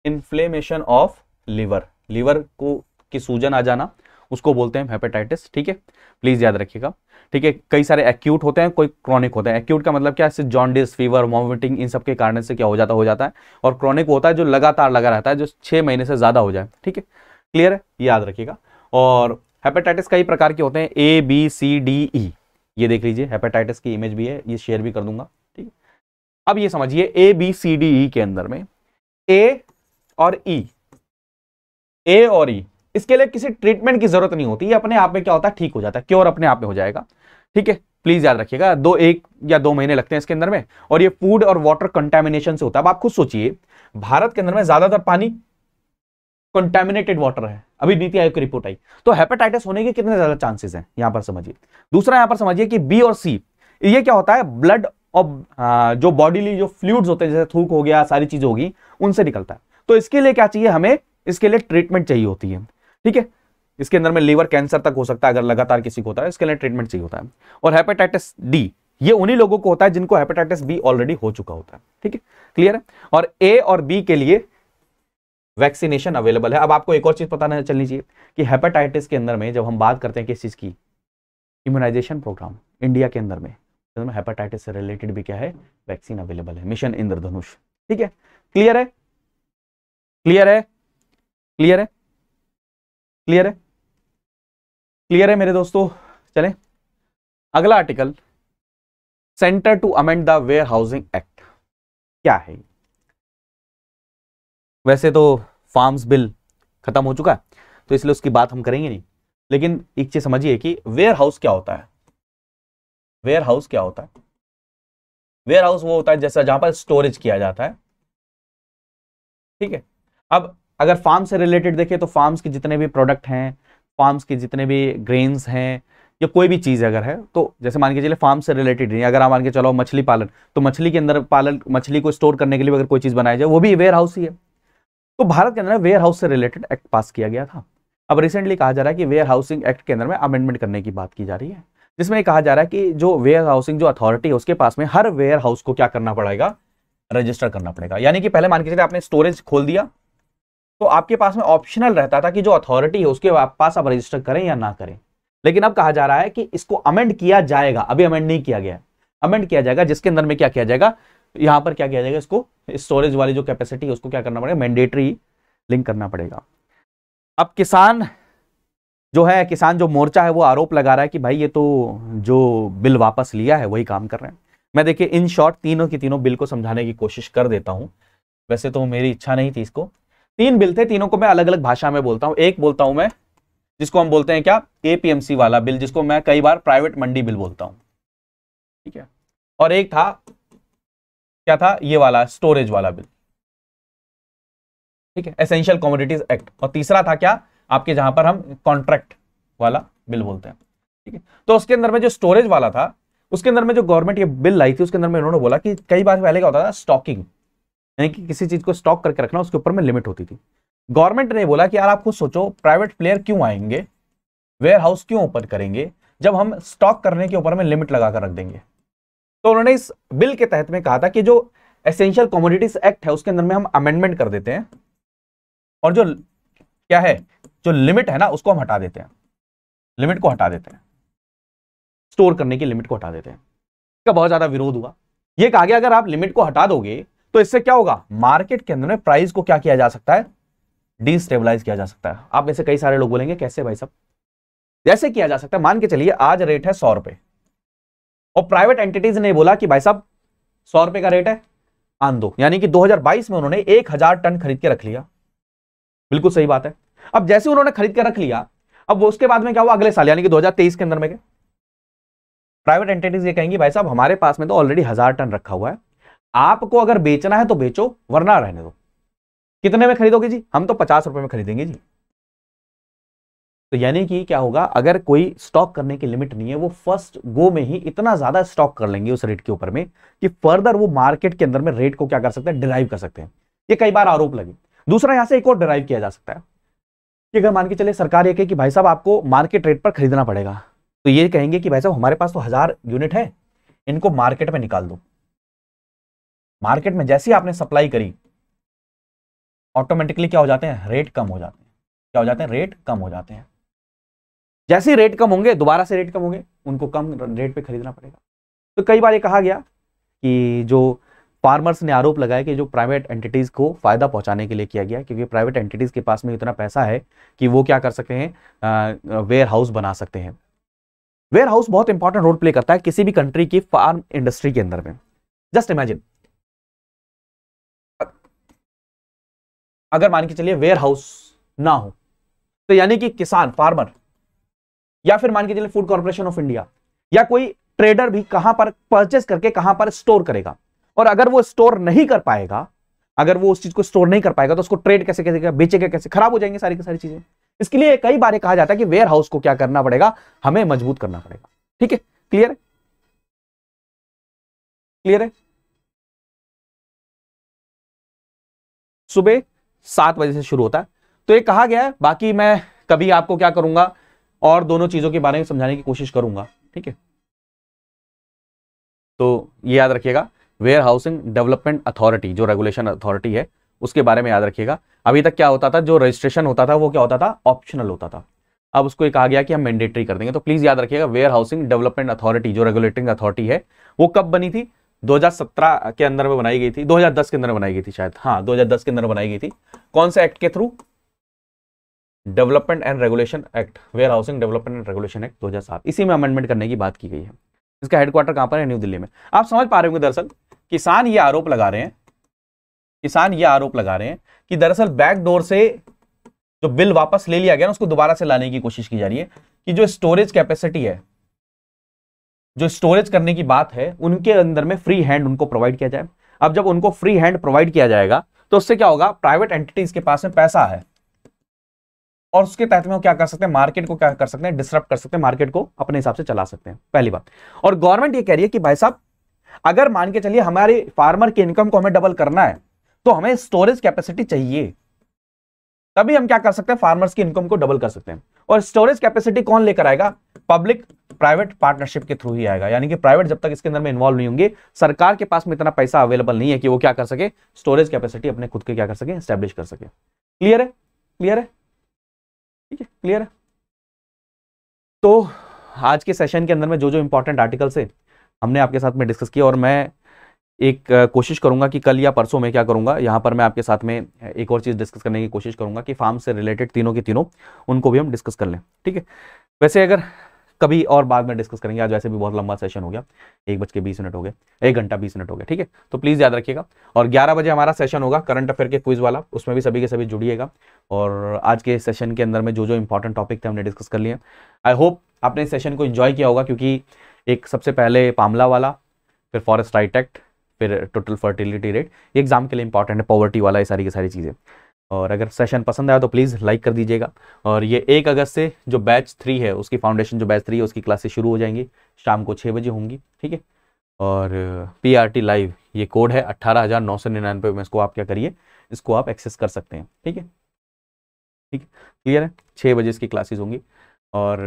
इन्फ्लेमेशन ऑफ लीवर लीवर को की सूजन आ जाना उसको बोलते हैं हेपेटाइटिस ठीक है प्लीज़ याद रखिएगा ठीक है कई सारे एक्यूट होते हैं कोई क्रॉनिक होते हैं एक्यूट का मतलब क्या है जॉन्डिस फीवर वॉमिटिंग इन सब के कारण से क्या हो जाता हो जाता है और क्रॉनिक होता है जो लगातार लगा रहता है जो छह महीने से ज़्यादा हो जाए ठीक है क्लियर है याद रखिएगा और हेपेटाइटिस कई प्रकार के होते हैं A B C D E ये देख लीजिए हेपेटाइटिस की इमेज भी है ये शेयर भी कर दूंगा ठीक है अब ये समझिए A B C D E के अंदर में ए और ई e, ए और ई e, इसके लिए किसी ट्रीटमेंट की जरूरत नहीं होती ये अपने आप में क्या होता है ठीक हो जाता है क्योर अपने आप में हो जाएगा ठीक है प्लीज याद रखिएगा दो एक या दो महीने लगते हैं इसके अंदर में और ये फूड और वाटर कंटेमिनेशन से होता है अब आप खुद सोचिए भारत के अंदर में ज्यादातर पानी कंटेमिनेटेड वाटर है अभी नीति आयोग की रिपोर्ट आई तो हेपेटाइटिस होने के कितने ज्यादा चांसेस हैं यहां पर समझिए दूसरा यहां पर समझिए कि बी और सी ये क्या होता है ब्लड और हाँ, जो बॉडीली जो फ्लूड्स होते हैं जैसे थूक हो गया सारी चीज होगी उनसे निकलता है तो इसके लिए क्या चाहिए हमें इसके लिए ट्रीटमेंट चाहिए होती है ठीक है इसके अंदर में लीवर कैंसर तक हो सकता है अगर लगातार किसी को होता है इसके लिए ट्रीटमेंट चाहिए होता है और हेपेटाइटिस डी ये उन्हीं लोगों को होता है जिनको हेपेटाइटिस बी ऑलरेडी हो चुका होता है ठीक है क्लियर है और ए और बी के लिए वैक्सीनेशन अवेलेबल है अब आपको एक और चीज पता चलनी चाहिए कि हेपेटाइटिस के अंदर में जब हम बात करते हैं किस चीज की इम्यूनाइजेशन प्रोग्राम इंडिया के अंदर में हेपेटाइटिस से रिलेटेड भी क्या है वैक्सीन अवेलेबल है मिशन इंद्रधनुष ठीक है क्लियर है क्लियर है क्लियर है क्लियर है क्लियर है मेरे दोस्तों चले अगला article centre to amend the warehousing act क्या है वैसे तो फार्म्स बिल खत्म हो चुका है तो इसलिए उसकी बात हम करेंगे नहीं लेकिन एक चीज समझिए कि वेयर हाउस क्या होता है वेयर हाउस क्या होता है वेयर हाउस वो होता है जैसा जहां पर स्टोरेज किया जाता है ठीक है अब अगर फार्म से रिलेटेड देखें तो फार्म्स के जितने भी प्रोडक्ट हैं फार्म्स के जितने भी ग्रेन्स हैं या कोई भी चीज़ अगर है तो जैसे मान के चलिए फार्म से रिलेटेड नहीं अगर आप मान के चलो मछली पालन तो मछली के अंदर पालन मछली को स्टोर करने के लिए अगर कोई चीज़ बनाई जाए वो भी वेयर हाउस ही है तो भारत के अंदर वेयर हाउस से रिलेटेड एक्ट पास किया गया था अब रिसेंटली कहा जा रहा है कि वेयर हाउसिंग एक्ट के अंदर में अमेंडमेंट करने की बात की जा रही है जिसमें कहा जा रहा है कि जो वेयर हाउसिंग जो अथॉरिटी है उसके पास में हर वेयर हाउस को क्या करना पड़ेगा रजिस्टर करना पड़ेगा यानी कि पहले मान के चलिए आपने स्टोरेज खोल दिया तो आपके पास में ऑप्शनल रहता था कि जो अथॉरिटी है उसके पास आप रजिस्टर करें या ना करें लेकिन अब कहा जा रहा है कि इसको अमेंड किया जाएगा अभी अमेंड नहीं किया गया अमेंड किया जाएगा जिसके अंदर में क्या किया जाएगा यहां पर क्या किया जाएगा इसको स्टोरेज वाली जो कैपेसिटी है उसको क्या करना पड़ेगा मैंडेटरी लिंक करना पड़ेगा अब किसान जो है किसान जो मोर्चा है वो आरोप लगा रहा है कि भाई ये तो जो बिल वापस लिया है वही काम कर रहे हैं मैं देखिए इन शॉर्ट तीनों की तीनों बिल को समझाने की कोशिश कर देता हूं वैसे तो मेरी इच्छा नहीं थी इसको तीन बिल थे तीनों को मैं अलग अलग भाषा में बोलता हूं एक बोलता हूं मैं जिसको हम बोलते हैं क्या एपीएमसी वाला बिल जिसको मैं कई बार प्राइवेट मंडी बिल बोलता हूं ठीक है और एक था क्या था ये वाला स्टोरेज वाला बिल ठीक है एसेंशियल कॉमोडिटीज एक्ट और तीसरा था क्या आपके जहां पर हम कॉन्ट्रैक्ट वाला बिल बोलते हैं ठीक है तो उसके अंदर में जो स्टोरेज वाला था उसके अंदर में जो गवर्नमेंट ये बिल लाई थी उसके अंदर में उन्होंने बोला कि कई बार पहले क्या होता था स्टॉकिंग यानी कि किसी चीज को स्टॉक करके रखना उसके ऊपर में लिमिट होती थी गवर्नमेंट ने बोला कि यार आप खुद सोचो प्राइवेट प्लेयर क्यों आएंगे वेयर हाउस क्यों ओपन करेंगे जब हम स्टॉक करने के ऊपर में लिमिट लगा कर रख देंगे तो उन्होंने इस बिल के तहत में कहा था कि जो एसेंशियल कॉमोडिटीज एक्ट है उसके अंदर में हम अमेंडमेंट कर देते हैं और जो क्या है जो लिमिट है ना उसको हम हटा देते हैं लिमिट को हटा देते हैं स्टोर करने की लिमिट को हटा देते हैं इसका बहुत ज्यादा विरोध हुआ यह कहा गया अगर आप लिमिट को हटा दोगे तो इससे क्या होगा मार्केट के अंदर में प्राइस को क्या किया जा सकता है डिस्टेबलाइज किया जा सकता है आप में से कई सारे लोग बोलेंगे कैसे भाई साहब जैसे किया जा सकता है मान के चलिए आज रेट है सौ रुपए और प्राइवेट एंटिटीज ने बोला कि भाई साहब सौ रुपए का रेट है आन दो यानी कि 2022 में उन्होंने एक हजार टन खरीद के रख लिया बिल्कुल सही बात है अब जैसे उन्होंने खरीद के रख लिया अब वो उसके बाद में क्या हुआ अगले साल यानी कि 2023 के अंदर में प्राइवेट एंटिटीज ये कहेंगी भाई साहब हमारे पास में तो ऑलरेडी हजार टन रखा हुआ है आपको अगर बेचना है तो बेचो वरना रहने दो कितने में खरीदोगे जी हम तो पचास रुपए में खरीदेंगे जी तो यानी कि क्या होगा अगर कोई स्टॉक करने की लिमिट नहीं है वो फर्स्ट गो में ही इतना ज्यादा स्टॉक कर लेंगे उस रेट के ऊपर में कि फर्दर वो मार्केट के अंदर में रेट को क्या कर सकते हैं डिराइव कर सकते हैं ये कई बार आरोप लगे दूसरा यहां से एक और डिराइव किया जा सकता है कि अगर मान के चले सरकार ये कहे कि भाई साहब आपको मार्केट रेट पर खरीदना पड़ेगा तो ये कहेंगे कि भाई साहब हमारे पास तो हजार यूनिट है इनको मार्केट में निकाल दो मार्केट में जैसी आपने सप्लाई करी ऑटोमेटिकली क्या हो जाते हैं रेट कम हो जाते हैं क्या हो जाते हैं रेट कम हो जाते हैं जैसे ही रेट कम होंगे दोबारा से रेट कम होंगे उनको कम रेट पे खरीदना पड़ेगा तो कई बार ये कहा गया कि जो फार्मर्स ने आरोप लगाया कि जो प्राइवेट एंटिटीज़ को फ़ायदा पहुंचाने के लिए किया गया क्योंकि प्राइवेट एंटिटीज़ के पास में इतना पैसा है कि वो क्या कर सकते हैं वेयर हाउस बना सकते हैं वेयर हाउस बहुत इंपॉर्टेंट रोल प्ले करता है किसी भी कंट्री की फार्म इंडस्ट्री के अंदर में जस्ट इमेजिन अगर मान के चलिए वेयर हाउस ना हो तो यानी कि किसान फार्मर या फिर मान के चलिए फूड कॉर्पोरेशन ऑफ इंडिया या कोई ट्रेडर भी कहां पर परचेस करके कहां पर स्टोर करेगा और अगर वो स्टोर नहीं कर पाएगा अगर वो उस चीज को स्टोर नहीं कर पाएगा तो उसको ट्रेड कैसे कैसे बेचेगा कैसे खराब हो जाएंगे सारी की सारी चीजें इसके लिए कई बार कहा जाता है कि वेयर हाउस को क्या करना पड़ेगा हमें मजबूत करना पड़ेगा ठीक है क्लियर है क्लियर है सुबह सात बजे से शुरू होता है तो ये कहा गया है बाकी मैं कभी आपको क्या करूंगा और दोनों चीज़ों के बारे में समझाने की कोशिश करूंगा ठीक है तो ये याद रखिएगा वेयर हाउसिंग डेवलपमेंट अथॉरिटी जो रेगुलेशन अथॉरिटी है उसके बारे में याद रखिएगा अभी तक क्या होता था जो रजिस्ट्रेशन होता था वो क्या होता था ऑप्शनल होता था अब उसको एक कहा गया कि हम मैंडेटरी कर देंगे तो प्लीज़ याद रखिएगा वेयर हाउसिंग डेवलपमेंट अथॉरिटी जो रेगुलेटिंग अथॉरिटी है वो कब बनी थी 2017 के अंदर में बनाई गई थी 2010 के अंदर बनाई गई थी शायद हाँ 2010 के अंदर बनाई गई थी कौन से एक्ट के through development and regulation act warehousing development and regulation act 2007 इसी में अमेंडमेंट करने की बात की गई है इसका हेडक्वार्टर कहां पर है न्यू दिल्ली में आप समझ पा रहे होंगे दरअसल किसान ये आरोप लगा रहे हैं किसान ये आरोप लगा रहे हैं कि दरअसल बैकडोर से जो बिल वापस ले लिया गया ना उसको दोबारा से लाने की कोशिश की जा रही है कि जो स्टोरेज कैपेसिटी है जो स्टोरेज करने की बात है उनके अंदर में फ्री हैंड उनको प्रोवाइड किया जाए अब जब उनको फ्री हैंड प्रोवाइड किया जाएगा तो उससे क्या होगा प्राइवेट एंटिटीज के पास में पैसा है और उसके तहत में वो क्या कर सकते हैं मार्केट को क्या कर सकते हैं डिस्टर्ब कर सकते हैं मार्केट को अपने हिसाब से चला सकते हैं पहली बात और गवर्नमेंट ये कह रही है कि भाई साहब अगर मान के चलिए हमारे फार्मर की इनकम को हमें डबल करना है तो हमें स्टोरेज कैपेसिटी चाहिए तभी हम क्या कर सकते हैं फार्मर्स की इनकम को डबल कर सकते हैं और स्टोरेज कैपेसिटी कौन लेकर आएगा पब्लिक प्राइवेट पार्टनरशिप के थ्रू ही आएगा यानी कि प्राइवेट जब तक इसके अंदर में इन्वॉल्व नहीं होंगे सरकार के पास में इतना पैसा अवेलेबल नहीं है कि वो क्या कर सके स्टोरेज कैपेसिटी अपने खुद के क्या कर सके स्टैब्लिश कर सके क्लियर है क्लियर है ठीक है क्लियर है तो आज के सेशन के अंदर में जो जो इंपॉर्टेंट आर्टिकल से हमने आपके साथ में डिस्कस किया और मैं एक कोशिश करूंगा कि कल या परसों में क्या करूंगा यहाँ पर मैं आपके साथ में एक और चीज़ डिस्कस करने की कोशिश करूंगा कि फार्म से रिलेटेड तीनों के तीनों उनको भी हम डिस्कस कर लें ठीक है वैसे अगर कभी और बाद में डिस्कस करेंगे आज वैसे भी बहुत लंबा सेशन हो गया एक बज के बीस मिनट हो गए एक घंटा बीस मिनट हो गया ठीक है तो प्लीज़ याद रखिएगा और ग्यारह बजे हमारा सेशन होगा करंट अफेयर के क्विज वाला उसमें भी सभी के सभी जुड़िएगा और आज के सेशन के अंदर में जो जो इंपॉर्टेंट टॉपिक थे हमने डिस्कस कर लिए आई होप आपने इस सेशन को इन्जॉय किया होगा क्योंकि एक सबसे पहले पामला वाला फिर फॉरेस्ट एक्ट फिर टोटल फर्टिलिटी रेट ये एग्जाम के लिए इंपॉर्टेंट है पॉवर्टी वाला ये सारी की सारी चीज़ें और अगर सेशन पसंद आया तो प्लीज़ लाइक कर दीजिएगा और ये एक अगस्त से जो बैच थ्री है उसकी फाउंडेशन जो बैच थ्री है उसकी क्लासेस शुरू हो जाएंगी शाम को छः बजे होंगी ठीक है और पी आर टी लाइव ये कोड है अट्ठारह हज़ार नौ सौ निन्यानवे में इसको आप क्या करिए इसको आप एक्सेस कर सकते हैं ठीक है ठीक है क्लियर है छः बजे इसकी क्लासेज होंगी और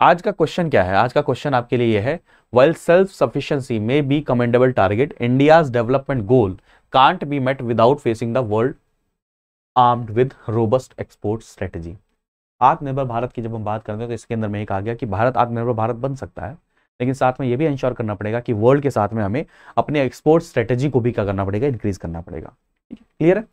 आज का क्वेश्चन क्या है आज का क्वेश्चन आपके लिए यह है वेल सेल्फ सफिशियंसी में be commendable target India's development goal can't be met without facing the world armed with robust export strategy Atmanirbhar Bharat की जब हम बात करते हैं तो इसके अंदर में एक आ गया कि भारत आत्मनिर्भर भारत बन सकता है लेकिन साथ में यह भी इंश्योर करना पड़ेगा कि वर्ल्ड के साथ में हमें अपने एक्सपोर्ट स्ट्रेटेजी को भी क्या करना पड़ेगा इंक्रीज करना पड़ेगा ठीक है क्लियर है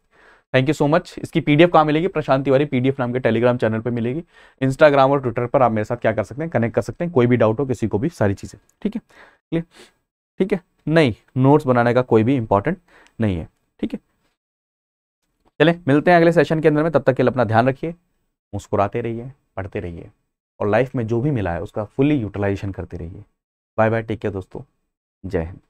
थैंक यू सो मच इसकी पीडीएफ कहाँ मिलेगी प्रशांत तिवारी पीडीएफ नाम के टेलीग्राम चैनल पर मिलेगी इंस्टाग्राम और ट्विटर पर आप मेरे साथ क्या कर सकते हैं कनेक्ट कर सकते हैं कोई भी डाउट हो किसी को भी सारी चीज़ें ठीक है क्लियर ठीक है नहीं नोट्स बनाने का कोई भी इंपॉर्टेंट नहीं है ठीक है चले मिलते हैं अगले सेशन के अंदर में तब तक के लिए अपना ध्यान रखिए मुस्कुराते रहिए पढ़ते रहिए और लाइफ में जो भी मिला है उसका फुल्ली यूटिलाइजेशन करते रहिए बाय बाय टेक केयर दोस्तों जय हिंद